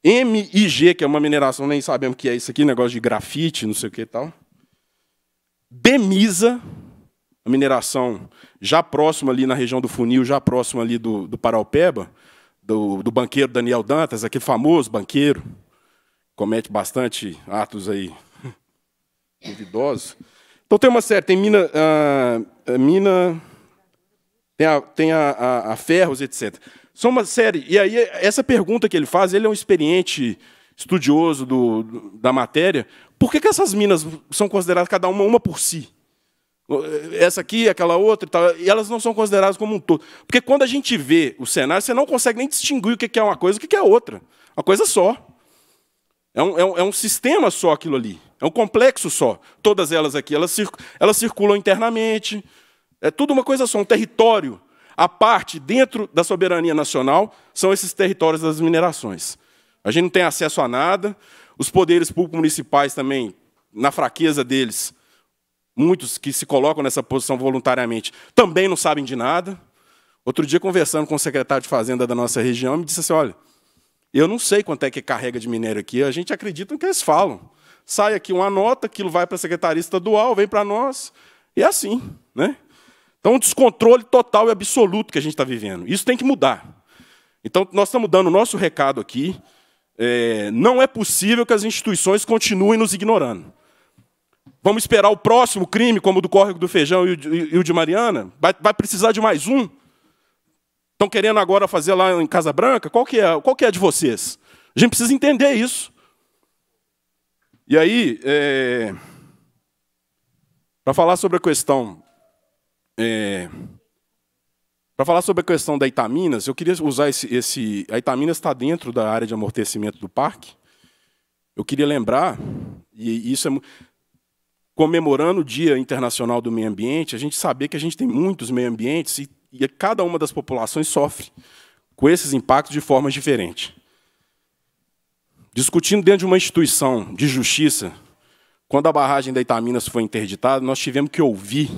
MIG, que é uma mineração, nem sabemos o que é isso aqui, negócio de grafite, não sei o que e tal. Bemisa, a mineração já próxima ali na região do funil, já próxima ali do, do Paraupeba, do, do banqueiro Daniel Dantas, aquele famoso banqueiro, comete bastante atos aí duvidosos. Então tem uma série, tem mina, ah, é, mina tem, a, tem a, a, a ferros, etc. São uma série. E aí essa pergunta que ele faz, ele é um experiente estudioso do, do, da matéria. Por que, que essas minas são consideradas cada uma uma por si? essa aqui, aquela outra e tal, e elas não são consideradas como um todo. Porque quando a gente vê o cenário, você não consegue nem distinguir o que é uma coisa e o que é outra. Uma coisa só. É um, é um, é um sistema só aquilo ali. É um complexo só. Todas elas aqui, elas, circulam, elas circulam internamente. É tudo uma coisa só, um território. A parte dentro da soberania nacional são esses territórios das minerações. A gente não tem acesso a nada. Os poderes públicos municipais também, na fraqueza deles, muitos que se colocam nessa posição voluntariamente, também não sabem de nada. Outro dia, conversando com o secretário de Fazenda da nossa região, me disse assim: olha, eu não sei quanto é que carrega de minério aqui, a gente acredita no que eles falam. Sai aqui uma nota, aquilo vai para a secretaria estadual, vem para nós, e é assim. Né? Então, um descontrole total e absoluto que a gente está vivendo. Isso tem que mudar. Então, nós estamos dando o nosso recado aqui. É, não é possível que as instituições continuem nos ignorando. Vamos esperar o próximo crime, como o do córrego do feijão e o de Mariana? Vai, vai precisar de mais um? Estão querendo agora fazer lá em Casa Branca? Qual que é, qual que é de vocês? A gente precisa entender isso. E aí, é, para falar sobre a questão. É, para falar sobre a questão da Itaminas, eu queria usar esse, esse. A Itaminas está dentro da área de amortecimento do parque. Eu queria lembrar, e isso é comemorando o Dia Internacional do Meio Ambiente, a gente saber que a gente tem muitos meio ambientes e, e cada uma das populações sofre com esses impactos de formas diferentes. Discutindo dentro de uma instituição de justiça, quando a barragem da Itaminas foi interditada, nós tivemos que ouvir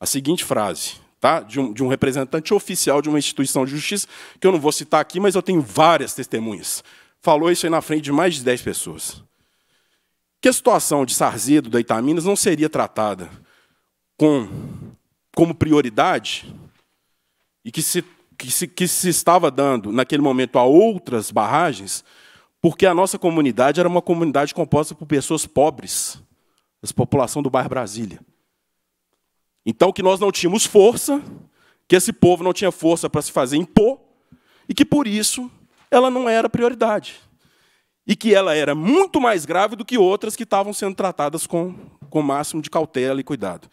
a seguinte frase, tá? De um, de um, representante oficial de uma instituição de justiça, que eu não vou citar aqui, mas eu tenho várias testemunhas. Falou isso aí na frente de mais de 10 pessoas que a situação de Sarzedo, da Itaminas, não seria tratada com, como prioridade e que se, que, se, que se estava dando, naquele momento, a outras barragens, porque a nossa comunidade era uma comunidade composta por pessoas pobres, a população do bairro Brasília. Então, que nós não tínhamos força, que esse povo não tinha força para se fazer impor, e que, por isso, ela não era prioridade e que ela era muito mais grave do que outras que estavam sendo tratadas com, com o máximo de cautela e cuidado.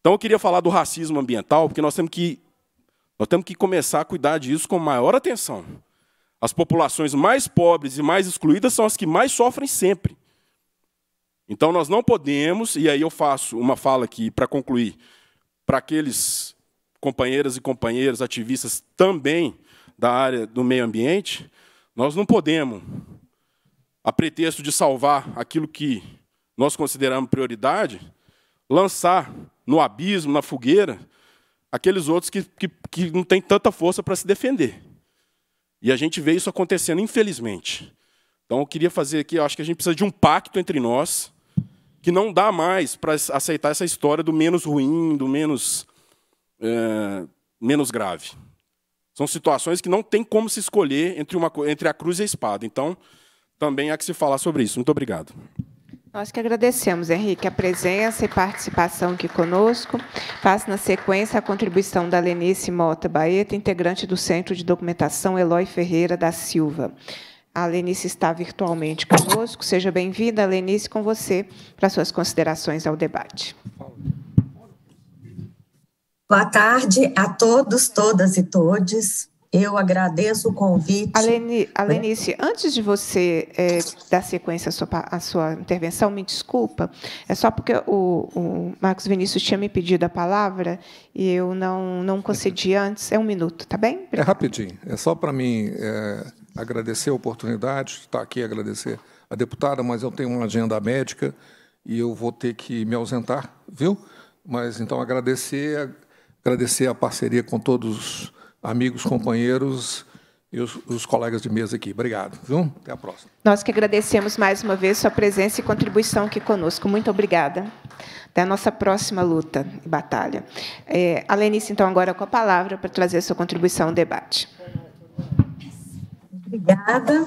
Então eu queria falar do racismo ambiental, porque nós temos que nós temos que começar a cuidar disso com maior atenção. As populações mais pobres e mais excluídas são as que mais sofrem sempre. Então nós não podemos, e aí eu faço uma fala aqui para concluir, para aqueles companheiras e companheiros ativistas também da área do meio ambiente, nós não podemos a pretexto de salvar aquilo que nós consideramos prioridade, lançar no abismo, na fogueira, aqueles outros que, que, que não têm tanta força para se defender. E a gente vê isso acontecendo, infelizmente. Então, eu queria fazer aqui, eu acho que a gente precisa de um pacto entre nós, que não dá mais para aceitar essa história do menos ruim, do menos, é, menos grave. São situações que não tem como se escolher entre, uma, entre a cruz e a espada. Então, também há que se falar sobre isso. Muito obrigado. Nós que agradecemos, Henrique, a presença e participação aqui conosco. Faço, na sequência, a contribuição da Lenice Mota Baeta, integrante do Centro de Documentação Eloy Ferreira da Silva. A Lenice está virtualmente conosco. Seja bem-vinda, Lenice, com você, para suas considerações ao debate. Boa tarde a todos, todas e todes. Eu agradeço o convite. Aleni, né? Alenice, antes de você é, dar sequência à sua, à sua, intervenção, me desculpa, é só porque o, o, Marcos Vinícius tinha me pedido a palavra e eu não, não concedi antes. É um minuto, tá bem? Obrigada. É rapidinho. É só para mim é, agradecer a oportunidade, estar aqui agradecer a deputada, mas eu tenho uma agenda médica e eu vou ter que me ausentar, viu? Mas então agradecer, agradecer a parceria com todos amigos, companheiros e os, os colegas de mesa aqui. Obrigado. Viu? Até a próxima. Nós que agradecemos mais uma vez sua presença e contribuição aqui conosco. Muito obrigada. Até a nossa próxima luta e batalha. É, a Lenice, então, agora com a palavra para trazer sua contribuição ao debate. Obrigada.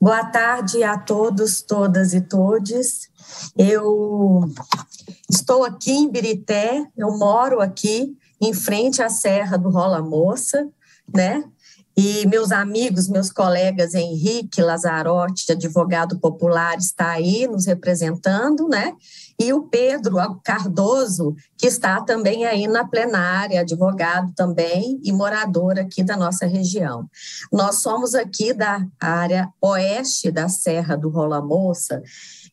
Boa tarde a todos, todas e todes. Eu estou aqui em Birité, eu moro aqui, em frente à Serra do Rola Moça, né? E meus amigos, meus colegas Henrique Lazarotti, advogado popular, está aí nos representando, né? E o Pedro Cardoso, que está também aí na plenária, advogado também e morador aqui da nossa região. Nós somos aqui da área oeste da Serra do Rola Moça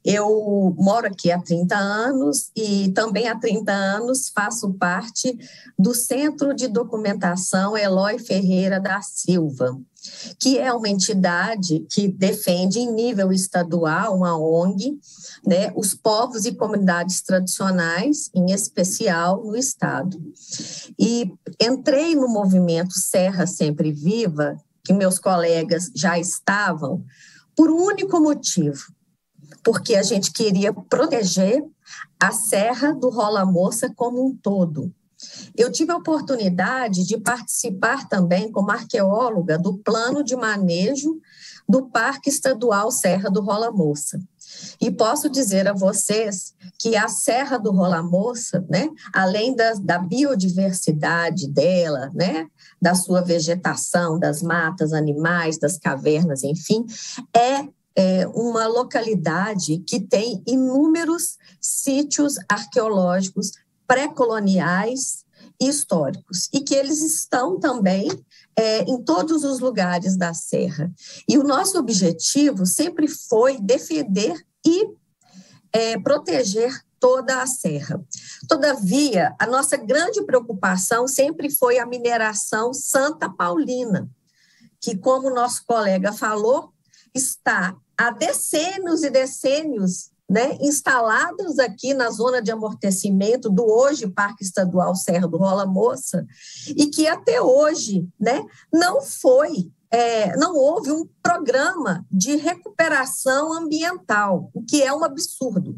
eu moro aqui há 30 anos e também há 30 anos faço parte do Centro de Documentação Eloy Ferreira da Silva, que é uma entidade que defende em nível estadual, uma ONG, né, os povos e comunidades tradicionais, em especial no estado. E entrei no movimento Serra Sempre Viva, que meus colegas já estavam, por um único motivo porque a gente queria proteger a Serra do Rola Moça como um todo. Eu tive a oportunidade de participar também como arqueóloga do plano de manejo do Parque Estadual Serra do Rola Moça. E posso dizer a vocês que a Serra do Rola Moça, né, além da, da biodiversidade dela, né, da sua vegetação, das matas, animais, das cavernas, enfim, é é, uma localidade que tem inúmeros sítios arqueológicos pré-coloniais e históricos, e que eles estão também é, em todos os lugares da Serra. E o nosso objetivo sempre foi defender e é, proteger toda a serra. Todavia, a nossa grande preocupação sempre foi a mineração Santa Paulina, que, como nosso colega falou, está há decênios e decênios né, instalados aqui na zona de amortecimento do hoje Parque Estadual Serra do Rola Moça, e que até hoje né, não foi, é, não houve um programa de recuperação ambiental, o que é um absurdo.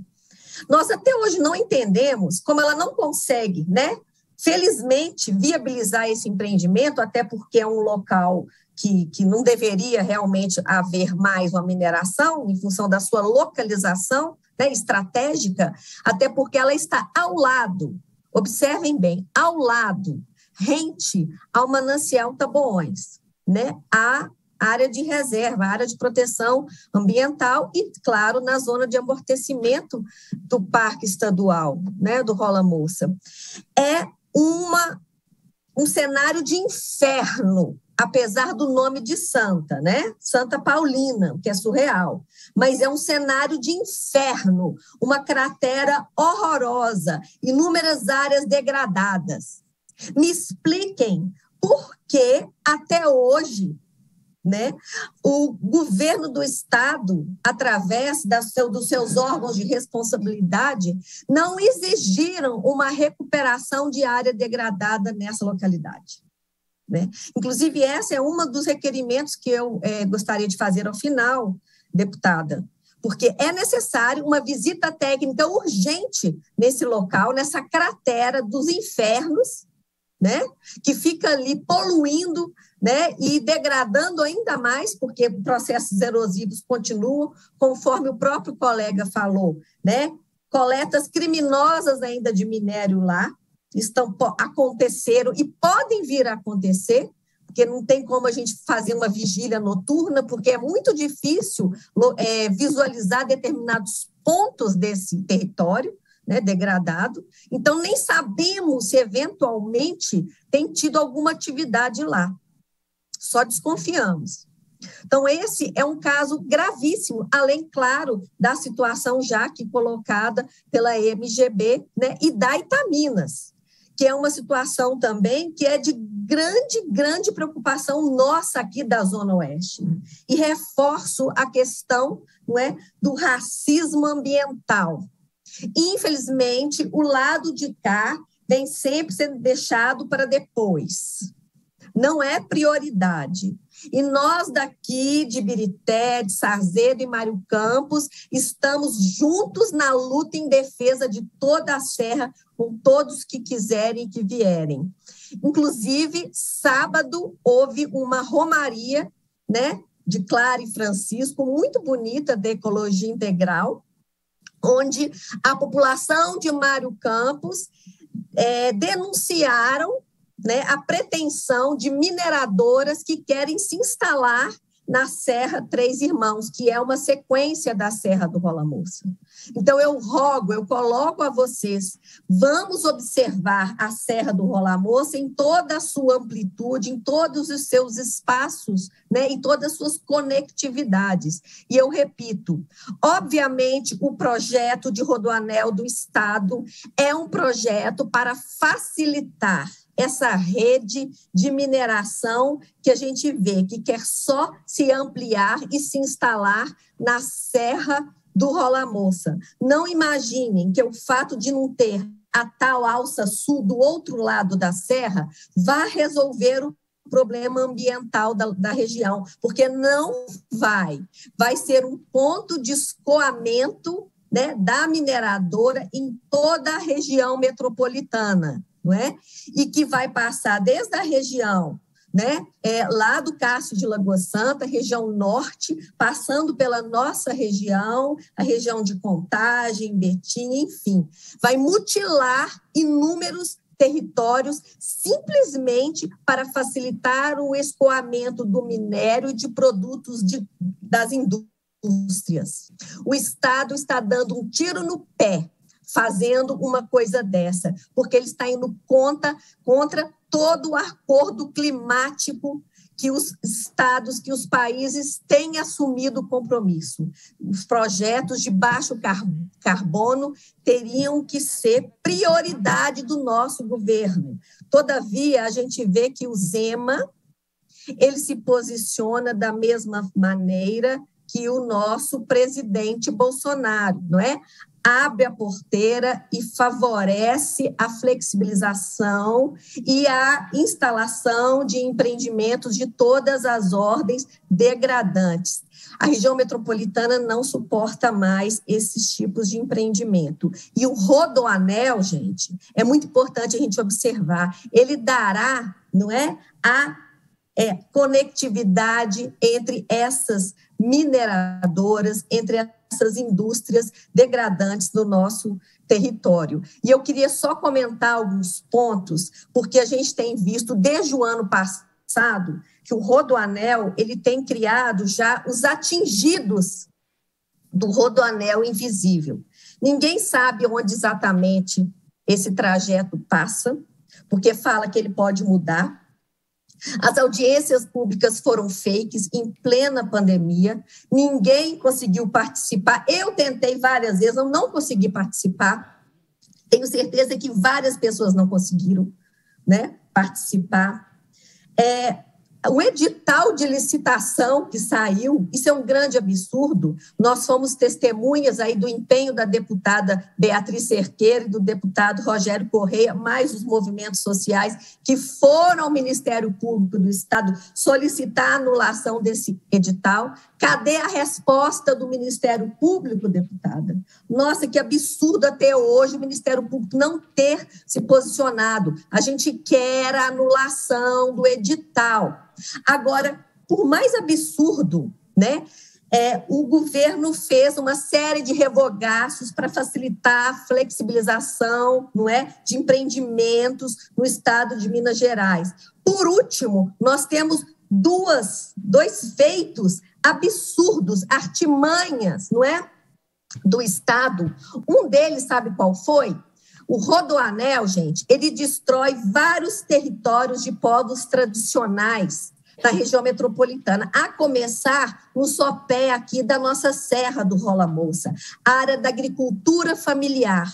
Nós até hoje não entendemos como ela não consegue, né, felizmente, viabilizar esse empreendimento, até porque é um local que, que não deveria realmente haver mais uma mineração, em função da sua localização né, estratégica, até porque ela está ao lado, observem bem, ao lado, rente ao manancial Taboões, né, a área de reserva, área de proteção ambiental e, claro, na zona de amortecimento do Parque Estadual, né, do Rola Moça. É uma, um cenário de inferno apesar do nome de santa, né? Santa Paulina, que é surreal. Mas é um cenário de inferno, uma cratera horrorosa, inúmeras áreas degradadas. Me expliquem por que até hoje né? O governo do estado, através da seu, dos seus órgãos de responsabilidade, não exigiram uma recuperação de área degradada nessa localidade. Né? Inclusive, essa é uma dos requerimentos que eu é, gostaria de fazer ao final, deputada, porque é necessário uma visita técnica urgente nesse local, nessa cratera dos infernos, né? que fica ali poluindo né? e degradando ainda mais, porque processos erosivos continuam, conforme o próprio colega falou, né? coletas criminosas ainda de minério lá, estão aconteceram e podem vir a acontecer, porque não tem como a gente fazer uma vigília noturna, porque é muito difícil é, visualizar determinados pontos desse território. Né, degradado, então nem sabemos se eventualmente tem tido alguma atividade lá, só desconfiamos. Então, esse é um caso gravíssimo, além, claro, da situação já aqui colocada pela MGB né, e da Itaminas que é uma situação também que é de grande, grande preocupação nossa aqui da Zona Oeste. E reforço a questão não é, do racismo ambiental. Infelizmente, o lado de cá vem sempre sendo deixado para depois. Não é prioridade. E nós daqui de Birité, de Sarzedo e Mário Campos estamos juntos na luta em defesa de toda a serra com todos que quiserem que vierem. Inclusive, sábado houve uma romaria, né, de Clara e Francisco, muito bonita de ecologia integral, onde a população de Mário Campos é, denunciaram né, a pretensão de mineradoras que querem se instalar na Serra Três Irmãos, que é uma sequência da Serra do Rola Moça. Então eu rogo, eu coloco a vocês, vamos observar a Serra do Rola Moça em toda a sua amplitude, em todos os seus espaços, né, em todas as suas conectividades. E eu repito, obviamente o projeto de Rodoanel do Estado é um projeto para facilitar essa rede de mineração que a gente vê que quer só se ampliar e se instalar na Serra do Rola Moça. Não imaginem que o fato de não ter a tal alça sul do outro lado da serra vá resolver o problema ambiental da, da, região, porque não vai. Vai ser um ponto de escoamento né, da mineradora em toda a região metropolitana, não é? E que vai passar desde a região né? É, lá do Cássio de Lagoa Santa, região norte, passando pela nossa região, a região de Contagem, Betim, enfim, vai mutilar inúmeros territórios simplesmente para facilitar o escoamento do minério de produtos de, das indústrias. O Estado está dando um tiro no pé fazendo uma coisa dessa, porque ele está indo contra, contra todo o acordo climático que os estados, que os países têm assumido compromisso. Os projetos de baixo carbono teriam que ser prioridade do nosso governo. Todavia, a gente vê que o Zema ele se posiciona da mesma maneira que o nosso presidente Bolsonaro, não é? abre a porteira e favorece a flexibilização e a instalação de empreendimentos de todas as ordens degradantes. A região metropolitana não suporta mais esses tipos de empreendimento. E o rodoanel, gente, é muito importante a gente observar, ele dará, não é, a é, conectividade entre essas mineradoras, entre as essas indústrias degradantes do nosso território. E eu queria só comentar alguns pontos, porque a gente tem visto desde o ano passado que o Rodoanel ele tem criado já os atingidos do Rodoanel invisível. Ninguém sabe onde exatamente esse trajeto passa, porque fala que ele pode mudar, as audiências públicas foram fakes em plena pandemia, ninguém conseguiu participar. Eu tentei várias vezes, eu não consegui participar. Tenho certeza que várias pessoas não conseguiram né, participar. É, o edital de licitação que saiu, isso é um grande absurdo. Nós fomos testemunhas aí do empenho da deputada Beatriz Cerqueira e do deputado Rogério Correia, mais os movimentos sociais que foram ao Ministério Público do Estado solicitar a anulação desse edital. Cadê a resposta do Ministério Público, deputada? Nossa, que absurdo até hoje o Ministério Público não ter se posicionado. A gente quer a anulação do edital. Agora, por mais absurdo, né? É, o governo fez uma série de revogaços para facilitar a flexibilização não é, de empreendimentos no estado de Minas Gerais. Por último, nós temos duas, dois feitos absurdos, artimanhas, não é? Do Estado. Um deles, sabe qual foi? O Rodoanel, gente, ele destrói vários territórios de povos tradicionais da região metropolitana, a começar no sopé aqui da nossa Serra do Rola Moça, área da agricultura familiar.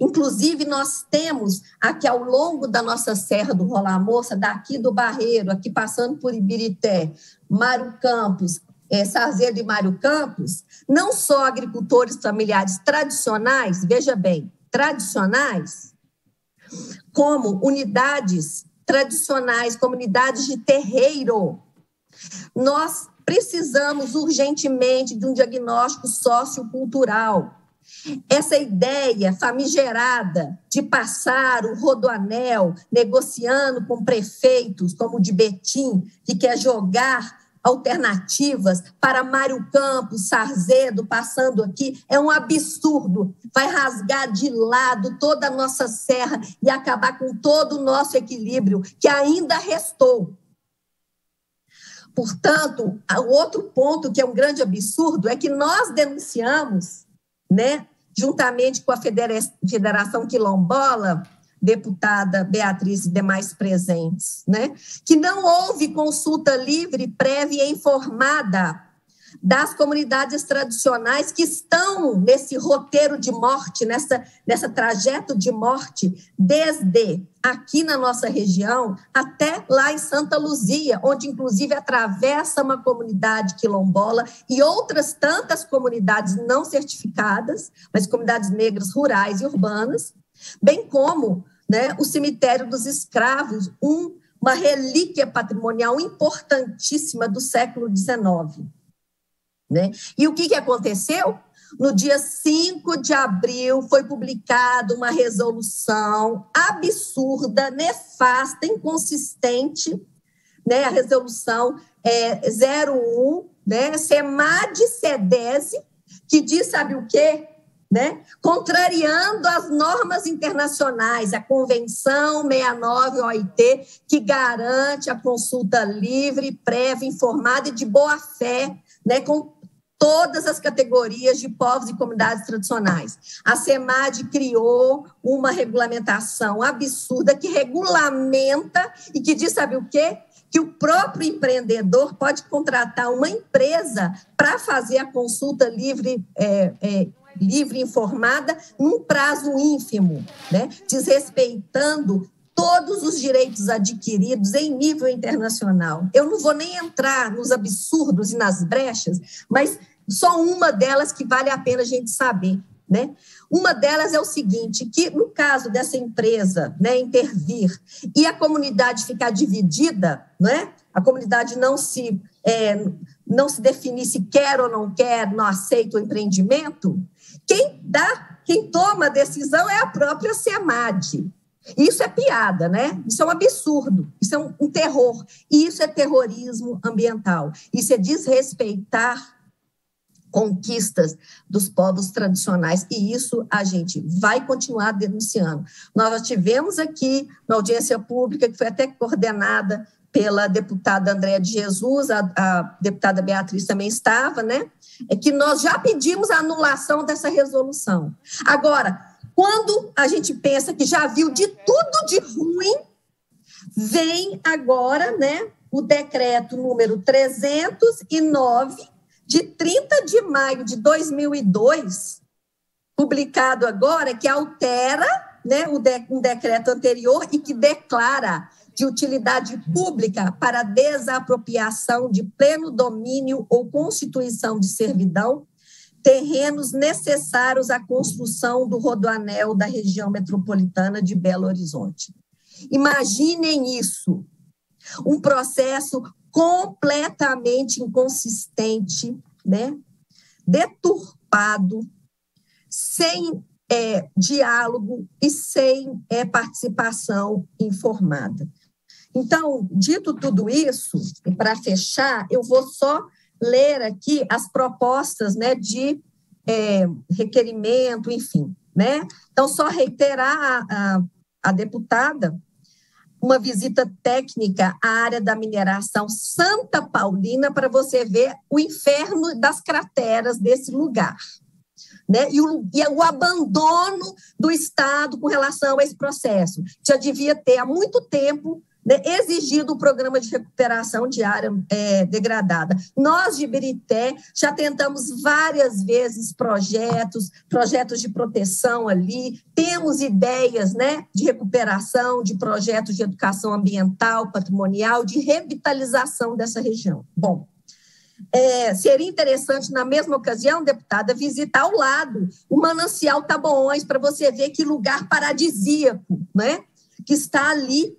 Inclusive, nós temos aqui ao longo da nossa Serra do Rola Moça, daqui do Barreiro, aqui passando por Ibirité, Mário Campos, é, Sarzedo e Mário Campos, não só agricultores familiares tradicionais, veja bem, tradicionais, como unidades tradicionais, comunidades de terreiro. Nós precisamos urgentemente de um diagnóstico sociocultural. Essa ideia famigerada de passar o rodoanel negociando com prefeitos, como o de Betim, que quer jogar alternativas para Mário Campos, Sarzedo, passando aqui, é um absurdo. Vai rasgar de lado toda a nossa serra e acabar com todo o nosso equilíbrio que ainda restou. Portanto, o outro ponto que é um grande absurdo é que nós denunciamos, né, juntamente com a Federação Quilombola, deputada Beatriz e demais presentes, né? que não houve consulta livre, prévia e informada das comunidades tradicionais que estão nesse roteiro de morte, nessa, nessa trajeto de morte, desde aqui na nossa região até lá em Santa Luzia, onde inclusive atravessa uma comunidade quilombola e outras tantas comunidades não certificadas, mas comunidades negras rurais e urbanas, bem como né? o cemitério dos escravos, um, uma relíquia patrimonial importantíssima do século XIX. Né? E o que, que aconteceu? No dia 5 de abril foi publicada uma resolução absurda, nefasta, inconsistente, né? a resolução é, 01, né? semad cedesi que diz, sabe o quê? né? contrariando as normas internacionais, a Convenção 69-OIT, que garante a consulta livre, prévia, informada e de boa-fé, né? com todas as categorias de povos e comunidades tradicionais. A SEMAD criou uma regulamentação absurda que regulamenta e que diz, sabe o quê? que o próprio empreendedor pode contratar uma empresa para fazer a consulta livre é, é, livre e informada num prazo ínfimo, né? desrespeitando todos os direitos adquiridos em nível internacional. Eu não vou nem entrar nos absurdos e nas brechas, mas só uma delas que vale a pena a gente saber. Né? Uma delas é o seguinte, que no caso dessa empresa né, intervir e a comunidade ficar dividida, né, a comunidade não se, é, não se definir se quer ou não quer, não aceita o empreendimento, quem dá, quem toma a decisão é a própria SEMAD. Isso é piada, né? Isso é um absurdo, isso é um, um terror. Isso é terrorismo ambiental. Isso é desrespeitar conquistas dos povos tradicionais. E isso a gente vai continuar denunciando. Nós tivemos aqui na audiência pública, que foi até coordenada pela deputada Andréa de Jesus, a, a, deputada Beatriz também estava, né? É que nós já pedimos a anulação dessa resolução. Agora, quando a gente pensa que já viu de tudo de ruim, vem agora, né, o decreto número 309 de 30 de maio de 2002, publicado agora, que altera né, um decreto anterior e que declara de utilidade pública para desapropriação de pleno domínio ou constituição de servidão, terrenos necessários à construção do rodoanel da região metropolitana de Belo Horizonte. Imaginem isso. Um processo completamente inconsistente, né? deturpado, sem é, diálogo e sem é, participação informada. Então, dito tudo isso, e para fechar, eu vou só ler aqui as propostas né, de é, requerimento, enfim. Né? Então, só reiterar a, a, a deputada uma visita técnica à área da mineração Santa Paulina para você ver o inferno das crateras desse lugar. Né? E, o, e o abandono do Estado com relação a esse processo. Já devia ter há muito tempo né, exigido o um programa de recuperação de área é, degradada. Nós de Ibirité já tentamos várias vezes projetos, projetos de proteção ali, temos ideias né, de recuperação, de projetos de educação ambiental, patrimonial, de revitalização dessa região. Bom, é, seria interessante, na mesma ocasião, deputada, visitar ao lado o manancial Taboões, para você ver que lugar paradisíaco, né? Que está ali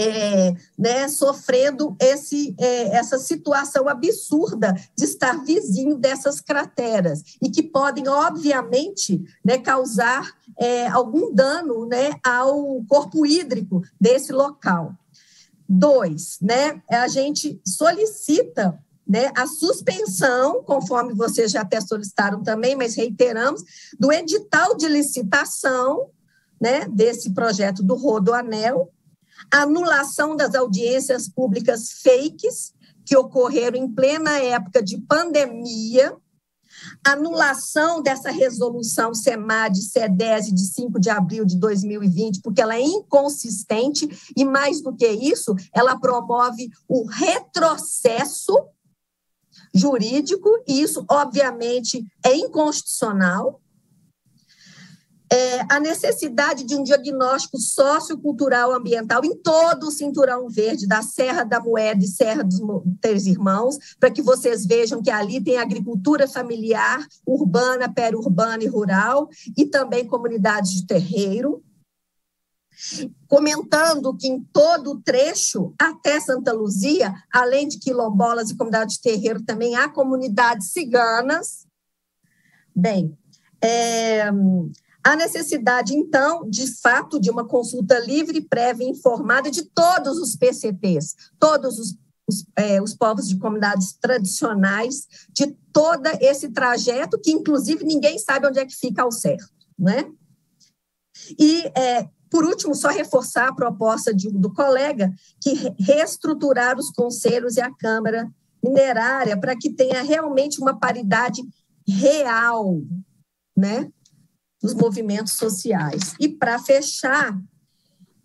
é, né, sofrendo esse, é, essa situação absurda de estar vizinho dessas crateras e que podem, obviamente, né, causar é, algum dano né, ao corpo hídrico desse local. Dois, né, a gente solicita né, a suspensão, conforme vocês já até solicitaram também, mas reiteramos, do edital de licitação né, desse projeto do Rodoanel, anulação das audiências públicas fakes, que ocorreram em plena época de pandemia, anulação dessa resolução SEMAD 10 de 5 de abril de 2020, porque ela é inconsistente e mais do que isso, ela promove o retrocesso jurídico e isso obviamente é inconstitucional é, a necessidade de um diagnóstico sociocultural ambiental em todo o cinturão verde, da Serra da Moeda e Serra dos Três Irmãos, para que vocês vejam que ali tem agricultura familiar, urbana, perurbana e rural, e também comunidades de terreiro comentando que em todo o trecho, até Santa Luzia, além de quilombolas e comunidades de terreiro, também há comunidades ciganas. Bem, é, a necessidade, então, de fato, de uma consulta livre, prévia e informada de todos os PCTs, todos os, os, é, os povos de comunidades tradicionais, de todo esse trajeto, que inclusive ninguém sabe onde é que fica ao certo. Né? E, é, por último, só reforçar a proposta de, do colega, que reestruturar os conselhos e a Câmara Minerária para que tenha realmente uma paridade real, né? nos movimentos sociais. E para fechar,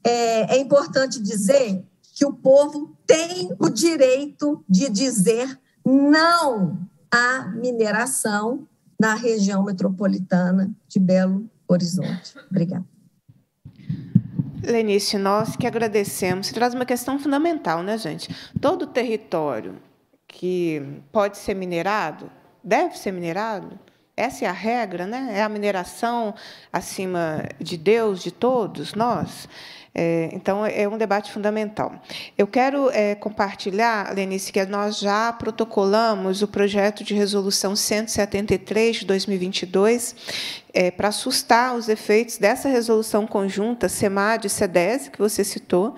é, é importante dizer que o povo tem o direito de dizer não à mineração na região metropolitana de Belo Horizonte. Obrigada. Lenice, nós que agradecemos. Você traz uma questão fundamental, né, gente? Todo território que pode ser minerado, deve ser minerado, essa é a regra, né? É a mineração acima de Deus, de todos nós. É, então, é um debate fundamental. Eu quero é, compartilhar, Lenice, que nós já protocolamos o projeto de resolução 173 de 2022 é, para assustar os efeitos dessa resolução conjunta, SEMAD e SEDES, que você citou,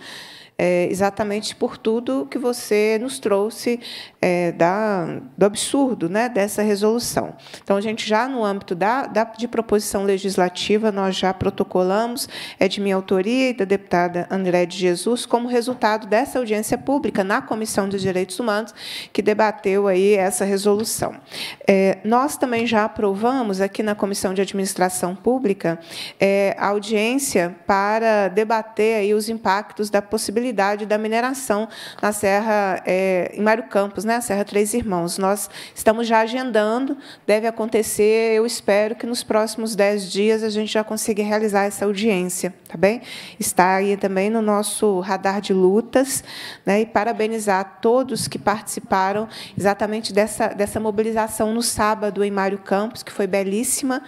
é, exatamente por tudo que você nos trouxe é, da, do absurdo né, dessa resolução. Então, a gente já, no âmbito da, da, de proposição legislativa, nós já protocolamos, é de minha autoria e da deputada André de Jesus, como resultado dessa audiência pública na Comissão de Direitos Humanos, que debateu aí essa resolução. É, nós também já aprovamos aqui na Comissão de Administração Pública é, a audiência para debater aí os impactos da possibilidade da mineração na Serra, é, em Mário Campos, né, Serra Três Irmãos. Nós estamos já agendando, deve acontecer, eu espero que nos próximos dez dias a gente já consiga realizar essa audiência, tá bem? Está aí também no nosso radar de lutas, né, e parabenizar todos que participaram exatamente dessa, dessa mobilização no sábado em Mário Campos, que foi belíssima,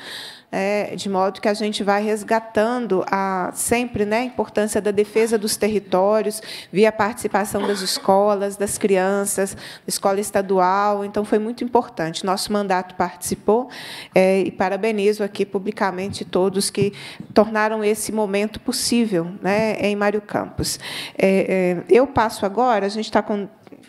é, de modo que a gente vai resgatando a, sempre né, a importância da defesa dos territórios, via a participação das escolas, das crianças, da escola estadual. Então, foi muito importante. Nosso mandato participou é, e parabenizo aqui publicamente todos que tornaram esse momento possível né, em Mário Campos. É, é eu passo agora, a gente está com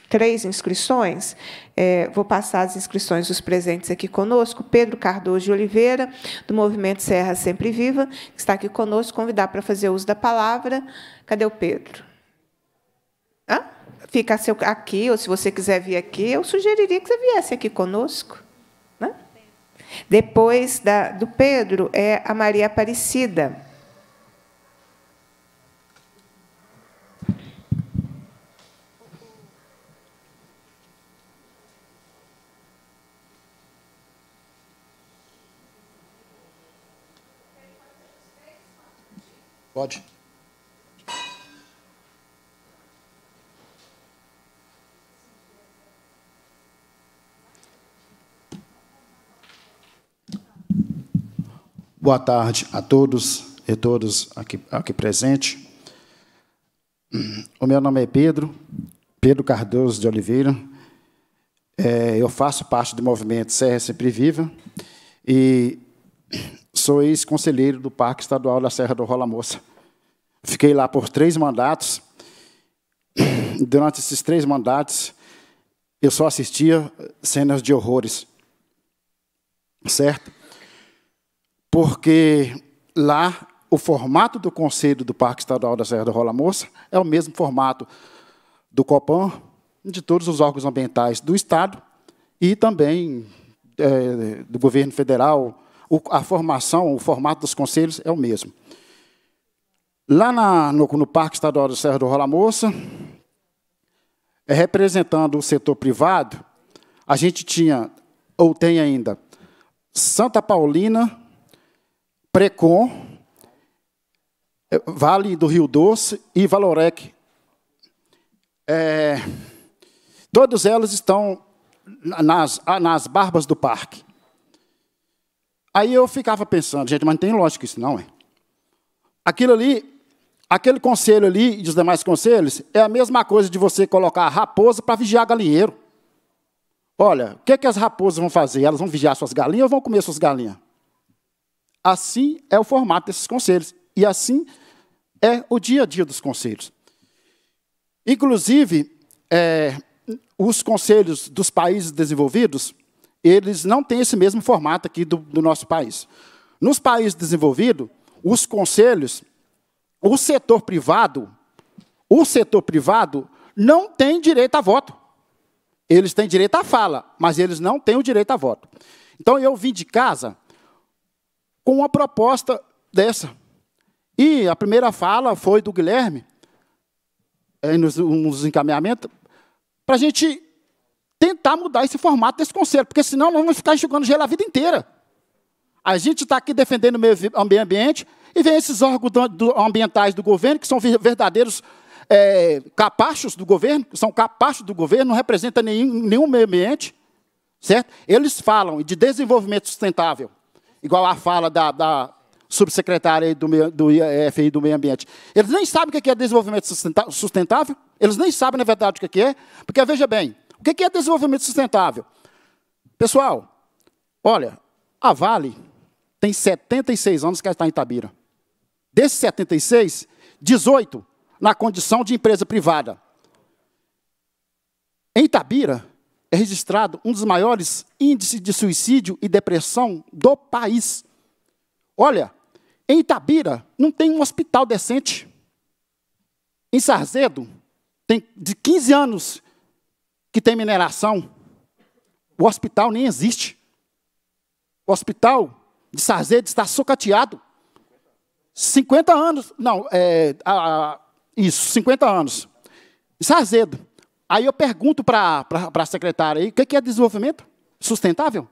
três inscrições. É, vou passar as inscrições dos presentes aqui conosco. Pedro Cardoso de Oliveira, do Movimento Serra Sempre Viva, que está aqui conosco, convidar para fazer uso da palavra. Cadê o Pedro? Hã? Fica seu, aqui, ou se você quiser vir aqui, eu sugeriria que você viesse aqui conosco. Né? Depois da, do Pedro é a Maria Aparecida. Pode. Boa tarde a todos e todas aqui, aqui presente. O meu nome é Pedro, Pedro Cardoso de Oliveira. É, eu faço parte do movimento Serra Sempre Viva e Sou ex-conselheiro do Parque Estadual da Serra do Rola Moça. Fiquei lá por três mandatos. Durante esses três mandatos, eu só assistia cenas de horrores. Certo? Porque lá o formato do Conselho do Parque Estadual da Serra do Rola Moça é o mesmo formato do Copan, de todos os órgãos ambientais do Estado e também é, do governo federal, o, a formação, o formato dos conselhos é o mesmo. Lá na, no, no, Parque Estadual do Serra do Rola Moça, é, representando o setor privado, a gente tinha, ou tem ainda, Santa Paulina, Precon, Vale do Rio Doce e Valorec. É, todas elas estão nas, nas barbas do parque. Aí eu ficava pensando, gente, mas não tem lógica isso, não, é? Aquilo ali, aquele conselho ali e os demais conselhos, é a mesma coisa de você colocar raposa para vigiar galinheiro. Olha, o que, que as raposas vão fazer? Elas vão vigiar suas galinhas ou vão comer suas galinhas? Assim é o formato desses conselhos. E assim é o dia a dia dos conselhos. Inclusive, é, os conselhos dos países desenvolvidos eles não têm esse mesmo formato aqui do, do nosso país. Nos países desenvolvidos, os conselhos, o setor privado, o setor privado não tem direito a voto. Eles têm direito à fala, mas eles não têm o direito a voto. Então eu vim de casa com uma proposta dessa. E a primeira fala foi do Guilherme, eh, nos, nos encaminhamentos, para a gente tentar mudar esse formato desse conselho, porque senão nós vamos ficar enxugando gelo a vida inteira. A gente está aqui defendendo o meio ambiente e vem esses órgãos ambientais do governo, que são verdadeiros é, capachos do governo, que são capachos do governo, não representam nenhum, nenhum meio ambiente, certo? Eles falam de desenvolvimento sustentável, igual a fala da, da subsecretária do, meio, do IFI é, do meio ambiente. Eles nem sabem o que é desenvolvimento sustentável, eles nem sabem, na verdade, o que é, porque, veja bem, o é que é desenvolvimento sustentável? Pessoal, olha, a Vale tem 76 anos que está em Itabira. Desses 76, 18 na condição de empresa privada. Em Itabira, é registrado um dos maiores índices de suicídio e depressão do país. Olha, em Itabira não tem um hospital decente. Em Sarzedo, tem de 15 anos que tem mineração. O hospital nem existe. O hospital de Sarzedo está sucateado. 50 anos. Não, é, a, a, isso, 50 anos. Sarzedo. Aí eu pergunto para a secretária aí, o que, é desenvolvimento sustentável?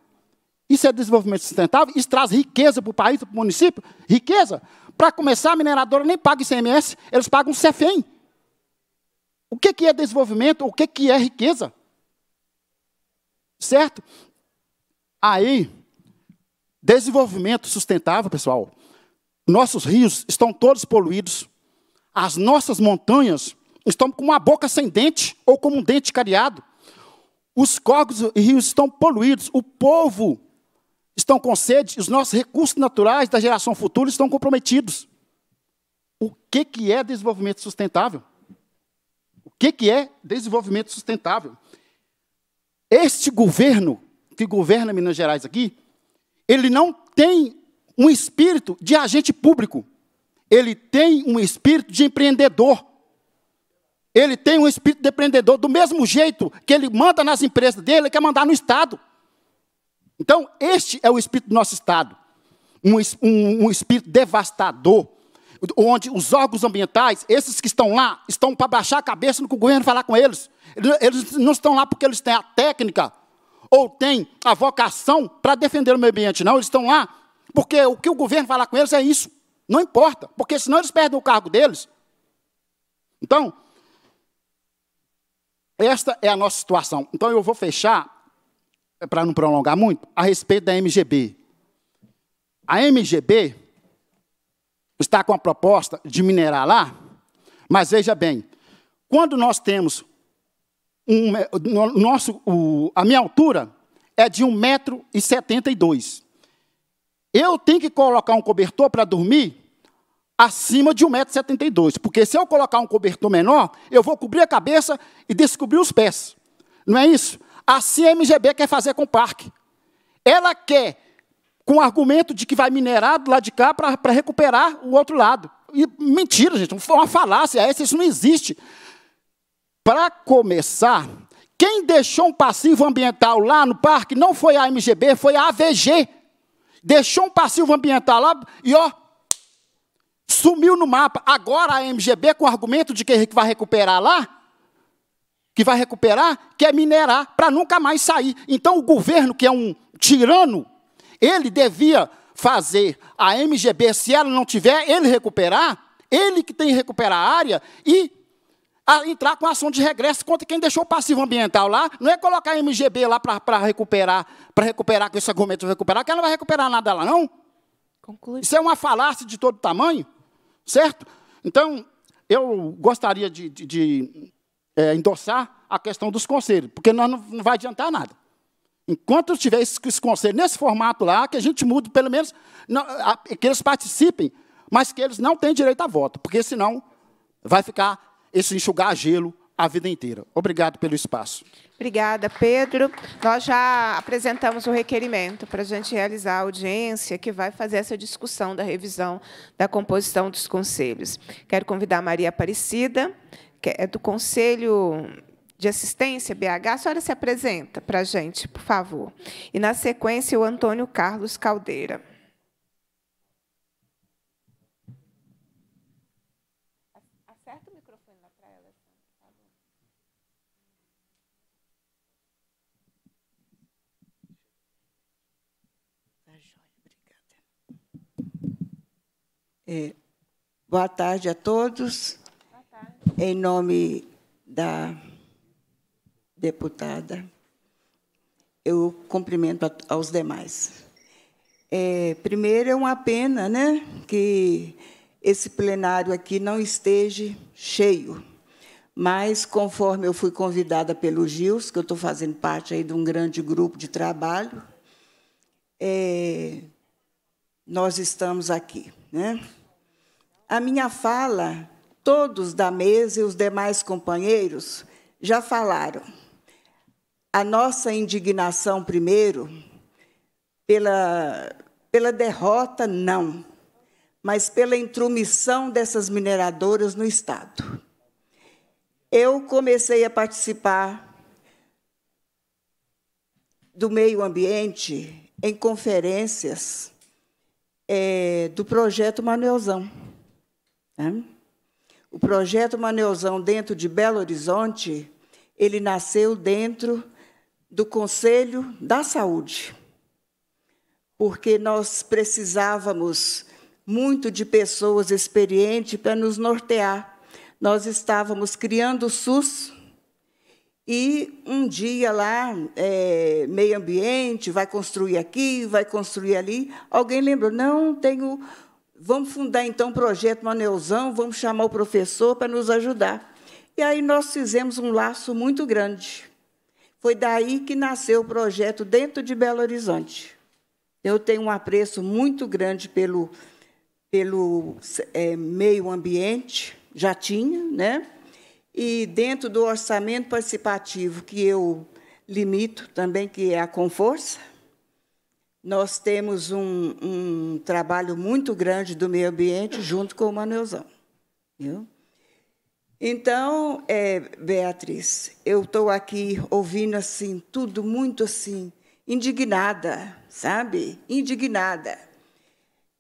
Isso é desenvolvimento sustentável? Isso traz riqueza para o país, para o município? Riqueza? Para começar, a mineradora nem paga ICMS, eles pagam CFEM. O que, que é desenvolvimento? O que, que é riqueza? Certo? Aí, desenvolvimento sustentável, pessoal. Nossos rios estão todos poluídos. As nossas montanhas estão com uma boca sem dente ou com um dente cariado. Os córregos e rios estão poluídos. O povo estão com sede. Os nossos recursos naturais da geração futura estão comprometidos. O que, que é desenvolvimento sustentável? que, que é desenvolvimento sustentável? Este governo que governa Minas Gerais aqui, ele não tem um espírito de agente público. Ele tem um espírito de empreendedor. Ele tem um espírito de empreendedor do mesmo jeito que ele manda nas empresas dele, ele quer mandar no Estado. Então, este é o espírito do nosso Estado. Um, um, um espírito devastador, onde os órgãos ambientais, esses que estão lá, estão para baixar a cabeça no que o governo falar com eles. Eles não estão lá porque eles têm a técnica ou têm a vocação para defender o meio ambiente, não. Eles estão lá porque o que o governo falar com eles é isso. Não importa, porque senão eles perdem o cargo deles. Então, esta é a nossa situação. Então, eu vou fechar, eh, para não prolongar muito, a respeito da MGB. A MGB, está com a proposta de minerar lá, mas veja bem, quando nós temos um, nosso, o, a minha altura é de 1,72m. Eu tenho que colocar um cobertor para dormir acima de 1,72m, porque se eu colocar um cobertor menor, eu vou cobrir a cabeça e descobrir os pés. Não é isso? Assim a MGB quer fazer com o parque. Ela quer com o argumento de que vai minerar do lado de cá para recuperar o outro lado. E mentira, gente, uma falácia essa, isso não existe. Para começar, quem deixou um passivo ambiental lá no parque não foi a MGB, foi a AVG. Deixou um passivo ambiental lá e, ó, sumiu no mapa. Agora a MGB, com o argumento de que vai recuperar lá, que vai recuperar, quer minerar para nunca mais sair. Então o governo, que é um tirano, ele devia fazer a MGB, se ela não tiver, ele recuperar, ele que tem que recuperar a área e a, entrar com ação de regresso contra quem deixou o passivo ambiental lá. Não é colocar a MGB lá para recuperar, para recuperar com esse argumento de recuperar, que ela não vai recuperar nada lá, não. Conclui. Isso é uma falácia de todo tamanho, certo? Então, eu gostaria de, de, de é, endossar a questão dos conselhos, porque nós não, não vai adiantar nada. Enquanto tiver esse conselho nesse formato lá, que a gente mude, pelo menos, não, a, que eles participem, mas que eles não têm direito a voto, porque senão vai ficar esse enxugar gelo a vida inteira. Obrigado pelo espaço. Obrigada, Pedro. Nós já apresentamos o requerimento para a gente realizar a audiência que vai fazer essa discussão da revisão da composição dos conselhos. Quero convidar a Maria Aparecida, que é do Conselho de Assistência BH, a senhora se apresenta para a gente, por favor. E, na sequência, o Antônio Carlos Caldeira. Acerta o microfone para ela, Tá obrigada. É, boa tarde a todos. Boa tarde. Em nome da deputada, eu cumprimento a, aos demais. É, primeiro, é uma pena né, que esse plenário aqui não esteja cheio, mas, conforme eu fui convidada pelo Gils, que eu estou fazendo parte aí de um grande grupo de trabalho, é, nós estamos aqui. Né? A minha fala, todos da mesa e os demais companheiros já falaram a nossa indignação primeiro pela, pela derrota, não, mas pela intromissão dessas mineradoras no Estado. Eu comecei a participar do meio ambiente em conferências é, do projeto Manuelzão. Né? O projeto Manuelzão, dentro de Belo Horizonte, ele nasceu dentro do Conselho da Saúde, porque nós precisávamos muito de pessoas experientes para nos nortear. Nós estávamos criando o SUS e um dia lá, é, meio ambiente, vai construir aqui, vai construir ali. Alguém lembrou, não, tenho. Vamos fundar então um projeto Maneuzão, vamos chamar o professor para nos ajudar. E aí nós fizemos um laço muito grande foi daí que nasceu o projeto dentro de Belo Horizonte. Eu tenho um apreço muito grande pelo, pelo é, meio ambiente, já tinha, né? E dentro do orçamento participativo, que eu limito também, que é a Conforça, nós temos um, um, trabalho muito grande do meio ambiente junto com o Manuelzão. Viu? Então, é, Beatriz, eu estou aqui ouvindo assim tudo muito assim indignada, sabe? Indignada,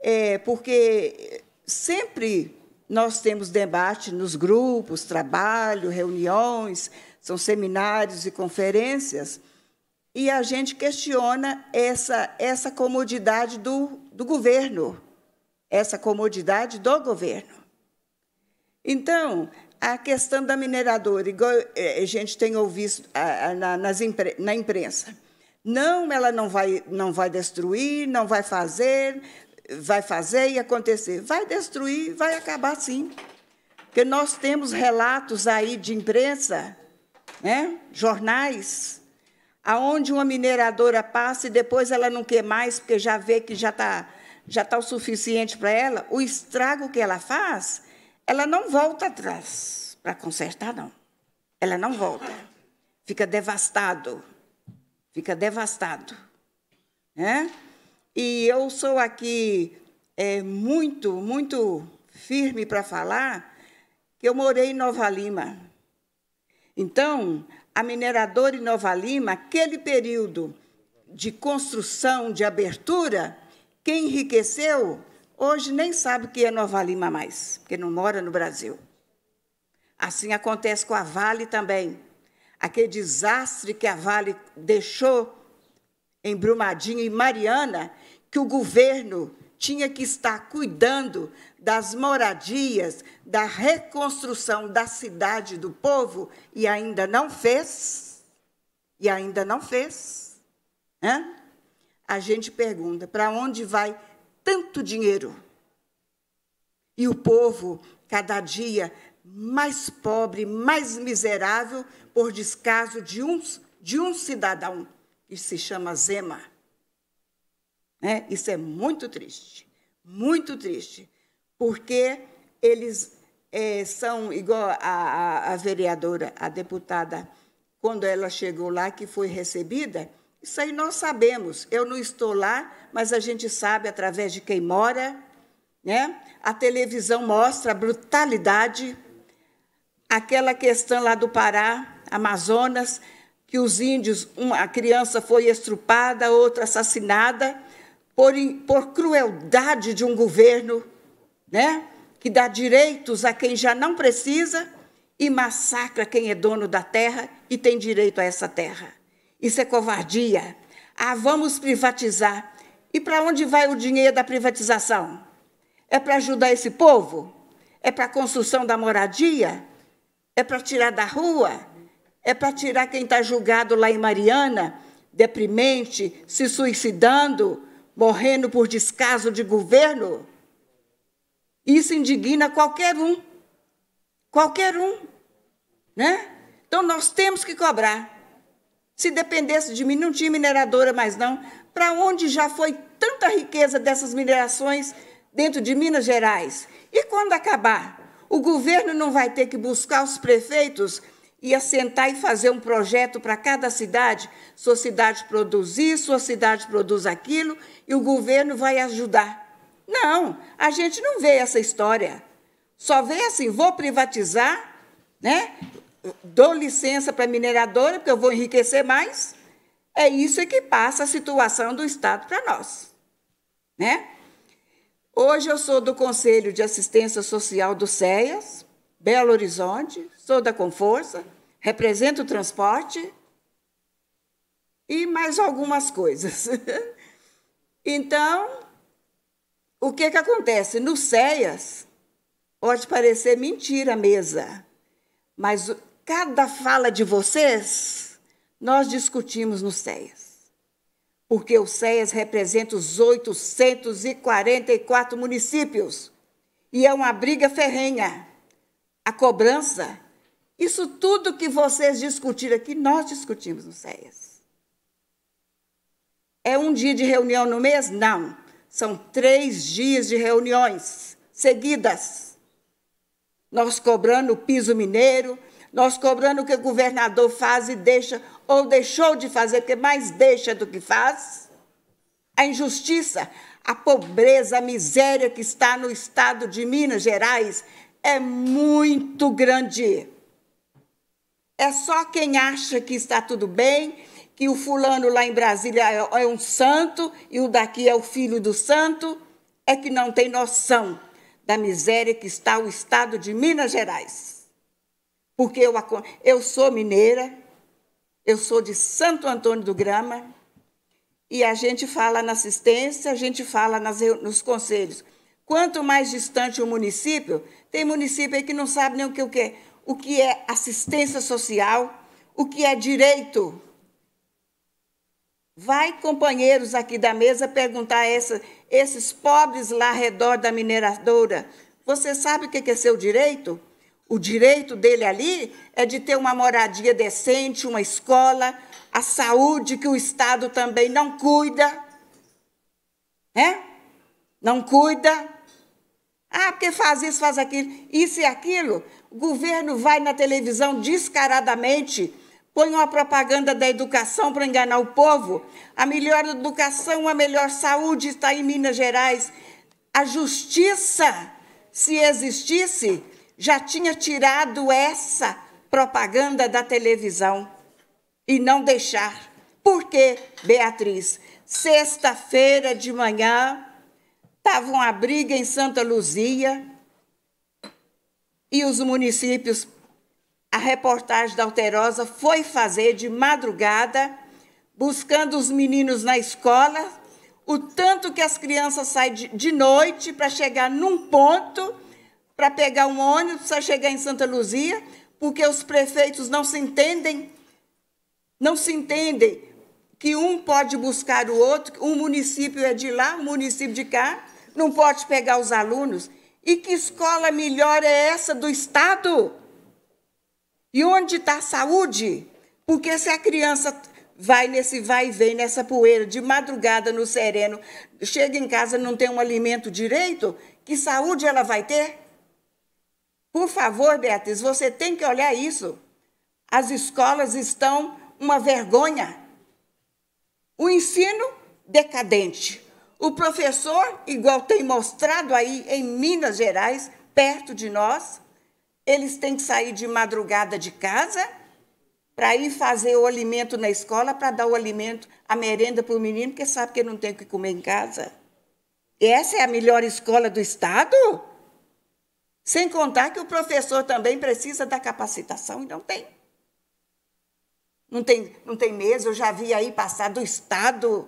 é, porque sempre nós temos debate nos grupos, trabalho, reuniões, são seminários e conferências, e a gente questiona essa, essa comodidade do, do governo, essa comodidade do governo. Então, a questão da mineradora, igual eh, a gente tem ouvido na imprensa. Não, ela não vai, não vai destruir, não vai fazer, vai fazer e acontecer. Vai destruir, vai acabar sim. Porque nós temos relatos aí de imprensa, né? jornais, aonde uma mineradora passa e depois ela não quer mais, porque já vê que já está já tá o suficiente para ela, o estrago que ela faz ela não volta atrás para consertar, não. Ela não volta. Fica devastado. Fica devastado. Né? E eu sou aqui é, muito, muito firme para falar que eu morei em Nova Lima. Então, a mineradora em Nova Lima, aquele período de construção, de abertura, quem enriqueceu hoje nem sabe o que é Nova Lima mais, porque não mora no Brasil. Assim acontece com a Vale também. Aquele desastre que a Vale deixou em Brumadinho e Mariana, que o governo tinha que estar cuidando das moradias, da reconstrução da cidade do povo e ainda não fez. E ainda não fez. Hã? Né? A gente pergunta: para onde vai tanto dinheiro. E o povo, cada dia mais pobre, mais miserável, por descaso de um, de um cidadão, que se chama Zema. né isso é muito triste, muito triste, porque eles é, são igual a, a, a vereadora, a deputada, quando ela chegou lá, que foi recebida isso aí nós sabemos. Eu não estou lá, mas a gente sabe através de quem mora, né? A televisão mostra a brutalidade, aquela questão lá do Pará, Amazonas, que os índios, uma criança foi estrupada, outra assassinada por, por crueldade de um governo, né? Que dá direitos a quem já não precisa e massacra quem é dono da terra e tem direito a essa terra. Isso é covardia. Ah, vamos privatizar. E para onde vai o dinheiro da privatização? É para ajudar esse povo? É para a construção da moradia? É para tirar da rua? É para tirar quem está julgado lá em Mariana, deprimente, se suicidando, morrendo por descaso de governo? Isso indigna qualquer um. Qualquer um. Né? Então, nós temos que cobrar. Se dependesse de mim, não tinha mineradora mais não. Para onde já foi tanta riqueza dessas minerações dentro de Minas Gerais? E quando acabar? O governo não vai ter que buscar os prefeitos e assentar e fazer um projeto para cada cidade? Sua cidade produz isso, sua cidade produz aquilo, e o governo vai ajudar. Não, a gente não vê essa história. Só vê assim, vou privatizar, né? dou licença para a mineradora, porque eu vou enriquecer mais. É isso que passa a situação do Estado para nós. Né? Hoje eu sou do Conselho de Assistência Social do CEAS, Belo Horizonte, sou da Conforça, represento o transporte e mais algumas coisas. então, o que, que acontece? No CEAS, pode parecer mentira a mesa, mas Cada fala de vocês, nós discutimos no CEAS. Porque o CEAS representa os 844 municípios. E é uma briga ferrenha. A cobrança. Isso tudo que vocês discutiram aqui, nós discutimos no CEAS. É um dia de reunião no mês? Não. São três dias de reuniões seguidas. Nós cobrando o piso mineiro, nós cobrando o que o governador faz e deixa, ou deixou de fazer, porque mais deixa do que faz. A injustiça, a pobreza, a miséria que está no estado de Minas Gerais é muito grande. É só quem acha que está tudo bem, que o fulano lá em Brasília é, é um santo e o daqui é o filho do santo, é que não tem noção da miséria que está o estado de Minas Gerais porque eu, eu sou mineira, eu sou de Santo Antônio do Grama, e a gente fala na assistência, a gente fala nas, nos conselhos. Quanto mais distante o município, tem município aí que não sabe nem o que, o que é, o que é assistência social, o que é direito. Vai, companheiros aqui da mesa, perguntar a essa, esses pobres lá ao redor da mineradora: você sabe o que é seu direito? O direito dele ali é de ter uma moradia decente, uma escola, a saúde que o Estado também não cuida, né? Não cuida. Ah, porque faz isso, faz aquilo, isso e aquilo. O governo vai na televisão descaradamente, põe uma propaganda da educação para enganar o povo. A melhor educação, a melhor saúde está em Minas Gerais. A justiça, se existisse, já tinha tirado essa propaganda da televisão e não deixar. Por quê, Beatriz, sexta-feira de manhã estava uma briga em Santa Luzia e os municípios, a reportagem da Alterosa foi fazer de madrugada, buscando os meninos na escola, o tanto que as crianças saem de noite para chegar num ponto para pegar um ônibus para chegar em Santa Luzia, porque os prefeitos não se entendem, não se entendem que um pode buscar o outro, um município é de lá, um município de cá, não pode pegar os alunos. E que escola melhor é essa do Estado? E onde está a saúde? Porque se a criança vai nesse vai e vem, nessa poeira, de madrugada no sereno, chega em casa não tem um alimento direito, que saúde ela vai ter? Por favor, Beatriz, você tem que olhar isso. As escolas estão uma vergonha. O ensino decadente. O professor, igual tem mostrado aí em Minas Gerais, perto de nós, eles têm que sair de madrugada de casa para ir fazer o alimento na escola, para dar o alimento, a merenda para o menino, porque sabe que ele não tem o que comer em casa. E essa é a melhor escola do Estado? Sem contar que o professor também precisa da capacitação e não tem. Não tem, não tem mesa, eu já vi aí passar do Estado,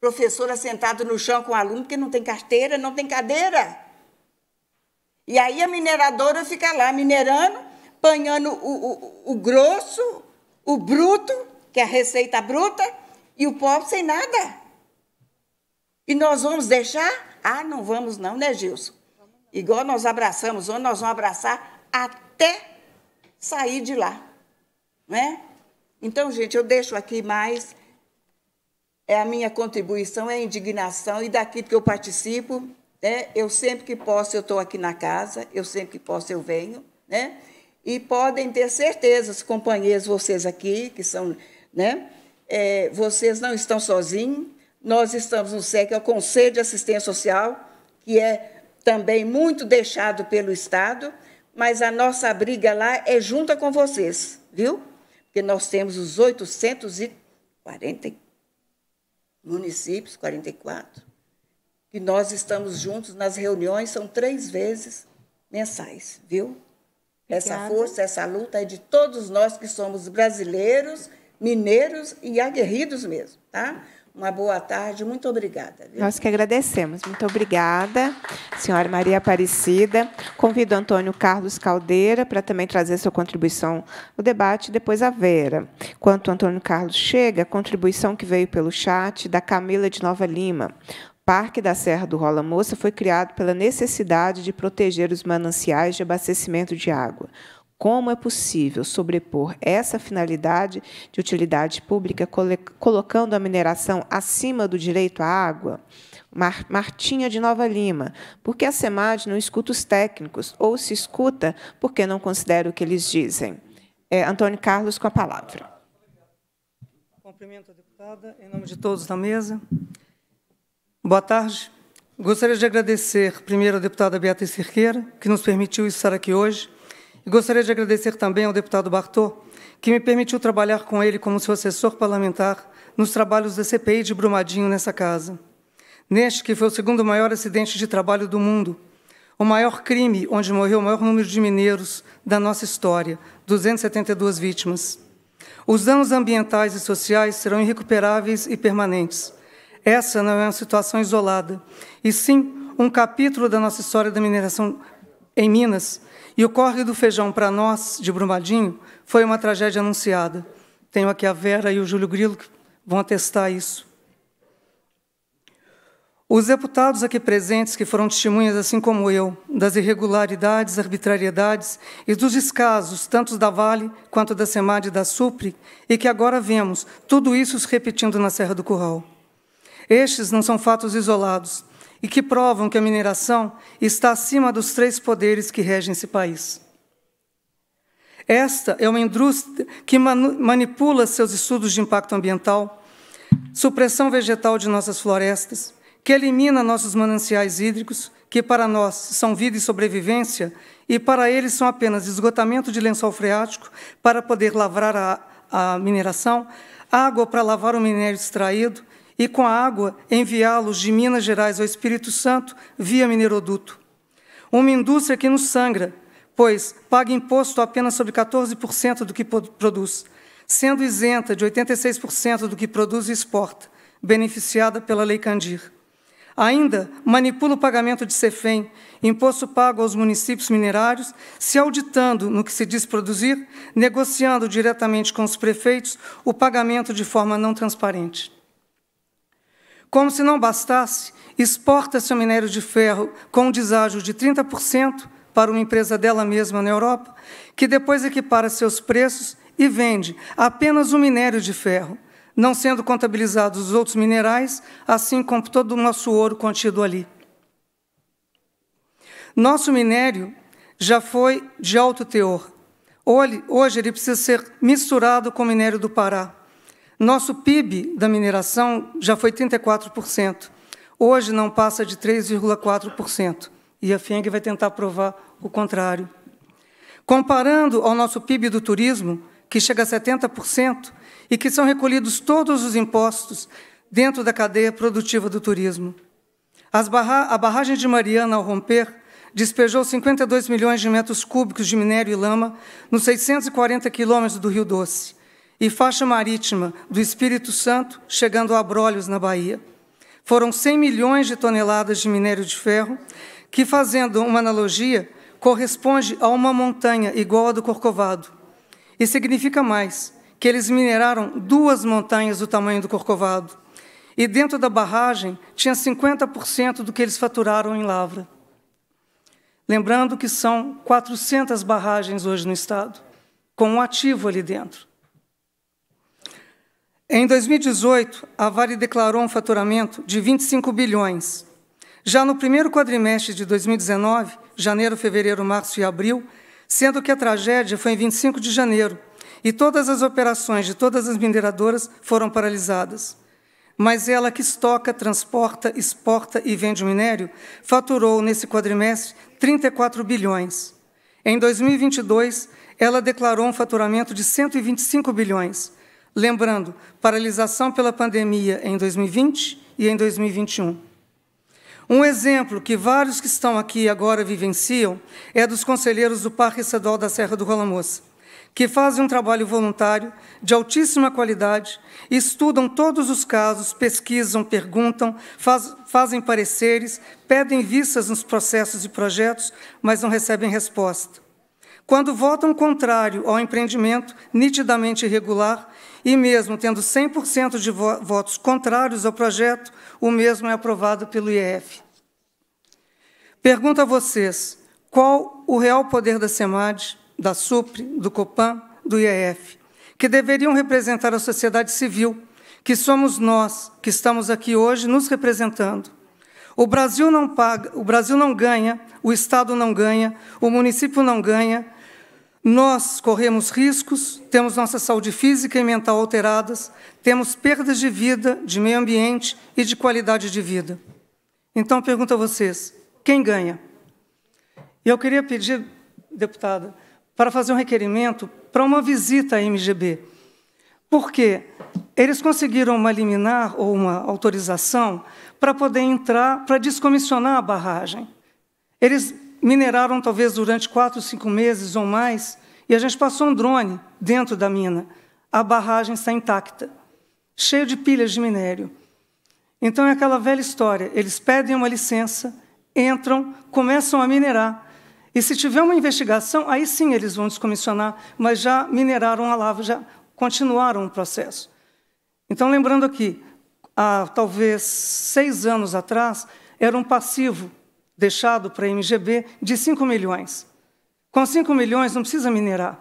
professora sentada no chão com o aluno, porque não tem carteira, não tem cadeira. E aí a mineradora fica lá minerando, apanhando o, o, o grosso, o bruto, que é a receita bruta, e o pobre sem nada. E nós vamos deixar? Ah, não vamos não, né, Gilson? Igual nós abraçamos ou nós vamos abraçar até sair de lá. Né? Então, gente, eu deixo aqui mais. É a minha contribuição, é a indignação, e daqui que eu participo, né? eu sempre que posso, eu estou aqui na casa, eu sempre que posso, eu venho. Né? E podem ter certeza, os companheiros, vocês aqui, que são. Né? É, vocês não estão sozinhos, nós estamos no SEC, é o Conselho de Assistência Social, que é também muito deixado pelo Estado, mas a nossa briga lá é junta com vocês, viu? Porque nós temos os 840 municípios, 44, e nós estamos juntos nas reuniões, são três vezes mensais, viu? Essa força, essa luta é de todos nós que somos brasileiros, mineiros e aguerridos mesmo, tá? Uma boa tarde, muito obrigada. Viu? Nós que agradecemos, muito obrigada, senhora Maria Aparecida. Convido Antônio Carlos Caldeira para também trazer sua contribuição no debate, depois a Vera. Enquanto o Antônio Carlos chega, a contribuição que veio pelo chat da Camila de Nova Lima. Parque da Serra do Rola Moça foi criado pela necessidade de proteger os mananciais de abastecimento de água. Como é possível sobrepor essa finalidade de utilidade pública colocando a mineração acima do direito à água? Martinha de Nova Lima, porque a SEMAD não escuta os técnicos, ou se escuta porque não considera o que eles dizem. É, Antônio Carlos, com a palavra. Cumprimento a deputada, em nome de todos na mesa. Boa tarde. Gostaria de agradecer, primeiro, a deputada Beatriz Cerqueira, que nos permitiu estar aqui hoje, gostaria de agradecer também ao deputado Bartô, que me permitiu trabalhar com ele como seu assessor parlamentar nos trabalhos da CPI de Brumadinho nessa casa. Neste, que foi o segundo maior acidente de trabalho do mundo, o maior crime onde morreu o maior número de mineiros da nossa história, 272 vítimas. Os danos ambientais e sociais serão irrecuperáveis e permanentes. Essa não é uma situação isolada, e sim um capítulo da nossa história da mineração em Minas, e o Corre do Feijão para nós, de Brumadinho, foi uma tragédia anunciada. Tenho aqui a Vera e o Júlio Grilo que vão atestar isso. Os deputados aqui presentes, que foram testemunhas, assim como eu, das irregularidades, arbitrariedades e dos escasos, tanto da Vale quanto da SEMAD e da SUPRE, e que agora vemos tudo isso se repetindo na Serra do Curral. Estes não são fatos isolados, e que provam que a mineração está acima dos três poderes que regem esse país. Esta é uma indústria que manipula seus estudos de impacto ambiental, supressão vegetal de nossas florestas, que elimina nossos mananciais hídricos, que para nós são vida e sobrevivência, e para eles são apenas esgotamento de lençol freático para poder lavrar a, a mineração, água para lavar o minério extraído, e com a água enviá-los de Minas Gerais ao Espírito Santo via mineroduto. Uma indústria que nos sangra, pois paga imposto apenas sobre 14% do que produz, sendo isenta de 86% do que produz e exporta, beneficiada pela Lei Candir. Ainda manipula o pagamento de CEFEM, imposto pago aos municípios minerários, se auditando no que se diz produzir, negociando diretamente com os prefeitos o pagamento de forma não transparente. Como se não bastasse, exporta-se o minério de ferro com um deságio de 30% para uma empresa dela mesma na Europa, que depois equipara seus preços e vende apenas o minério de ferro, não sendo contabilizados os outros minerais, assim como todo o nosso ouro contido ali. Nosso minério já foi de alto teor. Hoje ele precisa ser misturado com o minério do Pará. Nosso PIB da mineração já foi 34%. Hoje não passa de 3,4%. E a FIENG vai tentar provar o contrário. Comparando ao nosso PIB do turismo, que chega a 70%, e que são recolhidos todos os impostos dentro da cadeia produtiva do turismo. Barra a barragem de Mariana, ao romper, despejou 52 milhões de metros cúbicos de minério e lama nos 640 quilômetros do Rio Doce e faixa marítima do Espírito Santo, chegando a Brolhos, na Bahia. Foram 100 milhões de toneladas de minério de ferro, que, fazendo uma analogia, corresponde a uma montanha igual a do Corcovado. E significa mais, que eles mineraram duas montanhas do tamanho do Corcovado. E dentro da barragem tinha 50% do que eles faturaram em lavra. Lembrando que são 400 barragens hoje no estado, com um ativo ali dentro. Em 2018, a Vale declarou um faturamento de 25 bilhões. Já no primeiro quadrimestre de 2019, janeiro, fevereiro, março e abril, sendo que a tragédia foi em 25 de janeiro e todas as operações de todas as mineradoras foram paralisadas. Mas ela que estoca, transporta, exporta e vende minério faturou nesse quadrimestre 34 bilhões. Em 2022, ela declarou um faturamento de 125 bilhões Lembrando, paralisação pela pandemia em 2020 e em 2021. Um exemplo que vários que estão aqui agora vivenciam é dos conselheiros do Parque Estadual da Serra do Moça, que fazem um trabalho voluntário de altíssima qualidade, estudam todos os casos, pesquisam, perguntam, faz, fazem pareceres, pedem vistas nos processos e projetos, mas não recebem resposta. Quando votam contrário ao empreendimento nitidamente irregular, e mesmo tendo 100% de votos contrários ao projeto, o mesmo é aprovado pelo IEF. Pergunto a vocês, qual o real poder da SEMAD, da SUPRE, do COPAN, do IEF, que deveriam representar a sociedade civil, que somos nós que estamos aqui hoje nos representando. O Brasil não paga, o Brasil não ganha, o Estado não ganha, o município não ganha, nós corremos riscos, temos nossa saúde física e mental alteradas, temos perdas de vida, de meio ambiente e de qualidade de vida. Então, pergunto a vocês: quem ganha? E eu queria pedir, deputada, para fazer um requerimento para uma visita à MGB, porque eles conseguiram uma liminar ou uma autorização para poder entrar, para descomissionar a barragem. Eles mineraram talvez durante quatro, cinco meses ou mais, e a gente passou um drone dentro da mina. A barragem está intacta, cheia de pilhas de minério. Então é aquela velha história: eles pedem uma licença, entram, começam a minerar. E se tiver uma investigação, aí sim eles vão descomissionar, mas já mineraram a lava, já continuaram o processo. Então, lembrando aqui, há talvez seis anos atrás, era um passivo deixado para a MGB de 5 milhões. Com 5 milhões não precisa minerar.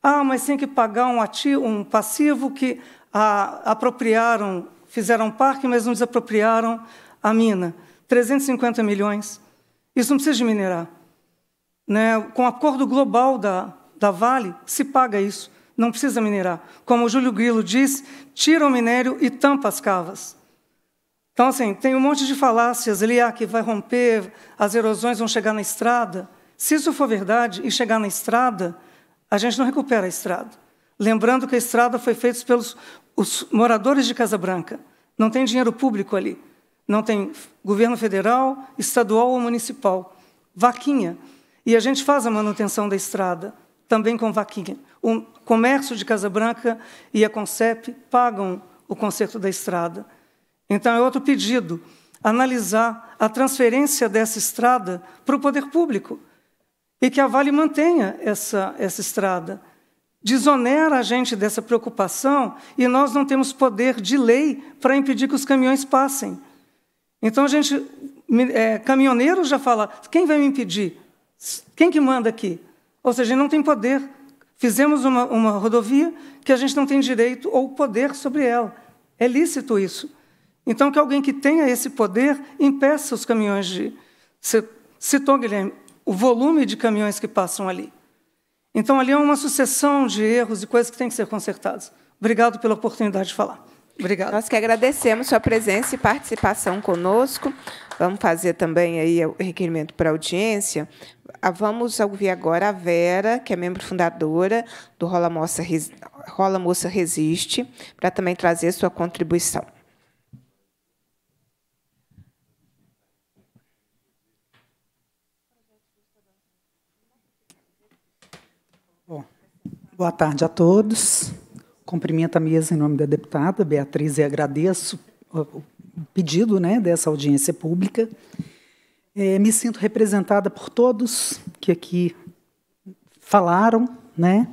Ah, mas tem que pagar um, ativo, um passivo que ah, apropriaram, fizeram parque, mas não desapropriaram a mina. 350 milhões. Isso não precisa de minerar. Né? Com o acordo global da, da Vale, se paga isso. Não precisa minerar. Como o Júlio Grilo diz, tira o minério e tampa as cavas. Então, assim, tem um monte de falácias ali, ah, que vai romper, as erosões vão chegar na estrada. Se isso for verdade e chegar na estrada, a gente não recupera a estrada. Lembrando que a estrada foi feita pelos os moradores de Casa Branca. Não tem dinheiro público ali. Não tem governo federal, estadual ou municipal. Vaquinha. E a gente faz a manutenção da estrada, também com vaquinha. O comércio de Casa Branca e a Concep pagam o conserto da estrada. Então, é outro pedido: analisar a transferência dessa estrada para o poder público e que a Vale mantenha essa, essa estrada. Desonera a gente dessa preocupação e nós não temos poder de lei para impedir que os caminhões passem. Então, a gente, é, caminhoneiro já fala: quem vai me impedir? Quem que manda aqui? Ou seja, não tem poder. Fizemos uma, uma rodovia que a gente não tem direito ou poder sobre ela. É lícito isso. Então, que alguém que tenha esse poder impeça os caminhões de. Você citou, Guilherme, o volume de caminhões que passam ali. Então, ali é uma sucessão de erros e coisas que têm que ser consertadas. Obrigado pela oportunidade de falar. Obrigado. Nós que agradecemos sua presença e participação conosco. Vamos fazer também aí o requerimento para audiência. Ah, vamos ouvir agora a Vera, que é membro fundadora do Rola Moça, Rola Moça Resiste, para também trazer sua contribuição. Boa tarde a todos. Cumprimento a mesa em nome da deputada Beatriz e agradeço o pedido né, dessa audiência pública. É, me sinto representada por todos que aqui falaram, né?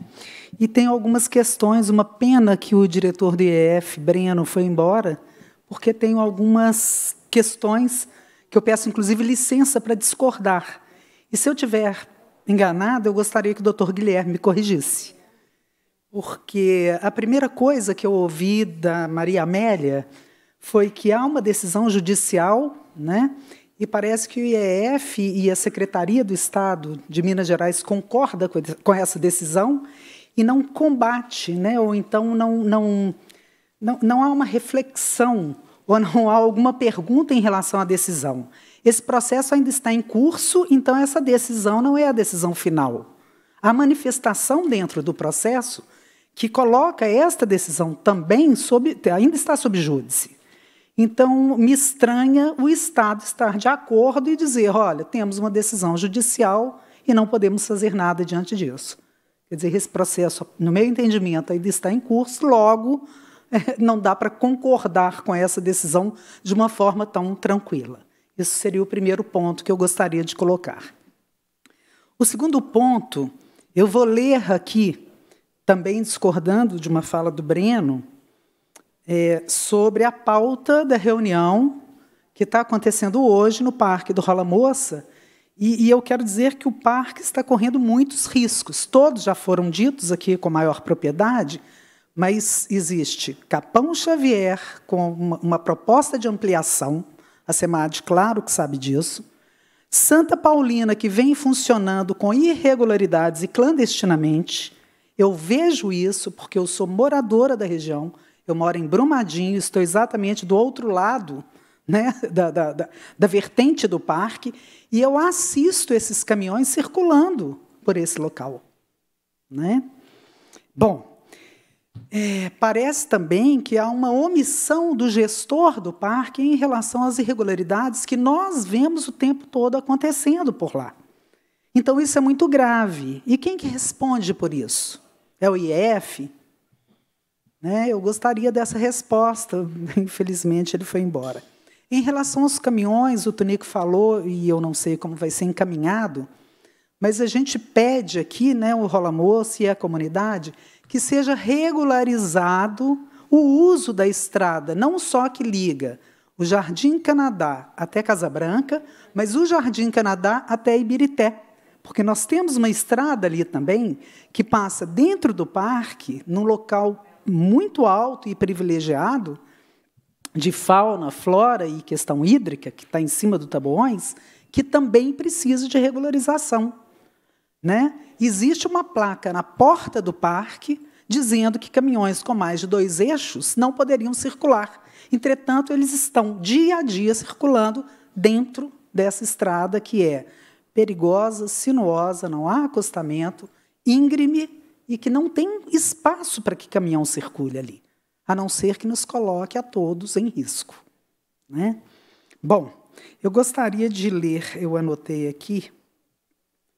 E tem algumas questões. Uma pena que o diretor do IEF, Breno, foi embora, porque tenho algumas questões que eu peço, inclusive, licença para discordar. E se eu tiver enganado, eu gostaria que o doutor Guilherme me corrigisse porque a primeira coisa que eu ouvi da Maria Amélia foi que há uma decisão judicial, né? E parece que o IEF e a Secretaria do Estado de Minas Gerais concorda com essa decisão e não combate, né? Ou então não não não, não há uma reflexão ou não há alguma pergunta em relação à decisão. Esse processo ainda está em curso, então essa decisão não é a decisão final. A manifestação dentro do processo que coloca esta decisão também sob, ainda está sob júdice. Então, me estranha o Estado estar de acordo e dizer, olha, temos uma decisão judicial e não podemos fazer nada diante disso. Quer dizer, esse processo, no meu entendimento, ainda está em curso, logo eh, não dá para concordar com essa decisão de uma forma tão tranquila. Isso seria o primeiro ponto que eu gostaria de colocar. O segundo ponto, eu vou ler aqui também discordando de uma fala do Breno, é, sobre a pauta da reunião que está acontecendo hoje no Parque do Rola Moça. E, e, eu quero dizer que o parque está correndo muitos riscos. Todos já foram ditos aqui com maior propriedade, mas existe Capão Xavier com uma, uma proposta de ampliação, a SEMAD, claro que sabe disso. Santa Paulina, que vem funcionando com irregularidades e clandestinamente. Eu vejo isso porque eu sou moradora da região, eu moro em Brumadinho, estou exatamente do outro lado né, da, da, da, da vertente do parque, e eu assisto esses caminhões circulando por esse local. Né? Bom, é, parece também que há uma omissão do gestor do parque em relação às irregularidades que nós vemos o tempo todo acontecendo por lá. Então, isso é muito grave. E quem que responde por isso? É o IF? Né? Eu gostaria dessa resposta. Infelizmente, ele foi embora. Em relação aos caminhões, o Tunico falou, e eu não sei como vai ser encaminhado, mas a gente pede aqui, né, o Rola Moço e a comunidade, que seja regularizado o uso da estrada, não só que liga o Jardim Canadá até Casa Branca, mas o Jardim Canadá até Ibirité. Porque nós temos uma estrada ali também que passa dentro do parque, num local muito alto e privilegiado de fauna, flora e questão hídrica, que está em cima do Taboões, que também precisa de regularização. Né? Existe uma placa na porta do parque dizendo que caminhões com mais de dois eixos não poderiam circular. Entretanto, eles estão dia a dia circulando dentro dessa estrada que é perigosa, sinuosa, não há acostamento, íngreme e que não tem espaço para que caminhão circule ali, a não ser que nos coloque a todos em risco. Né? Bom, eu gostaria de ler, eu anotei aqui,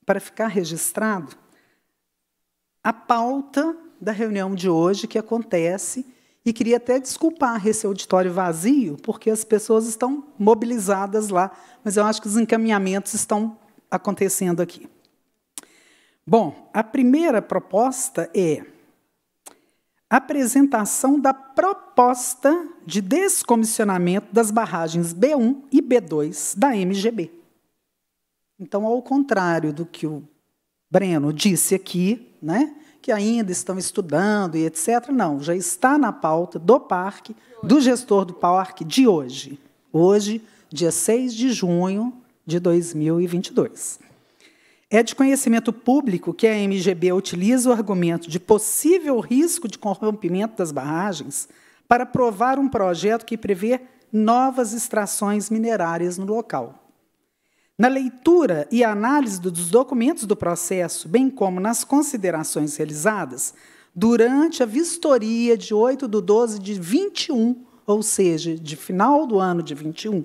para ficar registrado, a pauta da reunião de hoje que acontece e queria até desculpar esse auditório vazio, porque as pessoas estão mobilizadas lá, mas eu acho que os encaminhamentos estão acontecendo aqui. Bom, a primeira proposta é a apresentação da proposta de descomissionamento das barragens B1 e B2 da MGB. Então, ao contrário do que o Breno disse aqui, né, que ainda estão estudando e etc., não, já está na pauta do parque, do gestor do parque de hoje. Hoje, dia 6 de junho, de 2022. É de conhecimento público que a MGB utiliza o argumento de possível risco de corrompimento das barragens para provar um projeto que prevê novas extrações minerárias no local. Na leitura e análise dos documentos do processo, bem como nas considerações realizadas, durante a vistoria de 8 de 12 de 21, ou seja, de final do ano de 21,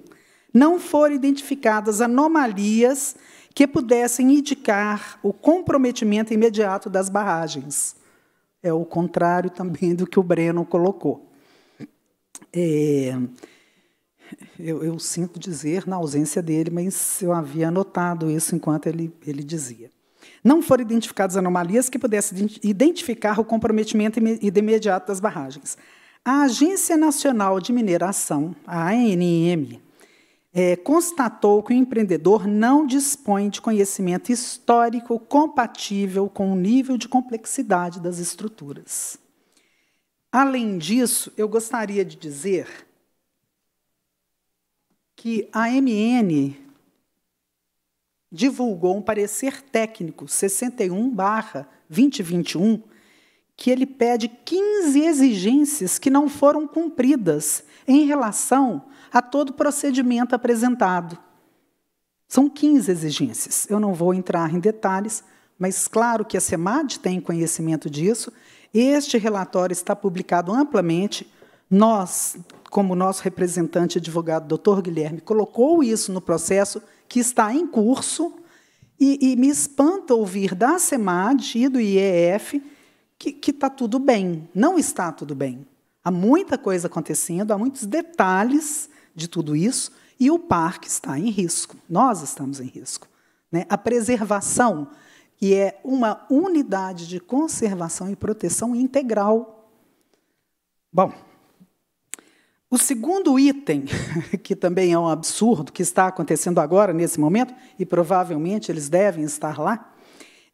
não foram identificadas anomalias que pudessem indicar o comprometimento imediato das barragens. É o contrário também do que o Breno colocou. É, eu, eu, sinto dizer, na ausência dele, mas eu havia anotado isso enquanto ele, ele dizia. Não foram identificadas anomalias que pudessem identificar o comprometimento imediato das barragens. A Agência Nacional de Mineração, a ANM, é, constatou que o empreendedor não dispõe de conhecimento histórico compatível com o nível de complexidade das estruturas. Além disso, eu gostaria de dizer que a MN divulgou um parecer técnico 61/2021 que ele pede 15 exigências que não foram cumpridas em relação a todo procedimento apresentado. São 15 exigências. Eu não vou entrar em detalhes, mas claro que a SEMAD tem conhecimento disso. Este relatório está publicado amplamente. Nós, como nosso representante advogado, doutor Guilherme, colocou isso no processo que está em curso e, e me espanta ouvir da SEMAD e do IEF que está tudo bem. Não está tudo bem. Há muita coisa acontecendo, há muitos detalhes de tudo isso e o parque está em risco. Nós estamos em risco. Né? A preservação, que é uma unidade de conservação e proteção integral. Bom, o segundo item, que também é um absurdo, que está acontecendo agora, nesse momento, e provavelmente eles devem estar lá,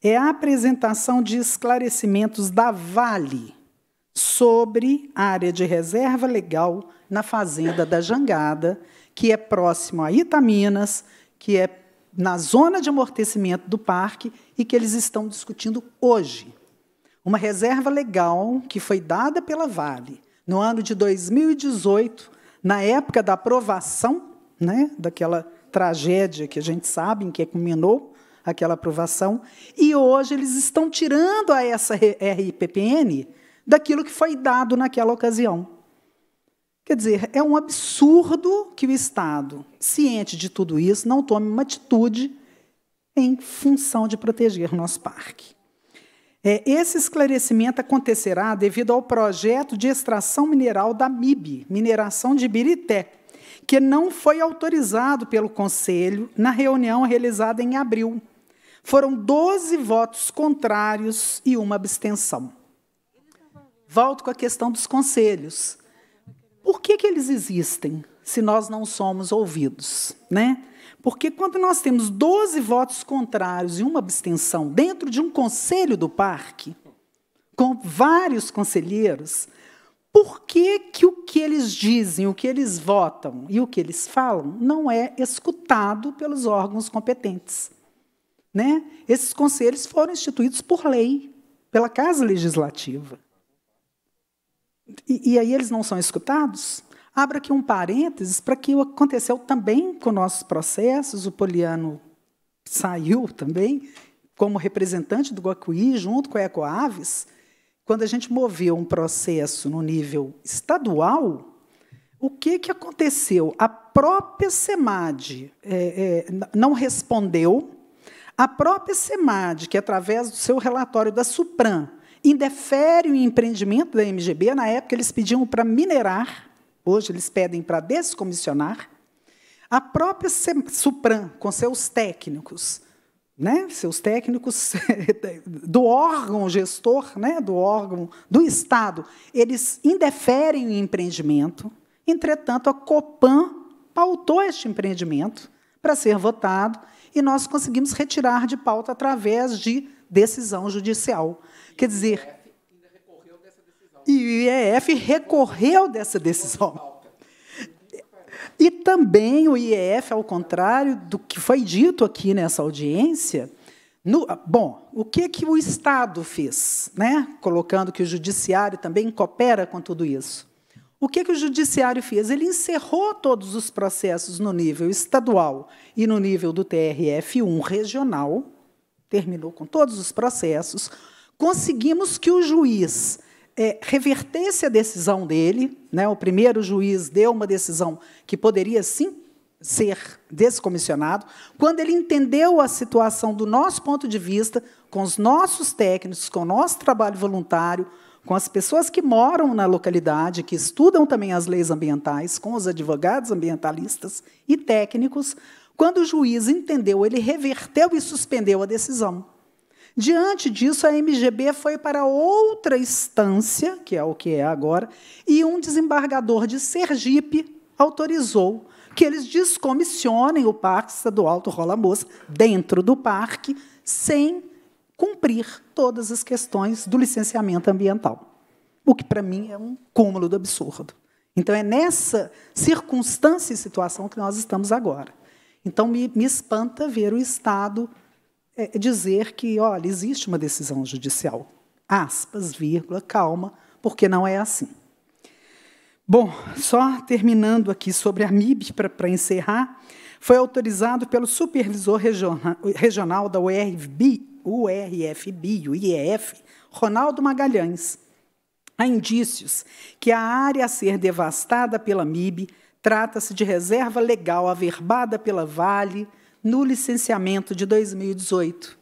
é a apresentação de esclarecimentos da Vale sobre a área de reserva legal na Fazenda da Jangada, que é próximo a Itaminas, que é na zona de amortecimento do parque e que eles estão discutindo hoje. Uma reserva legal que foi dada pela Vale no ano de 2018, na época da aprovação, né, daquela tragédia que a gente sabe em que culminou aquela aprovação, e hoje eles estão tirando a essa RIPPN daquilo que foi dado naquela ocasião. Quer dizer, é um absurdo que o Estado, ciente de tudo isso, não tome uma atitude em função de proteger o nosso parque. É, esse esclarecimento acontecerá devido ao projeto de extração mineral da MIB, Mineração de Birité, que não foi autorizado pelo Conselho na reunião realizada em abril. Foram 12 votos contrários e uma abstenção. Volto com a questão dos conselhos. Por que, que eles existem se nós não somos ouvidos? Né? Porque quando nós temos 12 votos contrários e uma abstenção dentro de um conselho do parque, com vários conselheiros, por que, que o que eles dizem, o que eles votam e o que eles falam não é escutado pelos órgãos competentes? Né? Esses conselhos foram instituídos por lei, pela Casa Legislativa e, e aí eles não são escutados, Abra aqui um parênteses para que o aconteceu também com nossos processos, o Poliano saiu também como representante do Guacuí, junto com a Ecoaves, quando a gente moveu um processo no nível estadual, o que, que aconteceu? A própria SEMAD é, é, não respondeu, a própria SEMAD, que através do seu relatório da SUPRAM, indefere o empreendimento da MGB. Na época, eles pediam para minerar, hoje eles pedem para descomissionar. A própria Supran, com seus técnicos, né, seus técnicos do órgão gestor, né, do órgão do Estado, eles indeferem o empreendimento. Entretanto, a Copan pautou este empreendimento para ser votado e nós conseguimos retirar de pauta através de decisão judicial. Quer dizer. E o IEF recorreu dessa decisão. E também o IEF, ao contrário do que foi dito aqui nessa audiência, no, bom, o que, que o Estado fez? Né? Colocando que o Judiciário também coopera com tudo isso. O que, que o Judiciário fez? Ele encerrou todos os processos no nível estadual e no nível do TRF1 regional, terminou com todos os processos, conseguimos que o juiz é, revertesse a decisão dele. Né? O primeiro juiz deu uma decisão que poderia, sim, ser descomissionado. Quando ele entendeu a situação do nosso ponto de vista, com os nossos técnicos, com o nosso trabalho voluntário, com as pessoas que moram na localidade, que estudam também as leis ambientais, com os advogados ambientalistas e técnicos, quando o juiz entendeu, ele reverteu e suspendeu a decisão. Diante disso, a MGB foi para outra instância, que é o que é agora, e um desembargador de Sergipe autorizou que eles descomissionem o Parque do Alto Rola Moça dentro do parque, sem cumprir todas as questões do licenciamento ambiental. O que, para mim, é um cúmulo do absurdo. Então, é nessa circunstância e situação que nós estamos agora. Então, me, me espanta ver o Estado é, dizer que, olha, existe uma decisão judicial. Aspas, vírgula, calma, porque não é assim. Bom, só terminando aqui sobre a MIB, para encerrar, foi autorizado pelo supervisor regional, regional da URB, URFB, o Ronaldo Magalhães. Há indícios que a área a ser devastada pela MIB Trata-se de reserva legal averbada pela Vale no licenciamento de 2018.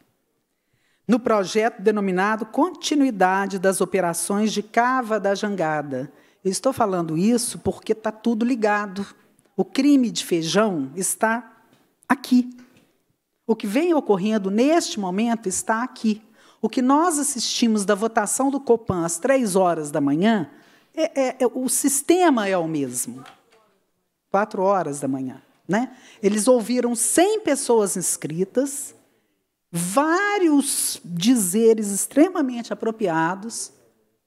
No projeto denominado Continuidade das Operações de Cava da Jangada. Eu estou falando isso porque está tudo ligado. O crime de feijão está aqui. O que vem ocorrendo neste momento está aqui. O que nós assistimos da votação do Copan às três horas da manhã, é, é, é, o sistema é o mesmo quatro horas da manhã. Né? Eles ouviram 100 pessoas inscritas, vários dizeres extremamente apropriados,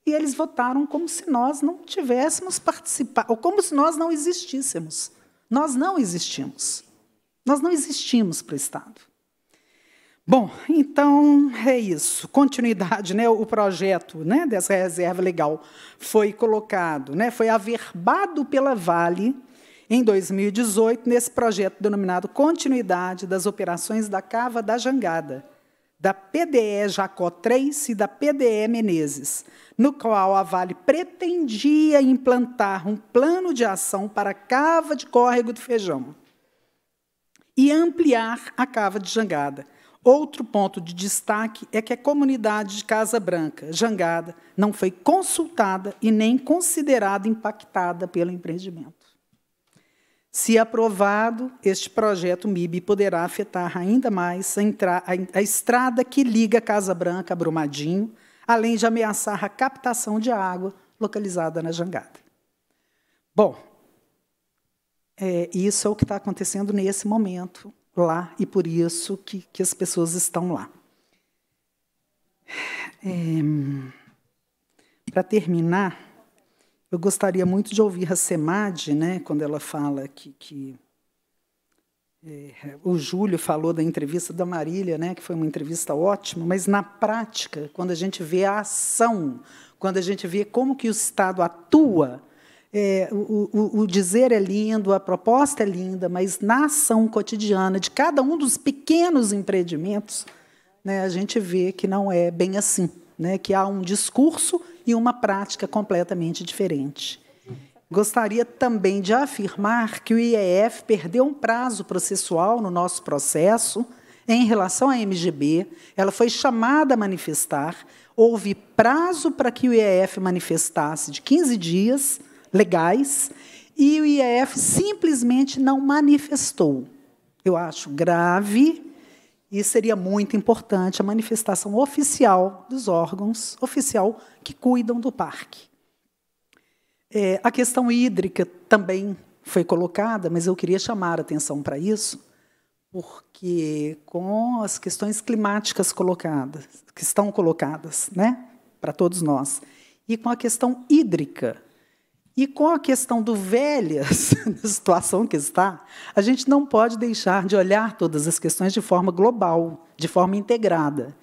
e eles votaram como se nós não tivéssemos participado, ou como se nós não existíssemos. Nós não existimos. Nós não existimos para o Estado. Bom, então é isso. Continuidade, né? O projeto, né, dessa reserva legal foi colocado, né? Foi averbado pela Vale em 2018 nesse projeto denominado Continuidade das Operações da Cava da Jangada, da PDE Jacó 3 e da PDE Menezes, no qual a Vale pretendia implantar um plano de ação para a cava de córrego do feijão e ampliar a cava de jangada. Outro ponto de destaque é que a comunidade de Casa Branca, Jangada, não foi consultada e nem considerada impactada pelo empreendimento. Se aprovado, este projeto MIB poderá afetar ainda mais a, estrada que liga Casa Branca a Brumadinho, além de ameaçar a captação de água localizada na Jangada. Bom, é, isso é o que está acontecendo nesse momento lá e por isso que, que as pessoas estão lá. É, Para terminar, eu gostaria muito de ouvir Hassemad, né, quando ela fala que, que é, o Júlio falou da entrevista da Marília, né, que foi uma entrevista ótima, mas na prática, quando a gente vê a ação, quando a gente vê como que o Estado atua, é, o, o, o, dizer é lindo, a proposta é linda, mas na ação cotidiana de cada um dos pequenos empreendimentos, né, a gente vê que não é bem assim né, que há um discurso e uma prática completamente diferente. Gostaria também de afirmar que o IEF perdeu um prazo processual no nosso processo em relação à MGB. Ela foi chamada a manifestar, houve prazo para que o IEF manifestasse de 15 dias legais e o IEF simplesmente não manifestou. Eu acho grave e seria muito importante a manifestação oficial dos órgãos, oficial, que cuidam do parque. É, a questão hídrica também foi colocada, mas eu queria chamar a atenção para isso, porque com as questões climáticas colocadas, que estão colocadas né, para todos nós, e com a questão hídrica, e com a questão do velhas, da situação que está, a gente não pode deixar de olhar todas as questões de forma global, de forma integrada.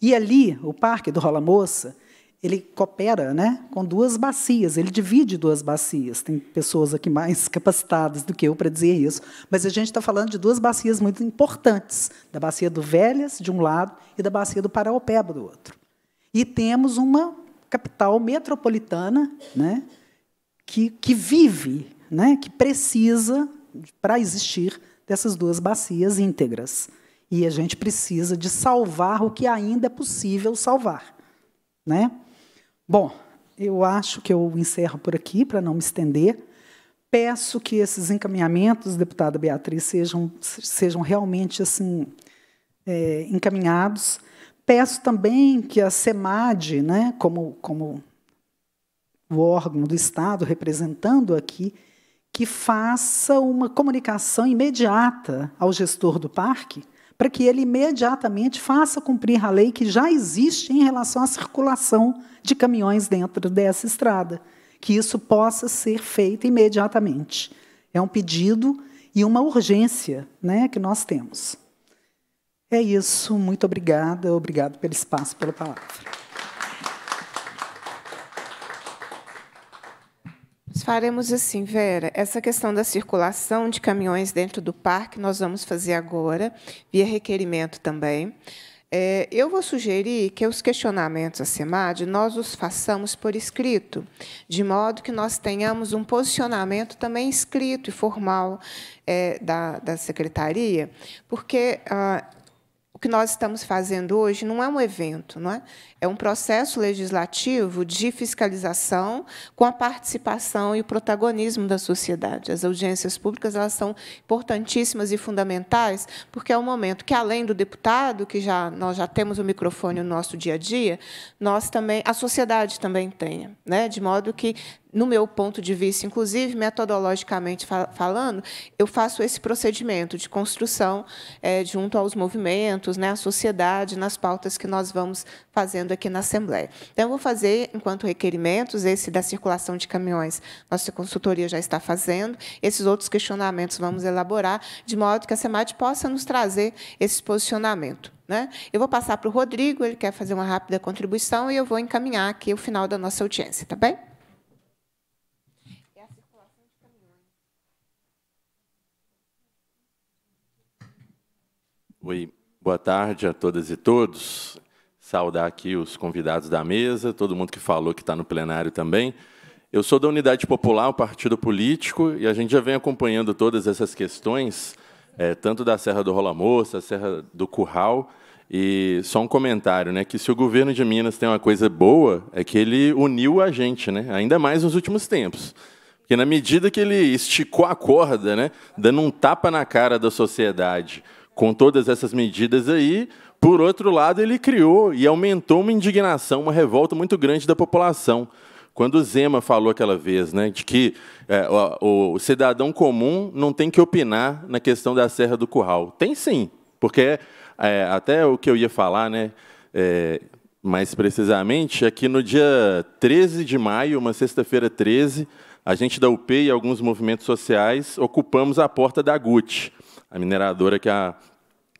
E ali, o Parque do Rola Moça, ele coopera né, com duas bacias, ele divide duas bacias. Tem pessoas aqui mais capacitadas do que eu para dizer isso, mas a gente está falando de duas bacias muito importantes, da bacia do Velhas, de um lado, e da bacia do Paraopeba, do outro. E temos uma capital metropolitana, né, que, que vive, né, que precisa, para existir, dessas duas bacias íntegras. E a gente precisa de salvar o que ainda é possível salvar. Né? Bom, eu acho que eu encerro por aqui, para não me estender. Peço que esses encaminhamentos, deputada Beatriz, sejam, sejam realmente assim é, encaminhados. Peço também que a SEMAD, né, como, como o órgão do Estado representando aqui, que faça uma comunicação imediata ao gestor do parque, para que ele imediatamente faça cumprir a lei que já existe em relação à circulação de caminhões dentro dessa estrada, que isso possa ser feito imediatamente. É um pedido e uma urgência né, que nós temos. É isso, muito obrigada, obrigado pelo espaço, pela palavra. Faremos assim, Vera. Essa questão da circulação de caminhões dentro do parque nós vamos fazer agora, via requerimento também. É, eu vou sugerir que os questionamentos à SEMAD nós os façamos por escrito, de modo que nós tenhamos um posicionamento também escrito e formal é, da, da secretaria, porque ah, o que nós estamos fazendo hoje não é um evento, não é? É um processo legislativo de fiscalização com a participação e o protagonismo da sociedade. As audiências públicas elas são importantíssimas e fundamentais, porque é o um momento que, além do deputado, que já nós já temos o microfone no nosso dia a dia, nós também, a sociedade também tenha, né? de modo que no meu ponto de vista, inclusive, metodologicamente falando, eu faço esse procedimento de construção é, junto aos movimentos, né, à sociedade, nas pautas que nós vamos fazendo aqui na Assembleia. Então, eu vou fazer, enquanto requerimentos, esse da circulação de caminhões, nossa consultoria já está fazendo, esses outros questionamentos vamos elaborar, de modo que a SEMAD possa nos trazer esse posicionamento. Né? Eu vou passar para o Rodrigo, ele quer fazer uma rápida contribuição, e eu vou encaminhar aqui o final da nossa audiência, tá bem? Oi, boa tarde a todas e todos saudar aqui os convidados da mesa, todo mundo que falou que está no plenário também. Eu sou da Unidade Popular, um partido político, e a gente já vem acompanhando todas essas questões, é, tanto da Serra do Rola Moça, Serra do Curral, e só um comentário, né, que se o governo de Minas tem uma coisa boa, é que ele uniu a gente, né, ainda mais nos últimos tempos. Porque na medida que ele esticou a corda, né, dando um tapa na cara da sociedade, com todas essas medidas aí, por outro lado, ele criou e aumentou uma indignação, uma revolta muito grande da população. Quando Zema falou aquela vez, né, de que é, o, o cidadão comum não tem que opinar na questão da Serra do Curral. Tem sim, porque é, até o que eu ia falar, né, é, mais precisamente, é que no dia 13 de maio, uma sexta-feira 13, a gente da UP e alguns movimentos sociais ocupamos a porta da GUT, a mineradora que a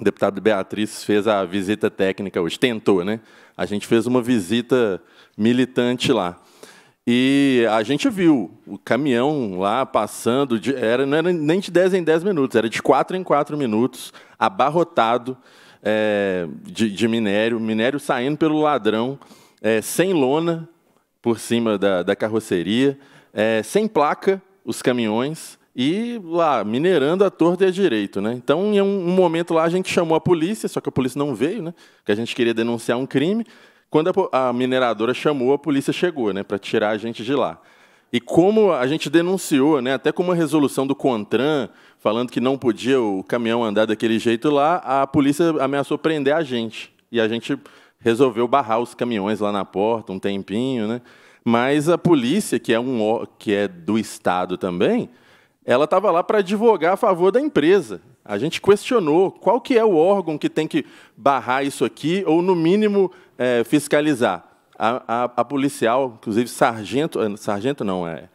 o deputado Beatriz fez a visita técnica hoje, tentou, né? A gente fez uma visita militante lá. E a gente viu o caminhão lá passando, de, era, não era nem de 10 em 10 minutos, era de 4 em 4 minutos, abarrotado é, de, de, minério, minério saindo pelo ladrão, é, sem lona por cima da, da carroceria, é, sem placa os caminhões, e lá, minerando a torta e a direito, né? Então, em um, um, momento lá, a gente chamou a polícia, só que a polícia não veio, né? Porque a gente queria denunciar um crime. Quando a, a mineradora chamou, a polícia chegou, né? Para tirar a gente de lá. E como a gente denunciou, né? Até com uma resolução do CONTRAN, falando que não podia o caminhão andar daquele jeito lá, a polícia ameaçou prender a gente. E a gente resolveu barrar os caminhões lá na porta um tempinho, né? Mas a polícia, que é, um, que é do Estado também, ela estava lá para advogar a favor da empresa. A gente questionou qual que é o órgão que tem que barrar isso aqui, ou, no mínimo, é, fiscalizar. A, a, a, policial, inclusive, sargento, eh, sargento não, é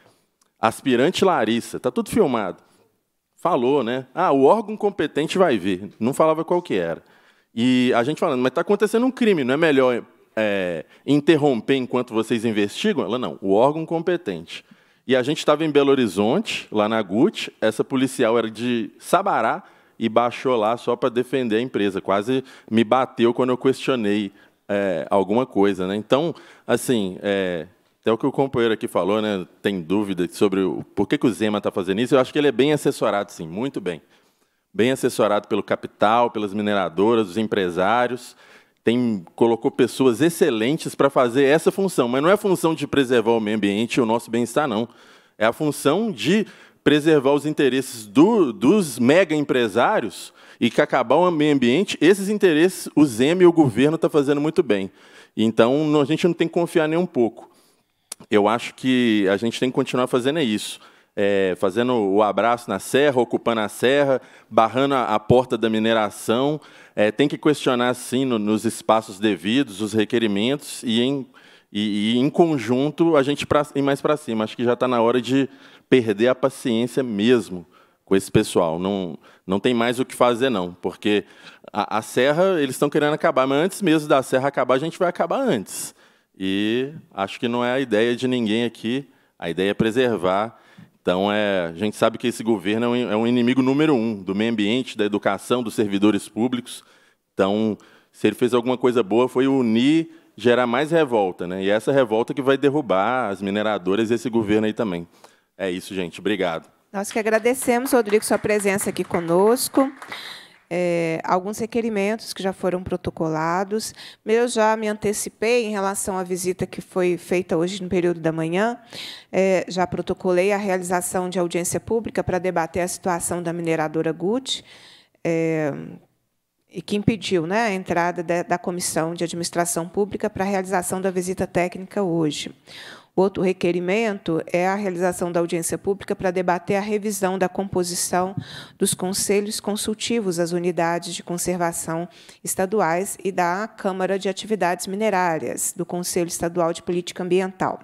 aspirante Larissa, está tudo filmado, falou, né? Ah, o órgão competente vai ver. Não falava qual que era. E a gente falando, mas está acontecendo um crime, não é melhor é, interromper enquanto vocês investigam? Ela, não, o órgão competente. E a gente estava em Belo Horizonte, lá na GUT. Essa policial era de Sabará e baixou lá só para defender a empresa. Quase me bateu quando eu questionei é, alguma coisa. Né? Então, assim, é, até o que o companheiro aqui falou, né? tem dúvida sobre o, por que, que o Zema está fazendo isso. Eu acho que ele é bem assessorado, sim, muito bem. Bem assessorado pelo capital, pelas mineradoras, os empresários tem colocou pessoas excelentes para fazer essa função, mas não é a função de preservar o meio ambiente e o nosso bem-estar, não. É a função de preservar os interesses do, dos mega empresários e que acabar o meio ambiente, esses interesses o ZEM e o governo estão tá fazendo muito bem. Então, a gente não tem que confiar nem um pouco. Eu acho que a gente tem que continuar fazendo isso. É, fazendo o abraço na serra, ocupando a serra, barrando a, a porta da mineração, é, tem que questionar, sim, no, nos espaços devidos, os requerimentos, e em, e, e em conjunto a gente pra, ir mais para cima. Acho que já está na hora de perder a paciência mesmo com esse pessoal. Não, não tem mais o que fazer, não, porque a, a Serra, eles estão querendo acabar, mas antes mesmo da Serra acabar, a gente vai acabar antes. E acho que não é a ideia de ninguém aqui, a ideia é preservar então, é, a gente sabe que esse governo é, é um inimigo número um do meio ambiente, da educação, dos servidores públicos. Então, se ele fez alguma coisa boa, foi unir, gerar mais revolta. Né? E é essa revolta que vai derrubar as mineradoras e esse governo aí também. É isso, gente. Obrigado. Nós que agradecemos, Rodrigo, sua presença aqui conosco é, alguns requerimentos que já foram protocolados. Eu já me antecipei em relação à visita que foi feita hoje no período da manhã. É, já protocolei a realização de audiência pública para debater a situação da mineradora Guti é, e que impediu né, a entrada da Comissão de Administração Pública para a realização da visita técnica hoje. Outro requerimento é a realização da audiência pública para debater a revisão da composição dos conselhos consultivos às unidades de conservação estaduais e da Câmara de Atividades Minerárias, do Conselho Estadual de Política Ambiental.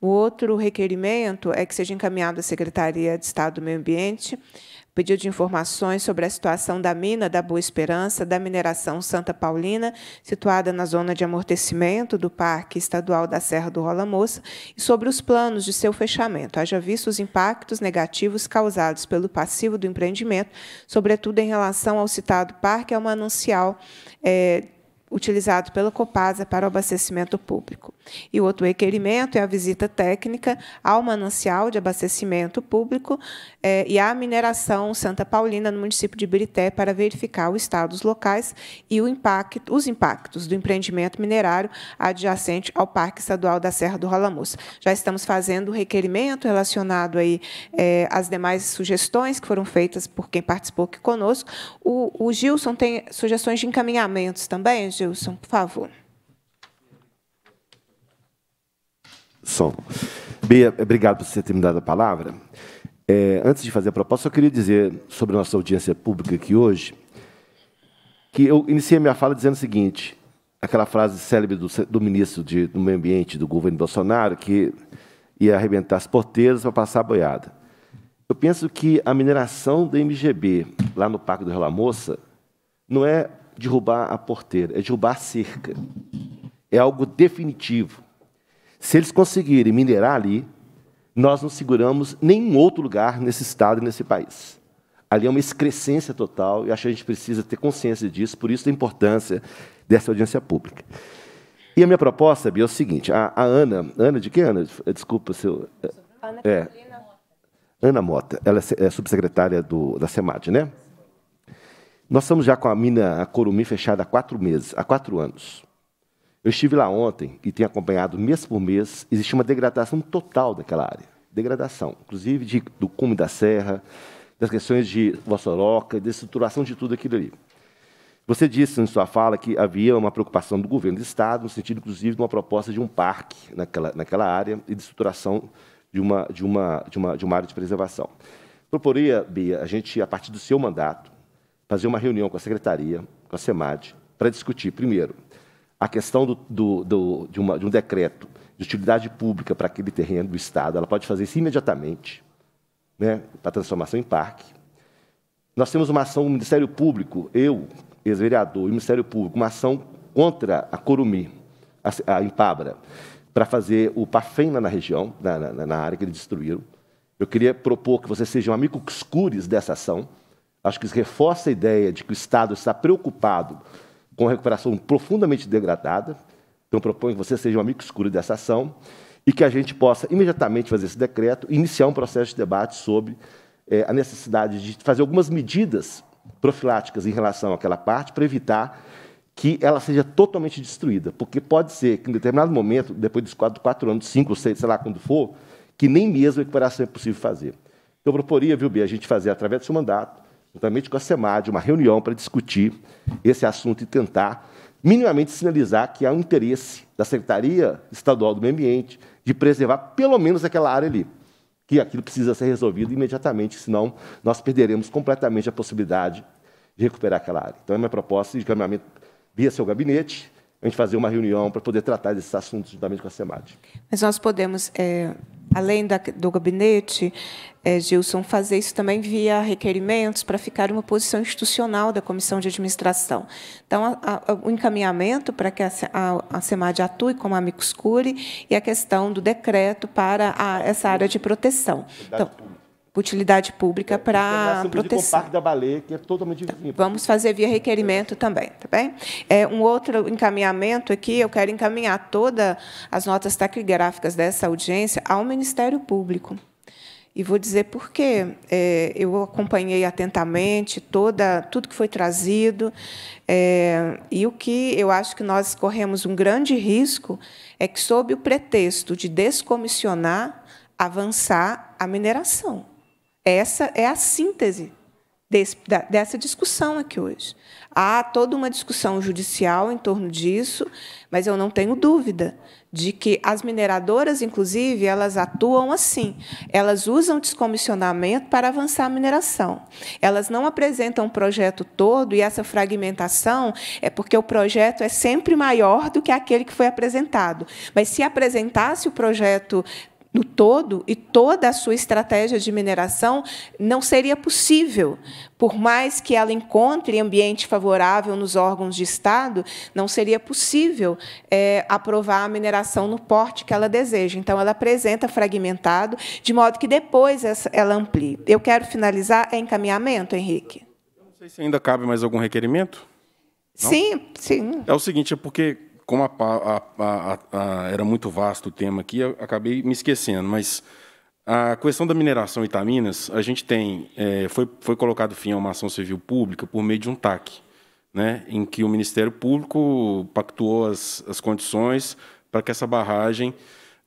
O outro requerimento é que seja encaminhado à Secretaria de Estado do Meio Ambiente pedido de informações sobre a situação da mina da Boa Esperança, da mineração Santa Paulina, situada na zona de amortecimento do Parque Estadual da Serra do Rola Moça, e sobre os planos de seu fechamento, haja visto os impactos negativos causados pelo passivo do empreendimento, sobretudo em relação ao citado parque é um anuncial. É, eh, utilizado pela Copasa para o abastecimento público. E o outro requerimento é a visita técnica ao manancial de abastecimento público eh, e à mineração Santa Paulina no município de Birité para verificar o estado dos locais e impacto, os impactos do empreendimento minerário adjacente ao Parque Estadual da Serra do Ralamus. Já estamos fazendo o requerimento relacionado aí eh, às demais sugestões que foram feitas por quem participou aqui conosco. O, o Gilson tem sugestões de encaminhamentos também, Gilson, por favor. Som. Bia, obrigado por você ter me dado a palavra. É, antes de fazer a proposta, eu queria dizer sobre a nossa audiência pública aqui hoje, que eu iniciei a minha fala dizendo o seguinte, aquela frase célebre do, do ministro de, do Meio Ambiente do governo Bolsonaro, que ia arrebentar as porteiras para passar a boiada. Eu penso que a mineração do MGB, lá no Parque do Rio La Moça, não é derrubar a porteira, é derrubar a cerca. É algo definitivo. Se eles conseguirem minerar ali, nós não seguramos nenhum outro lugar nesse estado e nesse país. Ali é uma excrescência total e acho que a gente precisa ter consciência disso, por isso a importância dessa audiência pública. E a minha proposta, Bia, é o seguinte: a, a, Ana, Ana de quem, Ana? Desculpa, seu. Ana é, Ana Mota, ela é, é subsecretária do, da SEMAD, né? Nós estamos já com a mina a Corumim fechada há quatro meses, há quatro anos. Eu estive lá ontem e tenho acompanhado mês por mês, existe uma degradação total daquela área. Degradação, inclusive de, do cume da serra, das questões de Vossoroca, da estruturação de tudo aquilo ali. Você disse em sua fala que havia uma preocupação do governo do Estado, no sentido, inclusive, de uma proposta de um parque naquela, naquela área e de estruturação de uma, de, uma, de, uma, de uma área de preservação. Proporia, Bia, a gente, a partir do seu mandato, fazer uma reunião com a secretaria, com a SEMAD, para discutir, primeiro, a questão do, do, do, de, uma, de um decreto de utilidade pública para aquele terreno do Estado. Ela pode fazer isso imediatamente, né, para transformação em parque. Nós temos uma ação, o Ministério Público, eu, ex-vereador, e o Ministério Público, uma ação contra a Corumi, a, a Impabra, para fazer o Pafena na região, na, na, na área que eles destruíram. Eu queria propor que vocês sejam amigos cures dessa ação, Acho que isso reforça a ideia de que o Estado está preocupado com a recuperação profundamente degradada. Então, proponho que você seja um amigo escuro dessa ação e que a gente possa imediatamente fazer esse decreto e iniciar um processo de debate sobre é, a necessidade de fazer algumas medidas profiláticas em relação àquela parte para evitar que ela seja totalmente destruída. Porque pode ser que, em determinado momento, depois dos quatro, quatro anos, cinco, seis, sei lá quando for, que nem mesmo a recuperação é possível fazer. Então, eu proporia, viu, Bia, a gente fazer através do seu mandato juntamente com a SEMAD, uma reunião para discutir esse assunto e tentar minimamente sinalizar que há um interesse da Secretaria Estadual do Meio Ambiente de preservar pelo menos aquela área ali, que aquilo precisa ser resolvido imediatamente, senão nós perderemos completamente a possibilidade de recuperar aquela área. Então, é minha proposta de caminhamento via seu gabinete, a gente fazer uma reunião para poder tratar desses assuntos juntamente com a SEMAD. Mas nós podemos... É além da, do gabinete, é, Gilson, fazer isso também via requerimentos para ficar uma posição institucional da comissão de administração. Então, a, a, o encaminhamento para que a, a, a SEMAD atue como amicus curiae e a questão do decreto para a, essa área de proteção. Então, utilidade pública é, para proteção. O Parque da Baleia, que é totalmente então, vizinho. Vamos fazer via requerimento também, tá bem? É, um outro encaminhamento aqui, eu quero encaminhar todas as notas taquigráficas dessa audiência ao Ministério Público. E vou dizer por quê. É, eu acompanhei atentamente toda, tudo que foi trazido, é, e o que eu acho que nós corremos um grande risco é que, sob o pretexto de descomissionar, avançar a mineração. Essa é a síntese desse, da, dessa discussão aqui hoje. Há toda uma discussão judicial em torno disso, mas eu não tenho dúvida de que as mineradoras, inclusive, elas atuam assim. Elas usam descomissionamento para avançar a mineração. Elas não apresentam o projeto todo e essa fragmentação é porque o projeto é sempre maior do que aquele que foi apresentado. Mas se apresentasse o projeto no todo e toda a sua estratégia de mineração não seria possível, por mais que ela encontre ambiente favorável nos órgãos de Estado, não seria possível é, aprovar a mineração no porte que ela deseja. Então, ela apresenta fragmentado, de modo que depois ela amplie. Eu quero finalizar é encaminhamento, Henrique. Eu não sei se ainda cabe mais algum requerimento. Não? Sim, sim. É o seguinte, é porque como a, a, a, era muito vasto o tema aqui, acabei me esquecendo, mas a questão da mineração Itaminas, a gente tem, é, foi, foi colocado fim a uma ação civil pública por meio de um TAC, né, em que o Ministério Público pactuou as, as condições para que essa barragem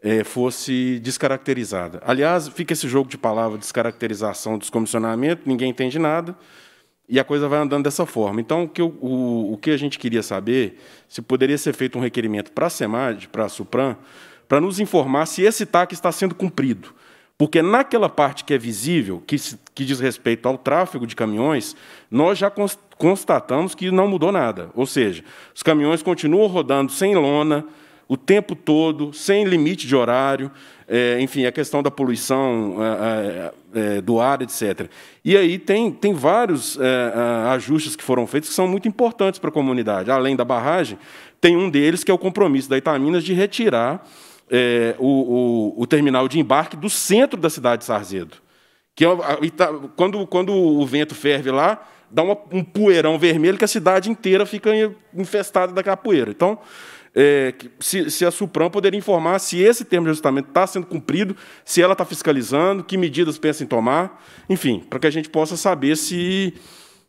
é, fosse descaracterizada. Aliás, fica esse jogo de palavras descaracterização, descomissionamento, ninguém entende nada, e a coisa vai andando dessa forma. Então, o que, o, o que a gente queria saber, se poderia ser feito um requerimento para a SEMAD, para a SUPRAM, para nos informar se esse TAC está sendo cumprido. Porque naquela parte que é visível, que, que diz respeito ao tráfego de caminhões, nós já constatamos que não mudou nada. Ou seja, os caminhões continuam rodando sem lona, o tempo todo, sem limite de horário. É, enfim, a questão da poluição é, é é, do ar, etc. E aí tem, tem vários é, é, ajustes que foram feitos que são muito importantes para a comunidade. Além da barragem, tem um deles que é o compromisso da Itaminas de retirar é, o, o, o, terminal de embarque do centro da cidade de Sarzedo. Que é quando, quando o vento ferve lá, dá uma, um poeirão vermelho que a cidade inteira fica infestada daquela poeira. Então, é, se, se, a Supram poderia informar se esse termo de ajustamento está sendo cumprido, se ela está fiscalizando, que medidas pensa em tomar, enfim, para que a gente possa saber se,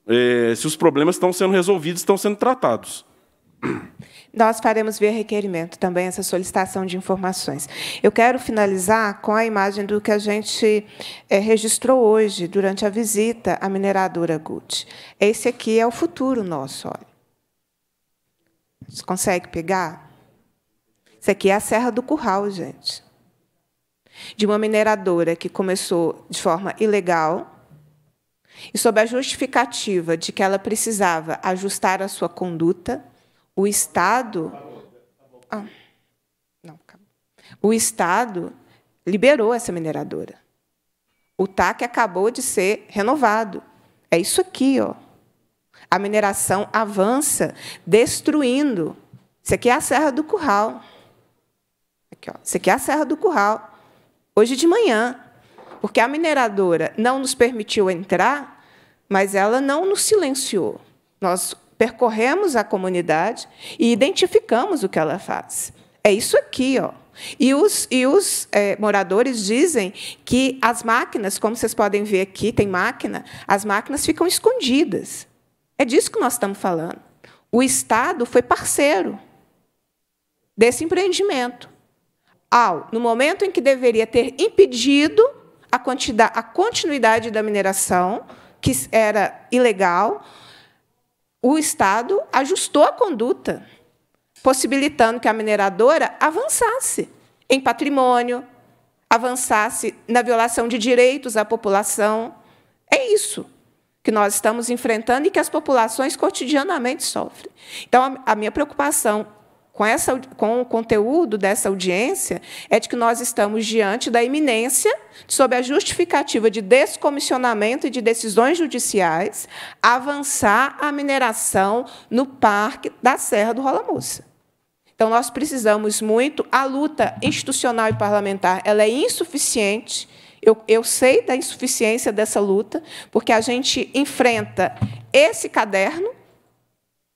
é, se os problemas estão sendo resolvidos, estão sendo tratados. Nós faremos via requerimento também essa solicitação de informações. Eu quero finalizar com a imagem do que a gente é, registrou hoje durante a visita à mineradora Gucci. Esse aqui é o futuro nosso, olha. Você consegue pegar? Isso aqui é a Serra do Curral, gente. De uma mineradora que começou de forma ilegal e sob a justificativa de que ela precisava ajustar a sua conduta, o Estado. Ah, não, o Estado liberou essa mineradora. O TAC acabou de ser renovado. É isso aqui, ó a mineração avança, destruindo. Isso aqui é a Serra do Curral. Aqui, ó. Isso aqui é a Serra do Curral. Hoje de manhã, porque a mineradora não nos permitiu entrar, mas ela não nos silenciou. Nós percorremos a comunidade e identificamos o que ela faz. É isso aqui, ó. E os, e os é, moradores dizem que as máquinas, como vocês podem ver aqui, tem máquina, as máquinas ficam escondidas. É disso que nós estamos falando. O Estado foi parceiro desse empreendimento. Ao, no momento em que deveria ter impedido a, quantidade, a continuidade da mineração, que era ilegal, o Estado ajustou a conduta, possibilitando que a mineradora avançasse em patrimônio, avançasse na violação de direitos à população. É isso que nós estamos enfrentando e que as populações cotidianamente sofrem. Então, a minha preocupação com, essa, com o conteúdo dessa audiência é de que nós estamos diante da iminência, sob a justificativa de descomissionamento e de decisões judiciais, avançar a mineração no Parque da Serra do Rola Moça. Então, nós precisamos muito. A luta institucional e parlamentar ela é insuficiente eu, eu sei da insuficiência dessa luta, porque a gente enfrenta esse caderno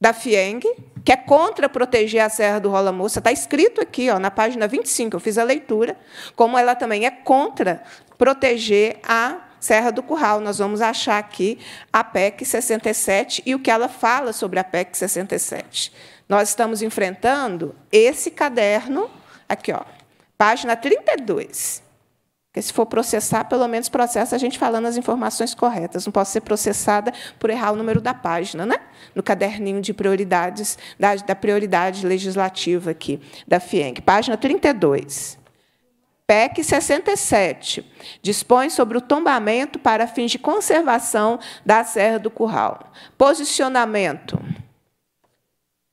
da FIENG, que é contra proteger a Serra do Rola Moça. Está escrito aqui, ó, na página 25, eu fiz a leitura, como ela também é contra proteger a Serra do Curral. Nós vamos achar aqui a PEC 67 e o que ela fala sobre a PEC 67. Nós estamos enfrentando esse caderno, aqui, ó, página 32. Porque se for processar, pelo menos processa a gente falando as informações corretas. Não posso ser processada por errar o número da página, né? No caderninho de prioridades, da, da prioridade legislativa aqui, da FIENG. Página 32. PEC 67 dispõe sobre o tombamento para fins de conservação da Serra do Curral. Posicionamento.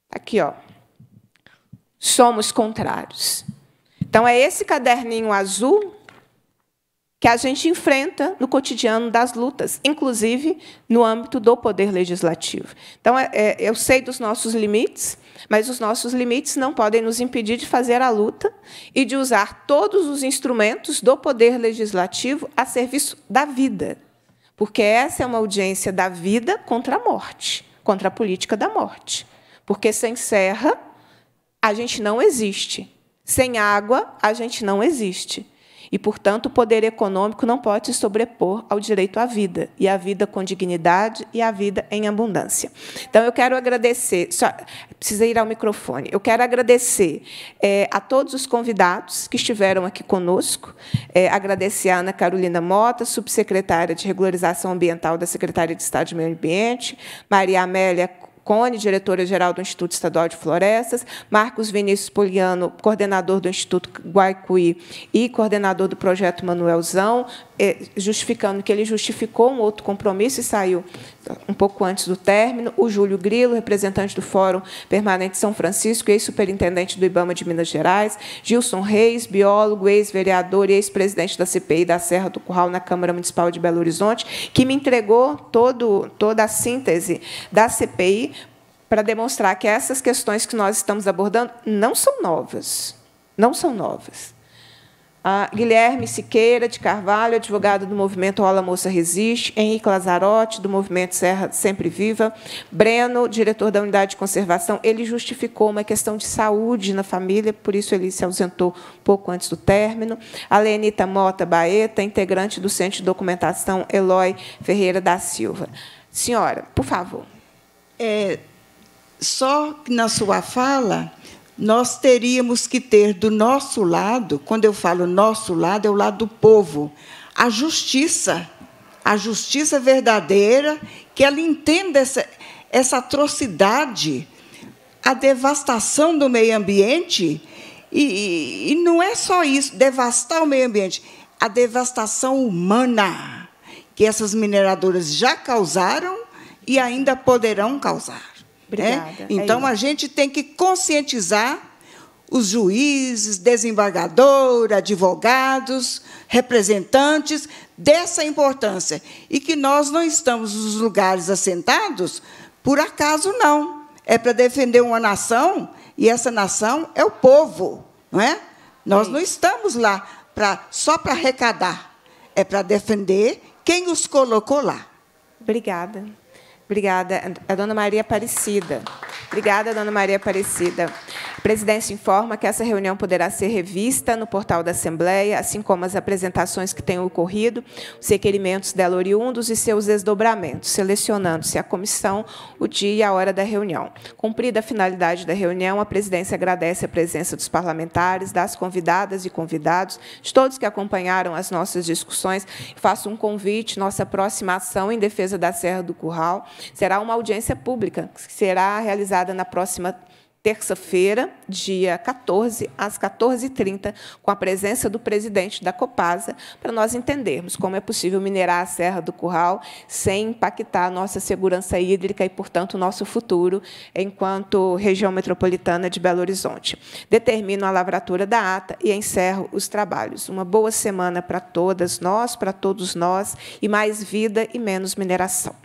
Tá aqui, ó. Somos contrários. Então, é esse caderninho azul que a gente enfrenta no cotidiano das lutas, inclusive no âmbito do poder legislativo. Então, é, é, eu sei dos nossos limites, mas os nossos limites não podem nos impedir de fazer a luta e de usar todos os instrumentos do poder legislativo a serviço da vida, porque essa é uma audiência da vida contra a morte, contra a política da morte. Porque sem serra, a gente não existe. Sem água, a gente não existe. E, portanto, o poder econômico não pode se sobrepor ao direito à vida, e à vida com dignidade e à vida em abundância. Então, eu quero agradecer. Só, precisa ir ao microfone. Eu quero agradecer é, a todos os convidados que estiveram aqui conosco, é, agradecer a Ana Carolina Mota, subsecretária de Regularização Ambiental da Secretaria de Estado de Meio Ambiente, Maria Amélia Cone, diretora-geral do Instituto Estadual de Florestas, Marcos Vinícius Poliano, coordenador do Instituto Guaicuí e coordenador do projeto Manuelzão, é, justificando que ele justificou um outro compromisso e saiu um pouco antes do término. O Júlio Grilo, representante do Fórum Permanente São Francisco, ex-superintendente do IBAMA de Minas Gerais. Gilson Reis, biólogo, ex-vereador e ex-presidente da CPI da Serra do Curral na Câmara Municipal de Belo Horizonte, que me entregou todo, toda a síntese da CPI para demonstrar que essas questões que nós estamos abordando não são novas. Não são novas. Guilherme Siqueira de Carvalho, advogado do movimento Ola Moça Resiste, Henrique Lazarotti, do movimento Serra Sempre Viva, Breno, diretor da unidade de conservação, ele justificou uma questão de saúde na família, por isso ele se ausentou pouco antes do término. A Lenita Mota Baeta, integrante do Centro de Documentação Eloy Ferreira da Silva. Senhora, por favor. É, só na sua fala nós teríamos que ter do nosso lado, quando eu falo nosso lado, é o lado do povo, a justiça, a justiça verdadeira, que ela entenda essa, essa atrocidade, a devastação do meio ambiente. E, e, e não é só isso, devastar o meio ambiente, a devastação humana que essas mineradoras já causaram e ainda poderão causar. Né? Obrigada. É? Então, é a gente tem que conscientizar os juízes, desembargador, advogados, representantes dessa importância. E que nós não estamos nos lugares assentados por acaso, não. É para defender uma nação, e essa nação é o povo, não é? Nós é não estamos lá para só para arrecadar, é para defender quem os colocou lá. Obrigada. Obrigada. A dona Maria Aparecida. Obrigada, dona Maria Aparecida. A presidência informa que essa reunião poderá ser revista no portal da Assembleia, assim como as apresentações que tenham ocorrido, os requerimentos dela oriundos e seus desdobramentos, selecionando-se a comissão, o dia e a hora da reunião. Cumprida a finalidade da reunião, a presidência agradece a presença dos parlamentares, das convidadas e convidados, de todos que acompanharam as nossas discussões. Faço um convite, nossa próxima ação em defesa da Serra do Curral será uma audiência pública, que será realizada na próxima terça-feira, dia 14, às 14h30, com a presença do presidente da Copasa, para nós entendermos como é possível minerar a Serra do Curral sem impactar a nossa segurança hídrica e, portanto, o nosso futuro enquanto região metropolitana de Belo Horizonte. Determino a lavratura da ata e encerro os trabalhos. Uma boa semana para todas nós, para todos nós, e mais vida e menos mineração.